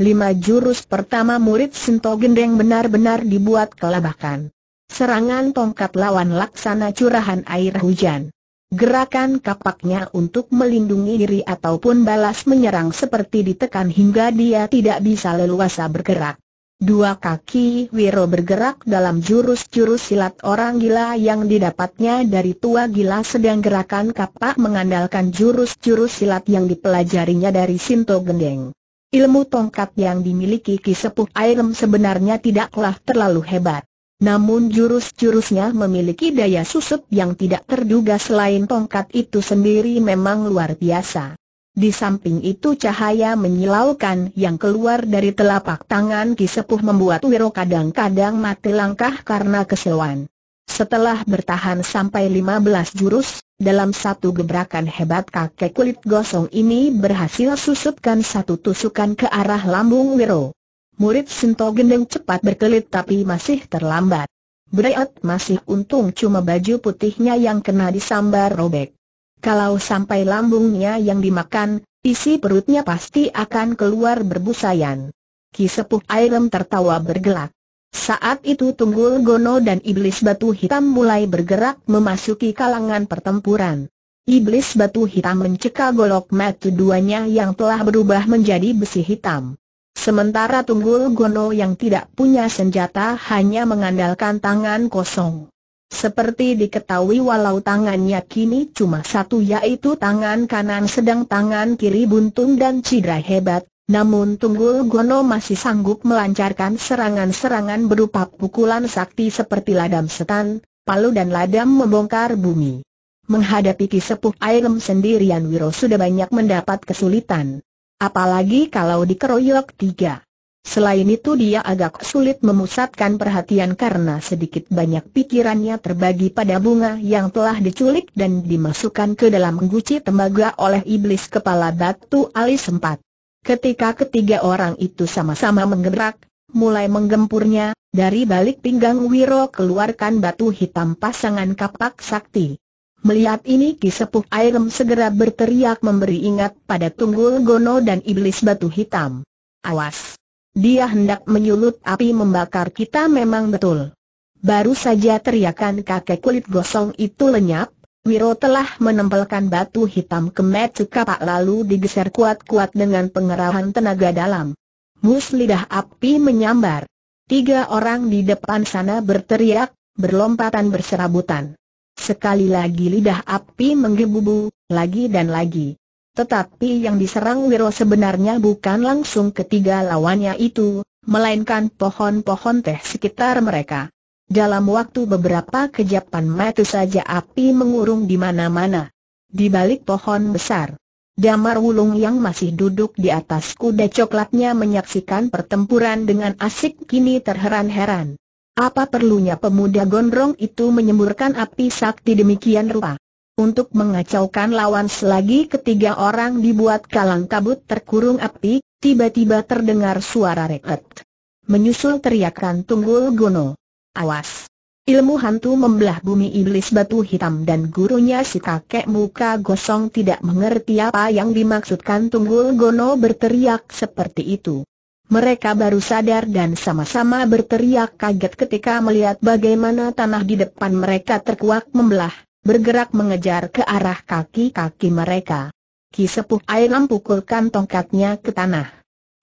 lima jurus pertama murid Sinto Gendeng benar-benar dibuat kelabakan. Serangan tongkat lawan laksana curahan air hujan. Gerakan kapaknya untuk melindungi diri ataupun balas menyerang seperti ditekan hingga dia tidak bisa leluasa bergerak. Dua kaki Wiro bergerak dalam jurus-jurus silat orang gila yang didapatnya dari tua gila sedang gerakan kapak mengandalkan jurus-jurus silat yang dipelajarinya dari Sinto Gendeng. Ilmu tongkat yang dimiliki Kisepuh Airem sebenarnya tidaklah terlalu hebat. Namun jurus-jurusnya memiliki daya susut yang tidak terduga selain tongkat itu sendiri memang luar biasa. Di samping itu cahaya menyilaukan yang keluar dari telapak tangan Kisepuh membuat Wiro kadang-kadang mati langkah karena keseluan. Setelah bertahan sampai 15 jurus, dalam satu gebrakan hebat kakek kulit gosong ini berhasil susupkan satu tusukan ke arah lambung Wiro. Murid Sinto Gendeng cepat berkelit tapi masih terlambat. Breot masih untung cuma baju putihnya yang kena disambar robek. Kalau sampai lambungnya yang dimakan, isi perutnya pasti akan keluar berbusayan. Kisepuh Airem tertawa bergelak. Saat itu Tunggul Gono dan Iblis Batu Hitam mulai bergerak memasuki kalangan pertempuran. Iblis Batu Hitam mencekal golok mata duanya yang telah berubah menjadi besi hitam. Sementara Tunggul Gono yang tidak punya senjata hanya mengandalkan tangan kosong. Seperti diketahui walau tangannya kini cuma satu yaitu tangan kanan sedang tangan kiri buntung dan cedera hebat, namun Tunggul Gono masih sanggup melancarkan serangan-serangan berupa pukulan sakti seperti ladam setan, palu dan ladam membongkar bumi. Menghadapi kisepuh airem sendirian Wiro sudah banyak mendapat kesulitan. Apalagi kalau dikeroyok tiga. Selain itu dia agak sulit memusatkan perhatian karena sedikit banyak pikirannya terbagi pada bunga yang telah diculik dan dimasukkan ke dalam guci tembaga oleh iblis kepala batu alis sempat. Ketika ketiga orang itu sama-sama menggerak, mulai menggempurnya, dari balik pinggang Wiro keluarkan batu hitam pasangan kapak sakti. Melihat ini Ki Sepuh Airem segera berteriak memberi ingat pada Tunggul Gono dan Iblis Batu Hitam. Awas! Dia hendak menyulut api membakar kita memang betul. Baru saja teriakan kakek kulit gosong itu lenyap, Wiro telah menempelkan batu hitam ke kemet kapak lalu digeser kuat-kuat dengan pengerahan tenaga dalam. Mus lidah api menyambar. Tiga orang di depan sana berteriak, berlompatan berserabutan. Sekali lagi lidah api menggebu-gebu, lagi dan lagi. Tetapi yang diserang Wiro sebenarnya bukan langsung ketiga lawannya itu, melainkan pohon-pohon teh sekitar mereka. Dalam waktu beberapa kejapan mata saja api mengurung di mana-mana. Di balik pohon besar. Damar Wulung yang masih duduk di atas kuda coklatnya menyaksikan pertempuran dengan asik kini terheran-heran. Apa perlunya pemuda gondrong itu menyemburkan api sakti demikian rupa? Untuk mengacaukan lawan selagi ketiga orang dibuat kalang kabut terkurung api, tiba-tiba terdengar suara reket. Menyusul teriakan Tunggul Gono. Awas! Ilmu hantu membelah bumi iblis batu hitam dan gurunya si kakek muka gosong tidak mengerti apa yang dimaksudkan Tunggul Gono berteriak seperti itu. Mereka baru sadar dan sama-sama berteriak kaget ketika melihat bagaimana tanah di depan mereka terkuak membelah, bergerak mengejar ke arah kaki-kaki mereka. Kisepuh air lampu pukulkan tongkatnya ke tanah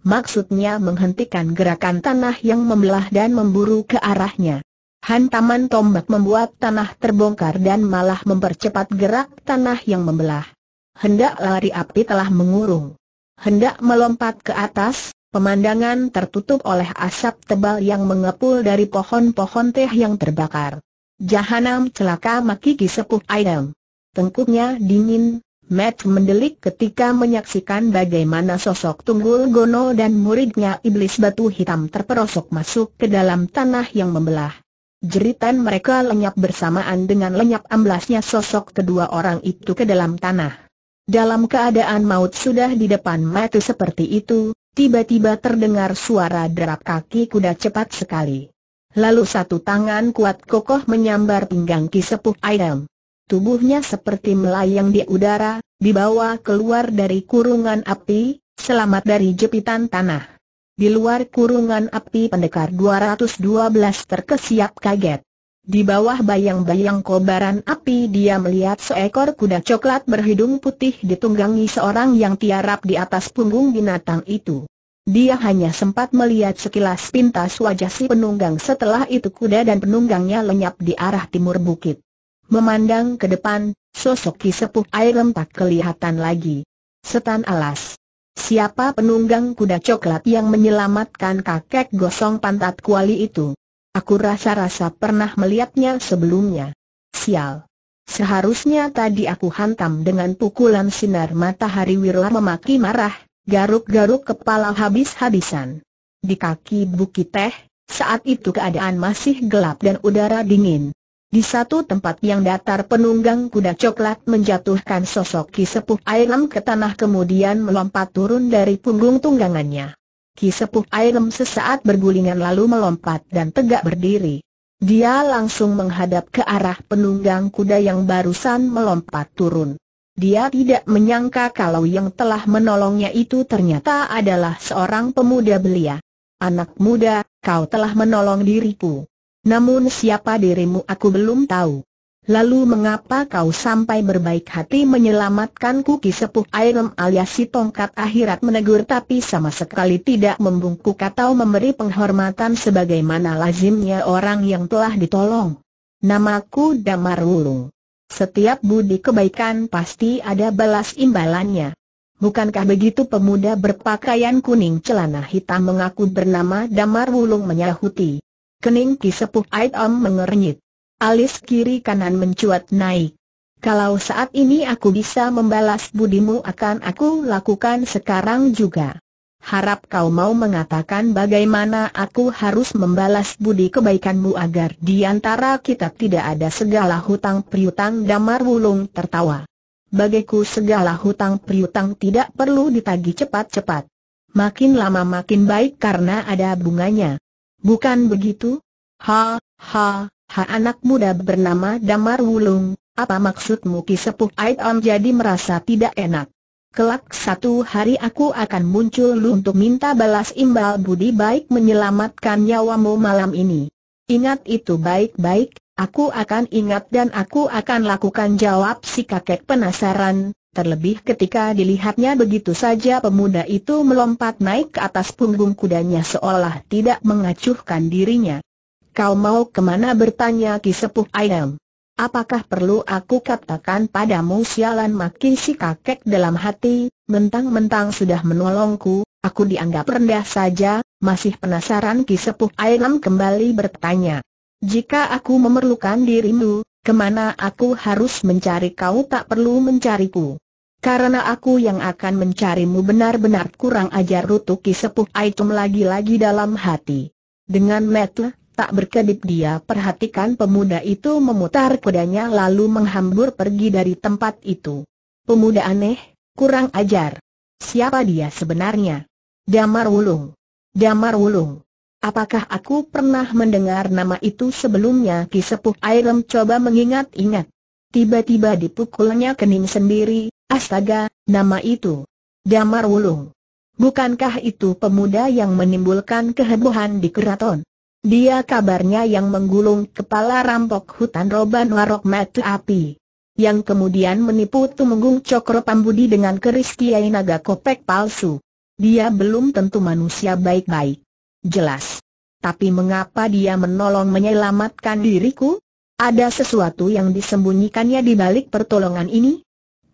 maksudnya menghentikan gerakan tanah yang membelah dan memburu ke arahnya. Hantaman tombak membuat tanah terbongkar dan malah mempercepat gerak tanah yang membelah. Hendak lari api telah mengurung. Hendak melompat ke atas, pemandangan tertutup oleh asap tebal yang mengepul dari pohon-pohon teh yang terbakar. Jahanam celaka maki sepuh ayam. Tengkuknya dingin, Matt mendelik ketika menyaksikan bagaimana sosok Tunggul Gono dan muridnya iblis batu hitam terperosok masuk ke dalam tanah yang membelah. Jeritan mereka lenyap bersamaan dengan lenyap amblasnya sosok kedua orang itu ke dalam tanah. Dalam keadaan maut sudah di depan Matt seperti itu, tiba-tiba terdengar suara derap kaki kuda cepat sekali. Lalu satu tangan kuat kokoh menyambar pinggang kisepuh Sepuh tubuhnya seperti melayang di udara, dibawa keluar dari kurungan api, selamat dari jepitan tanah. Di luar kurungan api pendekar 212 terkesiap kaget. Di bawah bayang-bayang kobaran api dia melihat seekor kuda coklat berhidung putih ditunggangi seorang yang tiarap di atas punggung binatang itu. Dia hanya sempat melihat sekilas pintas wajah si penunggang setelah itu kuda dan penunggangnya lenyap di arah timur bukit. Memandang ke depan, sosok Ki air Airem tak kelihatan lagi. Setan alas. Siapa penunggang kuda coklat yang menyelamatkan kakek gosong pantat kuali itu? Aku rasa-rasa pernah melihatnya sebelumnya. Sial. Seharusnya tadi aku hantam dengan pukulan sinar matahari wirla memaki marah, garuk-garuk kepala habis-habisan. Di kaki bukit teh, saat itu keadaan masih gelap dan udara dingin. Di satu tempat yang datar penunggang kuda coklat menjatuhkan sosok kisepuh Sepuh Airem ke tanah kemudian melompat turun dari punggung tunggangannya. Kisepuh Sepuh Airem sesaat bergulingan lalu melompat dan tegak berdiri. Dia langsung menghadap ke arah penunggang kuda yang barusan melompat turun. Dia tidak menyangka kalau yang telah menolongnya itu ternyata adalah seorang pemuda belia. Anak muda, kau telah menolong diriku. Namun siapa dirimu aku belum tahu. Lalu mengapa kau sampai berbaik hati menyelamatkan kuki Sepuh Airem alias si tongkat akhirat menegur tapi sama sekali tidak membungkuk atau memberi penghormatan sebagaimana lazimnya orang yang telah ditolong. Namaku Damar Wulung. Setiap budi kebaikan pasti ada balas imbalannya. Bukankah begitu pemuda berpakaian kuning celana hitam mengaku bernama Damar Wulung menyahuti. Kening Kisepuh Ait Om mengernyit. Alis kiri kanan mencuat naik. Kalau saat ini aku bisa membalas budimu akan aku lakukan sekarang juga. Harap kau mau mengatakan bagaimana aku harus membalas budi kebaikanmu agar di antara kita tidak ada segala hutang priutang damar wulung tertawa. Bagiku segala hutang priutang tidak perlu ditagi cepat-cepat. Makin lama makin baik karena ada bunganya. Bukan begitu? Ha, ha, ha anak muda bernama Damar Wulung, apa maksudmu Ki Sepuh Om jadi merasa tidak enak? Kelak satu hari aku akan muncul lu untuk minta balas imbal budi baik menyelamatkan nyawamu malam ini. Ingat itu baik-baik, aku akan ingat dan aku akan lakukan jawab si kakek penasaran, Terlebih ketika dilihatnya begitu saja pemuda itu melompat naik ke atas punggung kudanya seolah tidak mengacuhkan dirinya. Kau mau kemana bertanya Ki Sepuh Ayam? Apakah perlu aku katakan padamu sialan maki si kakek dalam hati, mentang-mentang sudah menolongku, aku dianggap rendah saja, masih penasaran Ki Sepuh Ayam kembali bertanya. Jika aku memerlukan dirimu, kemana aku harus mencari kau tak perlu mencariku. Karena aku yang akan mencarimu benar-benar kurang ajar rutuki sepuh Aitum lagi-lagi dalam hati. Dengan metel, tak berkedip dia perhatikan pemuda itu memutar kudanya lalu menghambur pergi dari tempat itu. Pemuda aneh, kurang ajar. Siapa dia sebenarnya? Damar Wulung. Damar Wulung. Apakah aku pernah mendengar nama itu sebelumnya? Kisepuh Airem coba mengingat-ingat. Tiba-tiba dipukulnya kening sendiri, Astaga, nama itu. Damar Wulung. Bukankah itu pemuda yang menimbulkan kehebohan di keraton? Dia kabarnya yang menggulung kepala rampok hutan Roban Warok Matu Api. Yang kemudian menipu Tumenggung Cokro Pambudi dengan keris Kiai Naga Kopek palsu. Dia belum tentu manusia baik-baik. Jelas. Tapi mengapa dia menolong menyelamatkan diriku? Ada sesuatu yang disembunyikannya di balik pertolongan ini?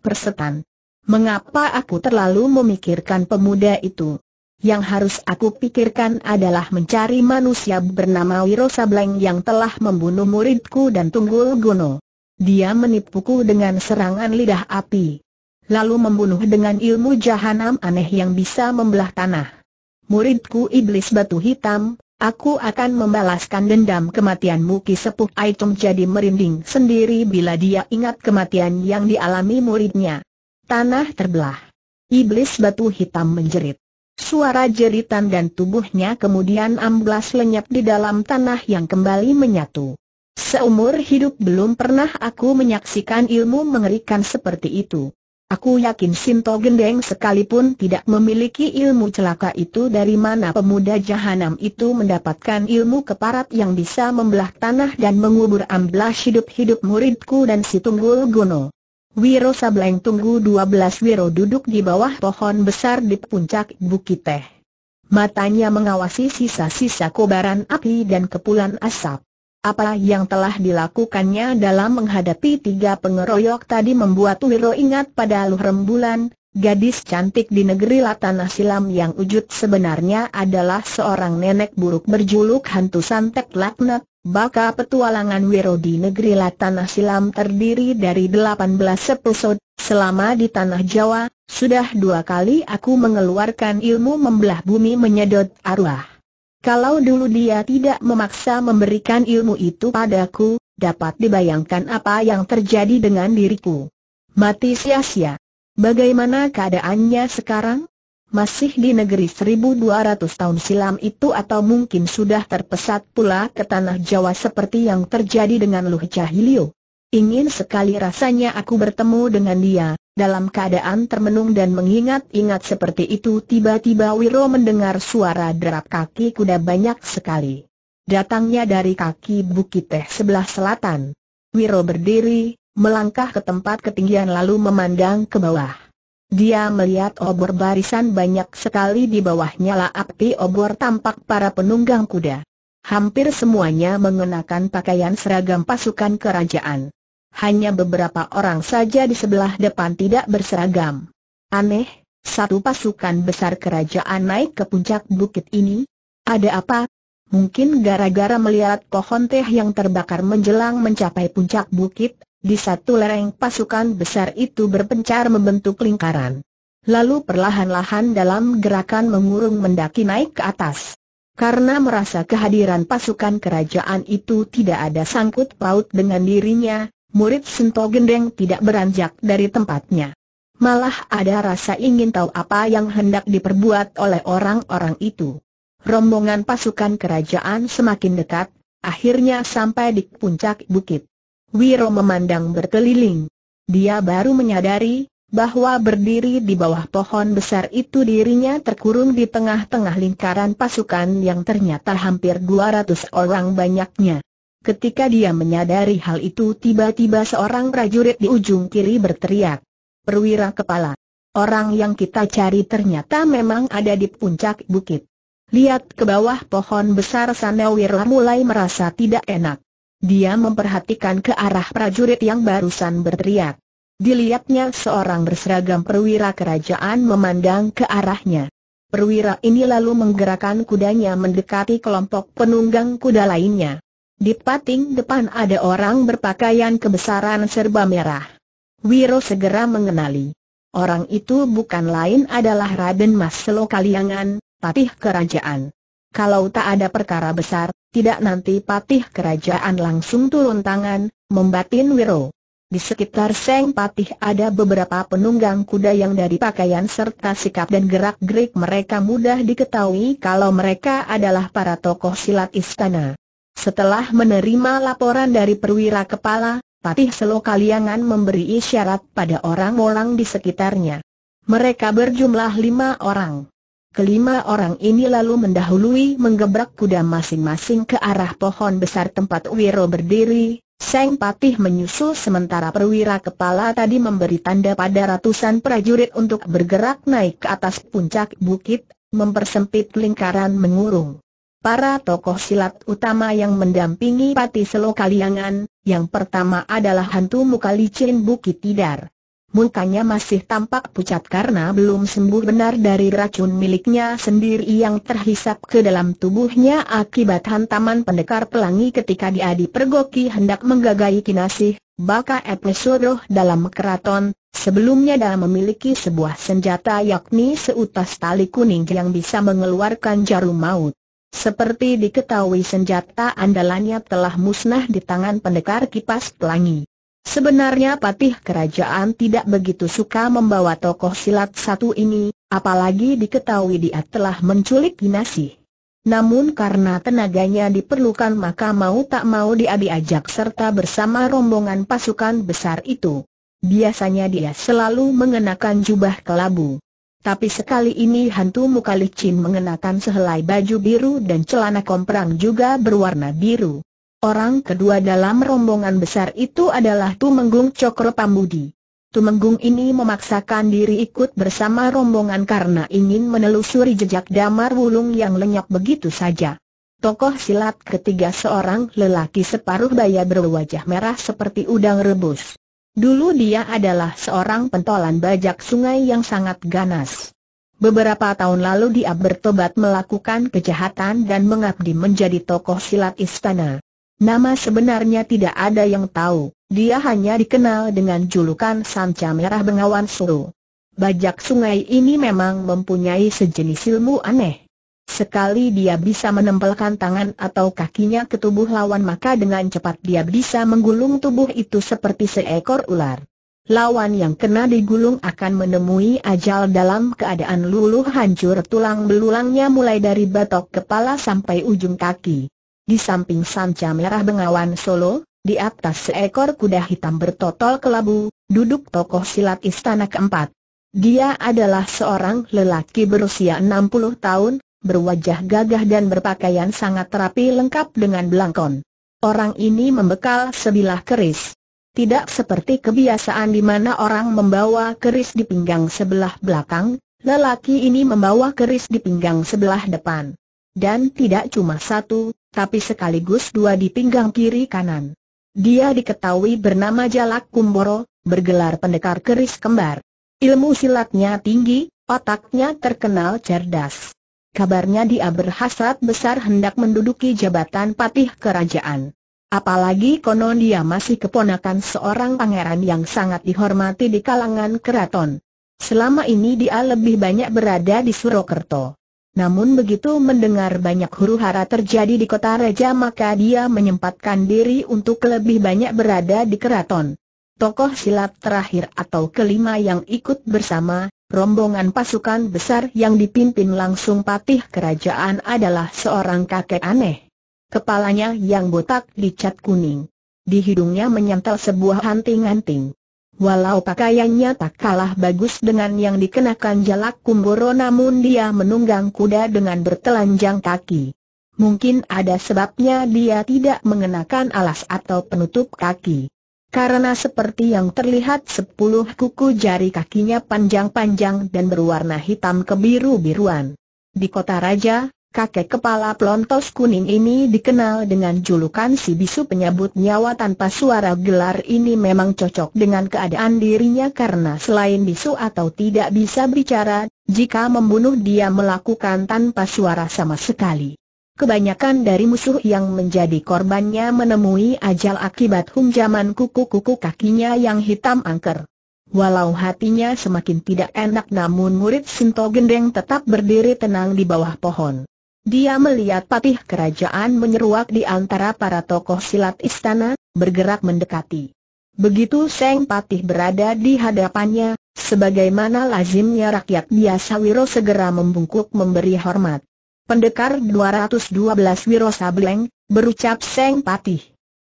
persetan. Mengapa aku terlalu memikirkan pemuda itu? Yang harus aku pikirkan adalah mencari manusia bernama Wiro Sableng yang telah membunuh muridku dan Tunggul Gono. Dia menipuku dengan serangan lidah api. Lalu membunuh dengan ilmu jahanam aneh yang bisa membelah tanah. Muridku iblis batu hitam, Aku akan membalaskan dendam kematianmu Ki Sepuh Aitung jadi merinding sendiri bila dia ingat kematian yang dialami muridnya. Tanah terbelah. Iblis batu hitam menjerit. Suara jeritan dan tubuhnya kemudian amblas lenyap di dalam tanah yang kembali menyatu. Seumur hidup belum pernah aku menyaksikan ilmu mengerikan seperti itu. Aku yakin Sinto Gendeng sekalipun tidak memiliki ilmu celaka itu dari mana pemuda jahanam itu mendapatkan ilmu keparat yang bisa membelah tanah dan mengubur amblas hidup-hidup muridku dan si Tunggul Gono. Wiro Sableng Tunggu 12 Wiro duduk di bawah pohon besar di puncak Bukit Teh. Matanya mengawasi sisa-sisa kobaran api dan kepulan asap. Apa yang telah dilakukannya dalam menghadapi tiga pengeroyok tadi membuat Wiro ingat pada Luh Rembulan, gadis cantik di negeri Latanah Silam yang wujud sebenarnya adalah seorang nenek buruk berjuluk hantu santet laknat, baka petualangan Wiro di negeri Latanah Silam terdiri dari 18 episode, selama di Tanah Jawa, sudah dua kali aku mengeluarkan ilmu membelah bumi menyedot arwah. Kalau dulu dia tidak memaksa memberikan ilmu itu padaku, dapat dibayangkan apa yang terjadi dengan diriku. Mati sia-sia. Bagaimana keadaannya sekarang? Masih di negeri 1200 tahun silam itu atau mungkin sudah terpesat pula ke tanah Jawa seperti yang terjadi dengan Luh Cahilio? Ingin sekali rasanya aku bertemu dengan dia. Dalam keadaan termenung dan mengingat-ingat seperti itu tiba-tiba Wiro mendengar suara derap kaki kuda banyak sekali. Datangnya dari kaki bukit teh sebelah selatan. Wiro berdiri, melangkah ke tempat ketinggian lalu memandang ke bawah. Dia melihat obor barisan banyak sekali di bawahnya nyala api obor tampak para penunggang kuda. Hampir semuanya mengenakan pakaian seragam pasukan kerajaan hanya beberapa orang saja di sebelah depan tidak berseragam. Aneh, satu pasukan besar kerajaan naik ke puncak bukit ini? Ada apa? Mungkin gara-gara melihat pohon teh yang terbakar menjelang mencapai puncak bukit, di satu lereng pasukan besar itu berpencar membentuk lingkaran. Lalu perlahan-lahan dalam gerakan mengurung mendaki naik ke atas. Karena merasa kehadiran pasukan kerajaan itu tidak ada sangkut paut dengan dirinya, murid Sento Gendeng tidak beranjak dari tempatnya. Malah ada rasa ingin tahu apa yang hendak diperbuat oleh orang-orang itu. Rombongan pasukan kerajaan semakin dekat, akhirnya sampai di puncak bukit. Wiro memandang berkeliling. Dia baru menyadari bahwa berdiri di bawah pohon besar itu dirinya terkurung di tengah-tengah lingkaran pasukan yang ternyata hampir 200 orang banyaknya. Ketika dia menyadari hal itu tiba-tiba seorang prajurit di ujung kiri berteriak. Perwira kepala. Orang yang kita cari ternyata memang ada di puncak bukit. Lihat ke bawah pohon besar sana Sanawira mulai merasa tidak enak. Dia memperhatikan ke arah prajurit yang barusan berteriak. Dilihatnya seorang berseragam perwira kerajaan memandang ke arahnya. Perwira ini lalu menggerakkan kudanya mendekati kelompok penunggang kuda lainnya. Di pating depan ada orang berpakaian kebesaran serba merah. Wiro segera mengenali. Orang itu bukan lain adalah Raden Mas Selo Kaliangan, patih kerajaan. Kalau tak ada perkara besar, tidak nanti patih kerajaan langsung turun tangan, membatin Wiro. Di sekitar Seng Patih ada beberapa penunggang kuda yang dari pakaian serta sikap dan gerak-gerik mereka mudah diketahui kalau mereka adalah para tokoh silat istana. Setelah menerima laporan dari perwira kepala, Patih Selokaliangan memberi isyarat pada orang-orang di sekitarnya. Mereka berjumlah lima orang. Kelima orang ini lalu mendahului menggebrak kuda masing-masing ke arah pohon besar tempat Wiro berdiri, Seng Patih menyusul sementara perwira kepala tadi memberi tanda pada ratusan prajurit untuk bergerak naik ke atas puncak bukit, mempersempit lingkaran mengurung para tokoh silat utama yang mendampingi Pati Selokaliangan, yang pertama adalah hantu muka licin Bukit Tidar. Mukanya masih tampak pucat karena belum sembuh benar dari racun miliknya sendiri yang terhisap ke dalam tubuhnya akibat hantaman pendekar pelangi ketika dia dipergoki hendak menggagai kinasih, baka episoroh dalam keraton, sebelumnya dalam memiliki sebuah senjata yakni seutas tali kuning yang bisa mengeluarkan jarum maut. Seperti diketahui senjata andalannya telah musnah di tangan pendekar kipas pelangi. Sebenarnya patih kerajaan tidak begitu suka membawa tokoh silat satu ini, apalagi diketahui dia telah menculik Kinasih. Namun karena tenaganya diperlukan maka mau tak mau dia diajak serta bersama rombongan pasukan besar itu. Biasanya dia selalu mengenakan jubah kelabu. Tapi sekali ini hantu muka licin mengenakan sehelai baju biru dan celana komprang juga berwarna biru. Orang kedua dalam rombongan besar itu adalah Tumenggung Cokro Pambudi. Tumenggung ini memaksakan diri ikut bersama rombongan karena ingin menelusuri jejak damar wulung yang lenyap begitu saja. Tokoh silat ketiga seorang lelaki separuh baya berwajah merah seperti udang rebus. Dulu dia adalah seorang pentolan bajak sungai yang sangat ganas. Beberapa tahun lalu dia bertobat melakukan kejahatan dan mengabdi menjadi tokoh silat istana. Nama sebenarnya tidak ada yang tahu, dia hanya dikenal dengan julukan Sanca Merah Bengawan Suru. Bajak sungai ini memang mempunyai sejenis ilmu aneh. Sekali dia bisa menempelkan tangan atau kakinya ke tubuh lawan maka dengan cepat dia bisa menggulung tubuh itu seperti seekor ular. Lawan yang kena digulung akan menemui ajal dalam keadaan luluh hancur tulang belulangnya mulai dari batok kepala sampai ujung kaki. Di samping sanca merah bengawan Solo, di atas seekor kuda hitam bertotol kelabu, duduk tokoh silat istana keempat. Dia adalah seorang lelaki berusia 60 tahun, berwajah gagah dan berpakaian sangat rapi lengkap dengan belangkon. Orang ini membekal sebilah keris. Tidak seperti kebiasaan di mana orang membawa keris di pinggang sebelah belakang, lelaki ini membawa keris di pinggang sebelah depan. Dan tidak cuma satu, tapi sekaligus dua di pinggang kiri kanan. Dia diketahui bernama Jalak Kumboro, bergelar pendekar keris kembar. Ilmu silatnya tinggi, otaknya terkenal cerdas kabarnya dia berhasrat besar hendak menduduki jabatan patih kerajaan. Apalagi konon dia masih keponakan seorang pangeran yang sangat dihormati di kalangan keraton. Selama ini dia lebih banyak berada di Surakerto. Namun begitu mendengar banyak huru-hara terjadi di kota Raja maka dia menyempatkan diri untuk lebih banyak berada di keraton. Tokoh silat terakhir atau kelima yang ikut bersama, Rombongan pasukan besar yang dipimpin langsung patih kerajaan adalah seorang kakek aneh. Kepalanya yang botak dicat kuning. Di hidungnya menyental sebuah anting-anting. Walau pakaiannya tak kalah bagus dengan yang dikenakan Jalak Kumboro namun dia menunggang kuda dengan bertelanjang kaki. Mungkin ada sebabnya dia tidak mengenakan alas atau penutup kaki. Karena seperti yang terlihat sepuluh kuku jari kakinya panjang-panjang dan berwarna hitam kebiru-biruan. Di kota raja, kakek kepala pelontos kuning ini dikenal dengan julukan si bisu penyabut nyawa tanpa suara gelar ini memang cocok dengan keadaan dirinya karena selain bisu atau tidak bisa bicara, jika membunuh dia melakukan tanpa suara sama sekali. Kebanyakan dari musuh yang menjadi korbannya menemui ajal akibat hunjaman kuku-kuku kakinya yang hitam angker. Walau hatinya semakin tidak enak namun murid Sinto Gendeng tetap berdiri tenang di bawah pohon. Dia melihat patih kerajaan menyeruak di antara para tokoh silat istana, bergerak mendekati. Begitu Seng Patih berada di hadapannya, sebagaimana lazimnya rakyat biasa Wiro segera membungkuk memberi hormat. Pendekar 212 Wiro Sableng, berucap Seng Patih.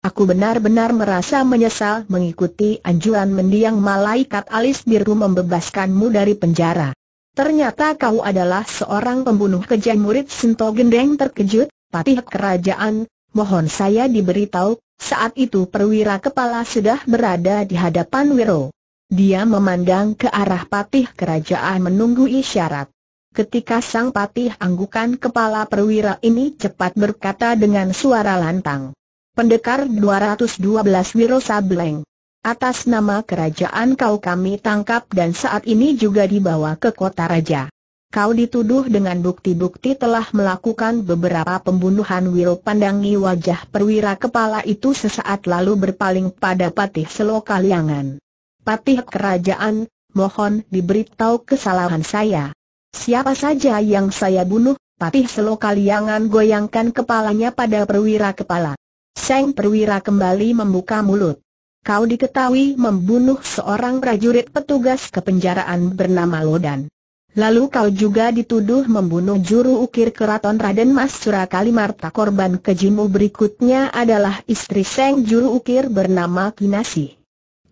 Aku benar-benar merasa menyesal mengikuti anjuran mendiang malaikat alis biru membebaskanmu dari penjara. Ternyata kau adalah seorang pembunuh kejam murid Sinto Gendeng terkejut, patih kerajaan, mohon saya diberitahu, saat itu perwira kepala sudah berada di hadapan Wiro. Dia memandang ke arah patih kerajaan menunggu isyarat. Ketika sang patih anggukan kepala perwira ini cepat berkata dengan suara lantang. Pendekar 212 Wiro Sableng. Atas nama kerajaan kau kami tangkap dan saat ini juga dibawa ke kota raja. Kau dituduh dengan bukti-bukti telah melakukan beberapa pembunuhan Wiro pandangi wajah perwira kepala itu sesaat lalu berpaling pada patih selokaliangan. Patih kerajaan, mohon diberitahu kesalahan saya. Siapa saja yang saya bunuh? Patih Selo Kaliangan goyangkan kepalanya pada perwira kepala. Seng perwira kembali membuka mulut. Kau diketahui membunuh seorang prajurit petugas kepenjaraan bernama Lodan. Lalu kau juga dituduh membunuh juru ukir keraton Raden Mas Surakalimarta korban kejimu berikutnya adalah istri Seng juru ukir bernama Kinasi.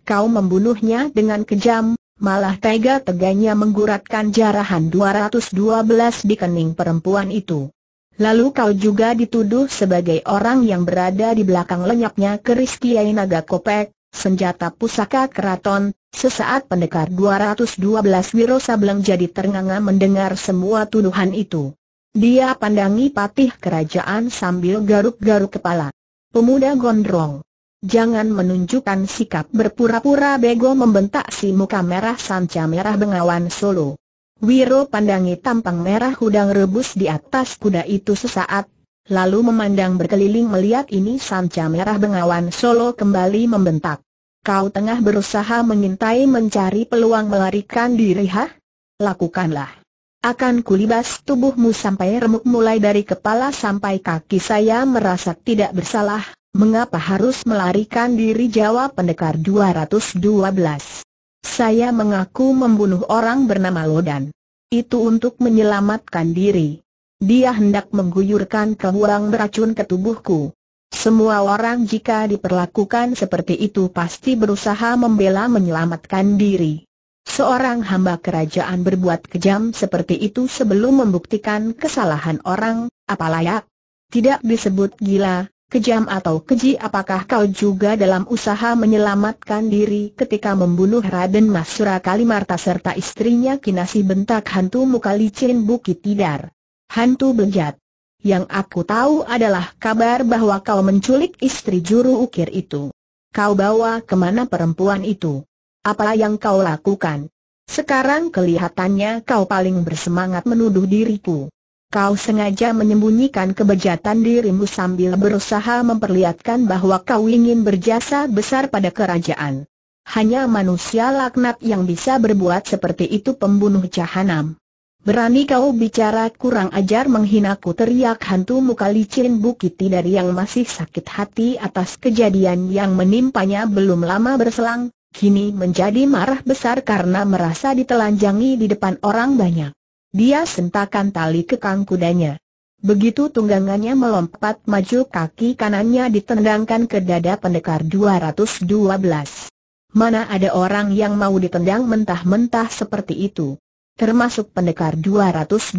Kau membunuhnya dengan kejam, malah tega-teganya mengguratkan jarahan 212 di kening perempuan itu. Lalu kau juga dituduh sebagai orang yang berada di belakang lenyapnya keris Kiai Naga Kopek, senjata pusaka keraton, sesaat pendekar 212 Wiro Sableng jadi ternganga mendengar semua tuduhan itu. Dia pandangi patih kerajaan sambil garuk-garuk kepala. Pemuda gondrong. Jangan menunjukkan sikap berpura-pura bego membentak si muka merah sanca merah bengawan Solo. Wiro pandangi tampang merah hudang rebus di atas kuda itu sesaat, lalu memandang berkeliling melihat ini sanca merah bengawan Solo kembali membentak. Kau tengah berusaha mengintai mencari peluang melarikan diri ha? Lakukanlah. Akan kulibas tubuhmu sampai remuk mulai dari kepala sampai kaki saya merasa tidak bersalah, Mengapa harus melarikan diri jawab pendekar 212? Saya mengaku membunuh orang bernama Lodan. Itu untuk menyelamatkan diri. Dia hendak mengguyurkan kehuang beracun ke tubuhku. Semua orang jika diperlakukan seperti itu pasti berusaha membela menyelamatkan diri. Seorang hamba kerajaan berbuat kejam seperti itu sebelum membuktikan kesalahan orang, apalayak? Tidak disebut gila, kejam atau keji apakah kau juga dalam usaha menyelamatkan diri ketika membunuh Raden Masura Kalimarta serta istrinya Kinasi bentak hantu muka licin Bukit Tidar. Hantu bejat. Yang aku tahu adalah kabar bahwa kau menculik istri juru ukir itu. Kau bawa kemana perempuan itu? Apa yang kau lakukan? Sekarang kelihatannya kau paling bersemangat menuduh diriku. Kau sengaja menyembunyikan kebejatan dirimu sambil berusaha memperlihatkan bahwa kau ingin berjasa besar pada kerajaan. Hanya manusia laknat yang bisa berbuat seperti itu pembunuh jahanam. Berani kau bicara kurang ajar menghinaku teriak hantu muka licin bukiti dari yang masih sakit hati atas kejadian yang menimpanya belum lama berselang, kini menjadi marah besar karena merasa ditelanjangi di depan orang banyak. Dia sentakan tali kekang kudanya. Begitu tunggangannya melompat maju kaki kanannya ditendangkan ke dada pendekar 212. Mana ada orang yang mau ditendang mentah-mentah seperti itu. Termasuk pendekar 212.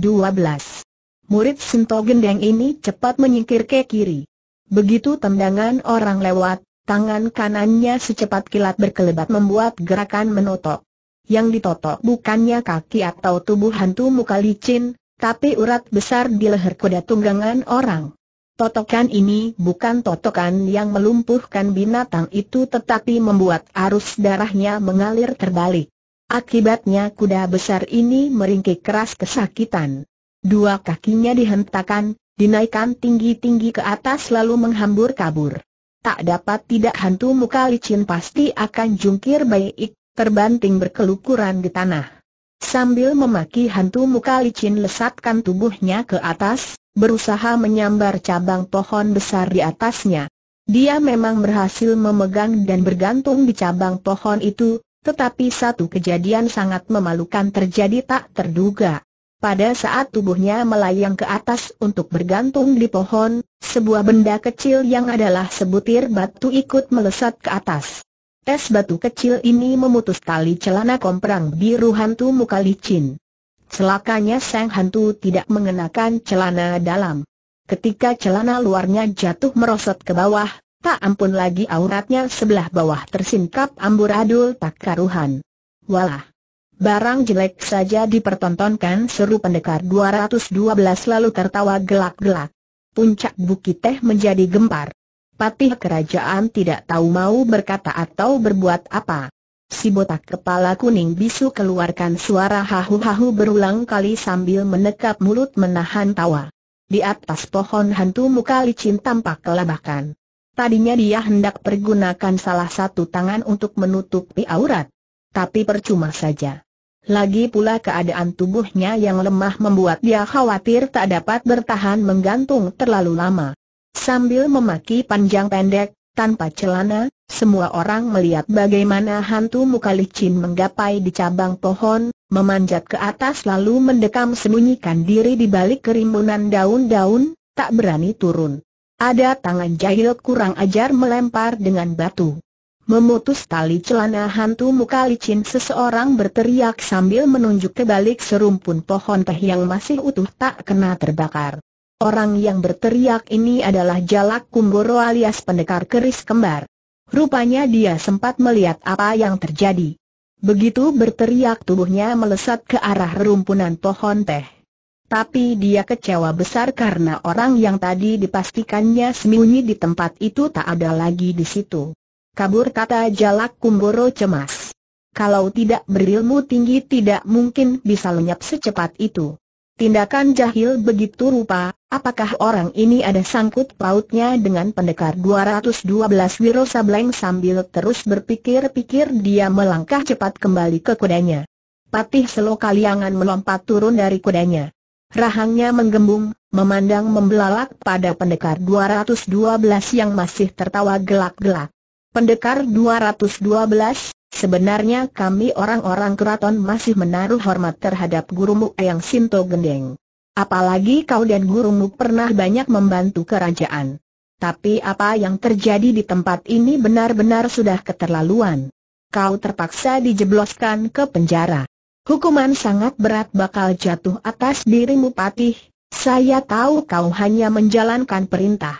Murid Sinto Gendeng ini cepat menyingkir ke kiri. Begitu tendangan orang lewat, tangan kanannya secepat kilat berkelebat membuat gerakan menotok yang ditotok bukannya kaki atau tubuh hantu muka licin, tapi urat besar di leher kuda tunggangan orang. Totokan ini bukan totokan yang melumpuhkan binatang itu tetapi membuat arus darahnya mengalir terbalik. Akibatnya kuda besar ini meringkik keras kesakitan. Dua kakinya dihentakkan, dinaikkan tinggi-tinggi ke atas lalu menghambur kabur. Tak dapat tidak hantu muka licin pasti akan jungkir baik terbanting berkelukuran di tanah. Sambil memaki hantu muka licin lesatkan tubuhnya ke atas, berusaha menyambar cabang pohon besar di atasnya. Dia memang berhasil memegang dan bergantung di cabang pohon itu, tetapi satu kejadian sangat memalukan terjadi tak terduga. Pada saat tubuhnya melayang ke atas untuk bergantung di pohon, sebuah benda kecil yang adalah sebutir batu ikut melesat ke atas. Es batu kecil ini memutus tali celana komprang biru hantu muka licin. Celakanya sang hantu tidak mengenakan celana dalam. Ketika celana luarnya jatuh merosot ke bawah, tak ampun lagi auratnya sebelah bawah tersingkap amburadul tak karuhan. Walah! Barang jelek saja dipertontonkan seru pendekar 212 lalu tertawa gelak-gelak. Puncak bukit teh menjadi gempar patih kerajaan tidak tahu mau berkata atau berbuat apa. Si botak kepala kuning bisu keluarkan suara hahu-hahu berulang kali sambil menekap mulut menahan tawa. Di atas pohon hantu muka licin tampak kelabakan. Tadinya dia hendak pergunakan salah satu tangan untuk menutupi aurat. Tapi percuma saja. Lagi pula keadaan tubuhnya yang lemah membuat dia khawatir tak dapat bertahan menggantung terlalu lama. Sambil memaki panjang pendek, tanpa celana, semua orang melihat bagaimana hantu muka licin menggapai di cabang pohon, memanjat ke atas lalu mendekam sembunyikan diri di balik kerimbunan daun-daun, tak berani turun. Ada tangan jahil kurang ajar melempar dengan batu. Memutus tali celana hantu muka licin seseorang berteriak sambil menunjuk ke balik serumpun pohon teh yang masih utuh tak kena terbakar. Orang yang berteriak ini adalah Jalak Kumboro alias pendekar keris kembar. Rupanya dia sempat melihat apa yang terjadi. Begitu berteriak tubuhnya melesat ke arah rumpunan pohon teh. Tapi dia kecewa besar karena orang yang tadi dipastikannya sembunyi di tempat itu tak ada lagi di situ. Kabur kata Jalak Kumboro cemas. Kalau tidak berilmu tinggi tidak mungkin bisa lenyap secepat itu. Tindakan jahil begitu rupa, apakah orang ini ada sangkut pautnya dengan pendekar 212 Wiro Sableng sambil terus berpikir-pikir dia melangkah cepat kembali ke kudanya. Patih Selo Kaliangan melompat turun dari kudanya. Rahangnya menggembung, memandang membelalak pada pendekar 212 yang masih tertawa gelak-gelak. Pendekar 212, Sebenarnya kami orang-orang keraton masih menaruh hormat terhadap gurumu yang Sinto Gendeng. Apalagi kau dan gurumu pernah banyak membantu kerajaan. Tapi apa yang terjadi di tempat ini benar-benar sudah keterlaluan. Kau terpaksa dijebloskan ke penjara. Hukuman sangat berat bakal jatuh atas dirimu patih. Saya tahu kau hanya menjalankan perintah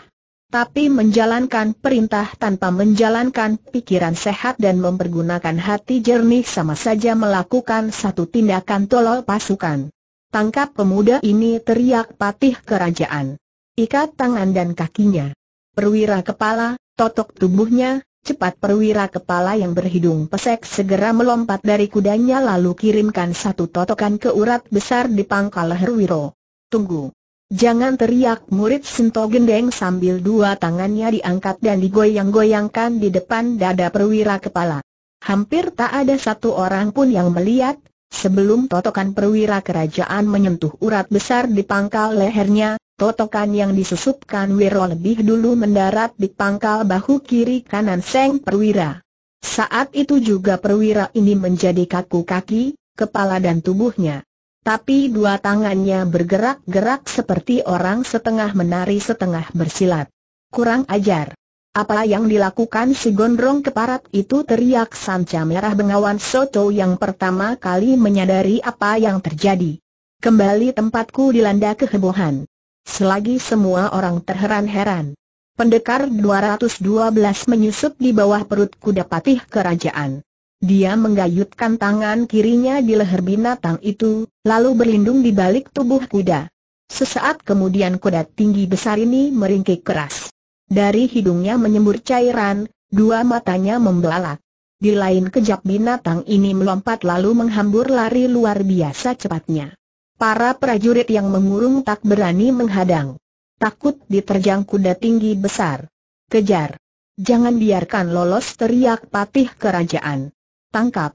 tapi menjalankan perintah tanpa menjalankan pikiran sehat dan mempergunakan hati jernih sama saja melakukan satu tindakan tolol pasukan. Tangkap pemuda ini teriak patih kerajaan. Ikat tangan dan kakinya. Perwira kepala, totok tubuhnya, cepat perwira kepala yang berhidung pesek segera melompat dari kudanya lalu kirimkan satu totokan ke urat besar di pangkal leher wiro. Tunggu. Jangan teriak murid sento Gendeng sambil dua tangannya diangkat dan digoyang-goyangkan di depan dada perwira kepala. Hampir tak ada satu orang pun yang melihat, sebelum totokan perwira kerajaan menyentuh urat besar di pangkal lehernya, totokan yang disusupkan Wiro lebih dulu mendarat di pangkal bahu kiri kanan Seng Perwira. Saat itu juga perwira ini menjadi kaku kaki, kepala dan tubuhnya tapi dua tangannya bergerak-gerak seperti orang setengah menari setengah bersilat. Kurang ajar. Apa yang dilakukan si gondrong keparat itu teriak sanca merah bengawan Soto yang pertama kali menyadari apa yang terjadi. Kembali tempatku dilanda kehebohan. Selagi semua orang terheran-heran. Pendekar 212 menyusup di bawah perut kuda patih kerajaan. Dia menggayutkan tangan kirinya di leher binatang itu, lalu berlindung di balik tubuh kuda. Sesaat kemudian kuda tinggi besar ini meringkik keras. Dari hidungnya menyembur cairan, dua matanya membelalak. Di lain kejap binatang ini melompat lalu menghambur lari luar biasa cepatnya. Para prajurit yang mengurung tak berani menghadang. Takut diterjang kuda tinggi besar. Kejar! Jangan biarkan lolos teriak patih kerajaan tangkap.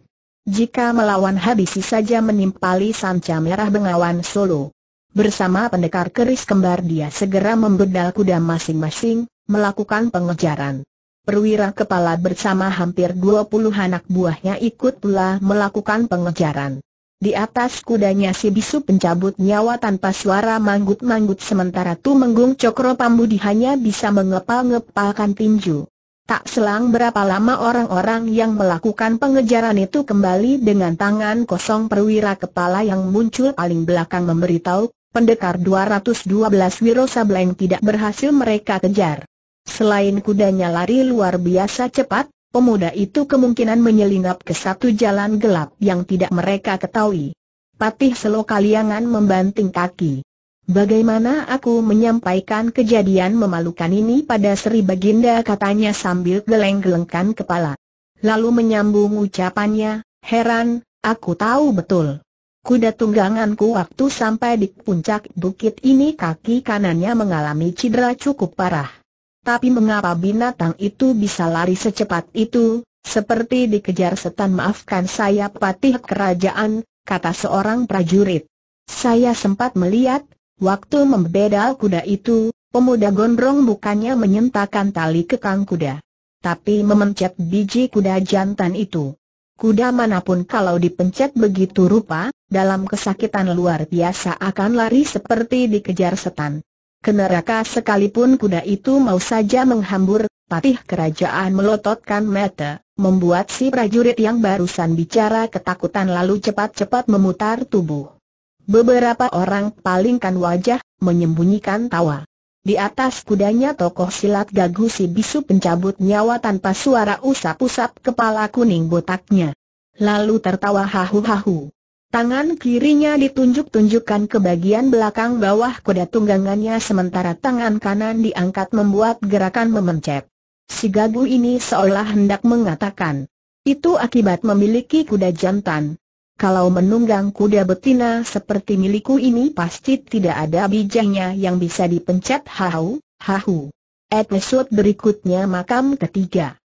Jika melawan habisi saja menimpali sanca merah bengawan Solo. Bersama pendekar keris kembar dia segera membedal kuda masing-masing, melakukan pengejaran. Perwira kepala bersama hampir dua puluh anak buahnya ikut pula melakukan pengejaran. Di atas kudanya si bisu pencabut nyawa tanpa suara manggut-manggut sementara tu menggung cokro pambudi hanya bisa mengepal-ngepalkan tinju. Tak selang berapa lama orang-orang yang melakukan pengejaran itu kembali dengan tangan kosong perwira kepala yang muncul paling belakang memberitahu, pendekar 212 Wiro Sableng tidak berhasil mereka kejar. Selain kudanya lari luar biasa cepat, pemuda itu kemungkinan menyelinap ke satu jalan gelap yang tidak mereka ketahui. Patih Selokaliangan membanting kaki. Bagaimana aku menyampaikan kejadian memalukan ini pada Sri Baginda katanya sambil geleng-gelengkan kepala. Lalu menyambung ucapannya, heran, aku tahu betul. Kuda tungganganku waktu sampai di puncak bukit ini kaki kanannya mengalami cedera cukup parah. Tapi mengapa binatang itu bisa lari secepat itu, seperti dikejar setan maafkan saya patih kerajaan, kata seorang prajurit. Saya sempat melihat, Waktu membedal kuda itu, pemuda gondrong bukannya menyentakan tali kekang kuda. Tapi memencet biji kuda jantan itu. Kuda manapun kalau dipencet begitu rupa, dalam kesakitan luar biasa akan lari seperti dikejar setan. Keneraka sekalipun kuda itu mau saja menghambur, patih kerajaan melototkan mata, membuat si prajurit yang barusan bicara ketakutan lalu cepat-cepat memutar tubuh. Beberapa orang palingkan wajah, menyembunyikan tawa. Di atas kudanya tokoh silat gagu si bisu pencabut nyawa tanpa suara usap-usap kepala kuning botaknya. Lalu tertawa hahu-hahu. Tangan kirinya ditunjuk-tunjukkan ke bagian belakang bawah kuda tunggangannya sementara tangan kanan diangkat membuat gerakan memencet. Si gagu ini seolah hendak mengatakan, itu akibat memiliki kuda jantan. Kalau menunggang kuda betina seperti milikku ini pasti tidak ada bijinya yang bisa dipencet hau, hahu. Episode berikutnya makam ketiga.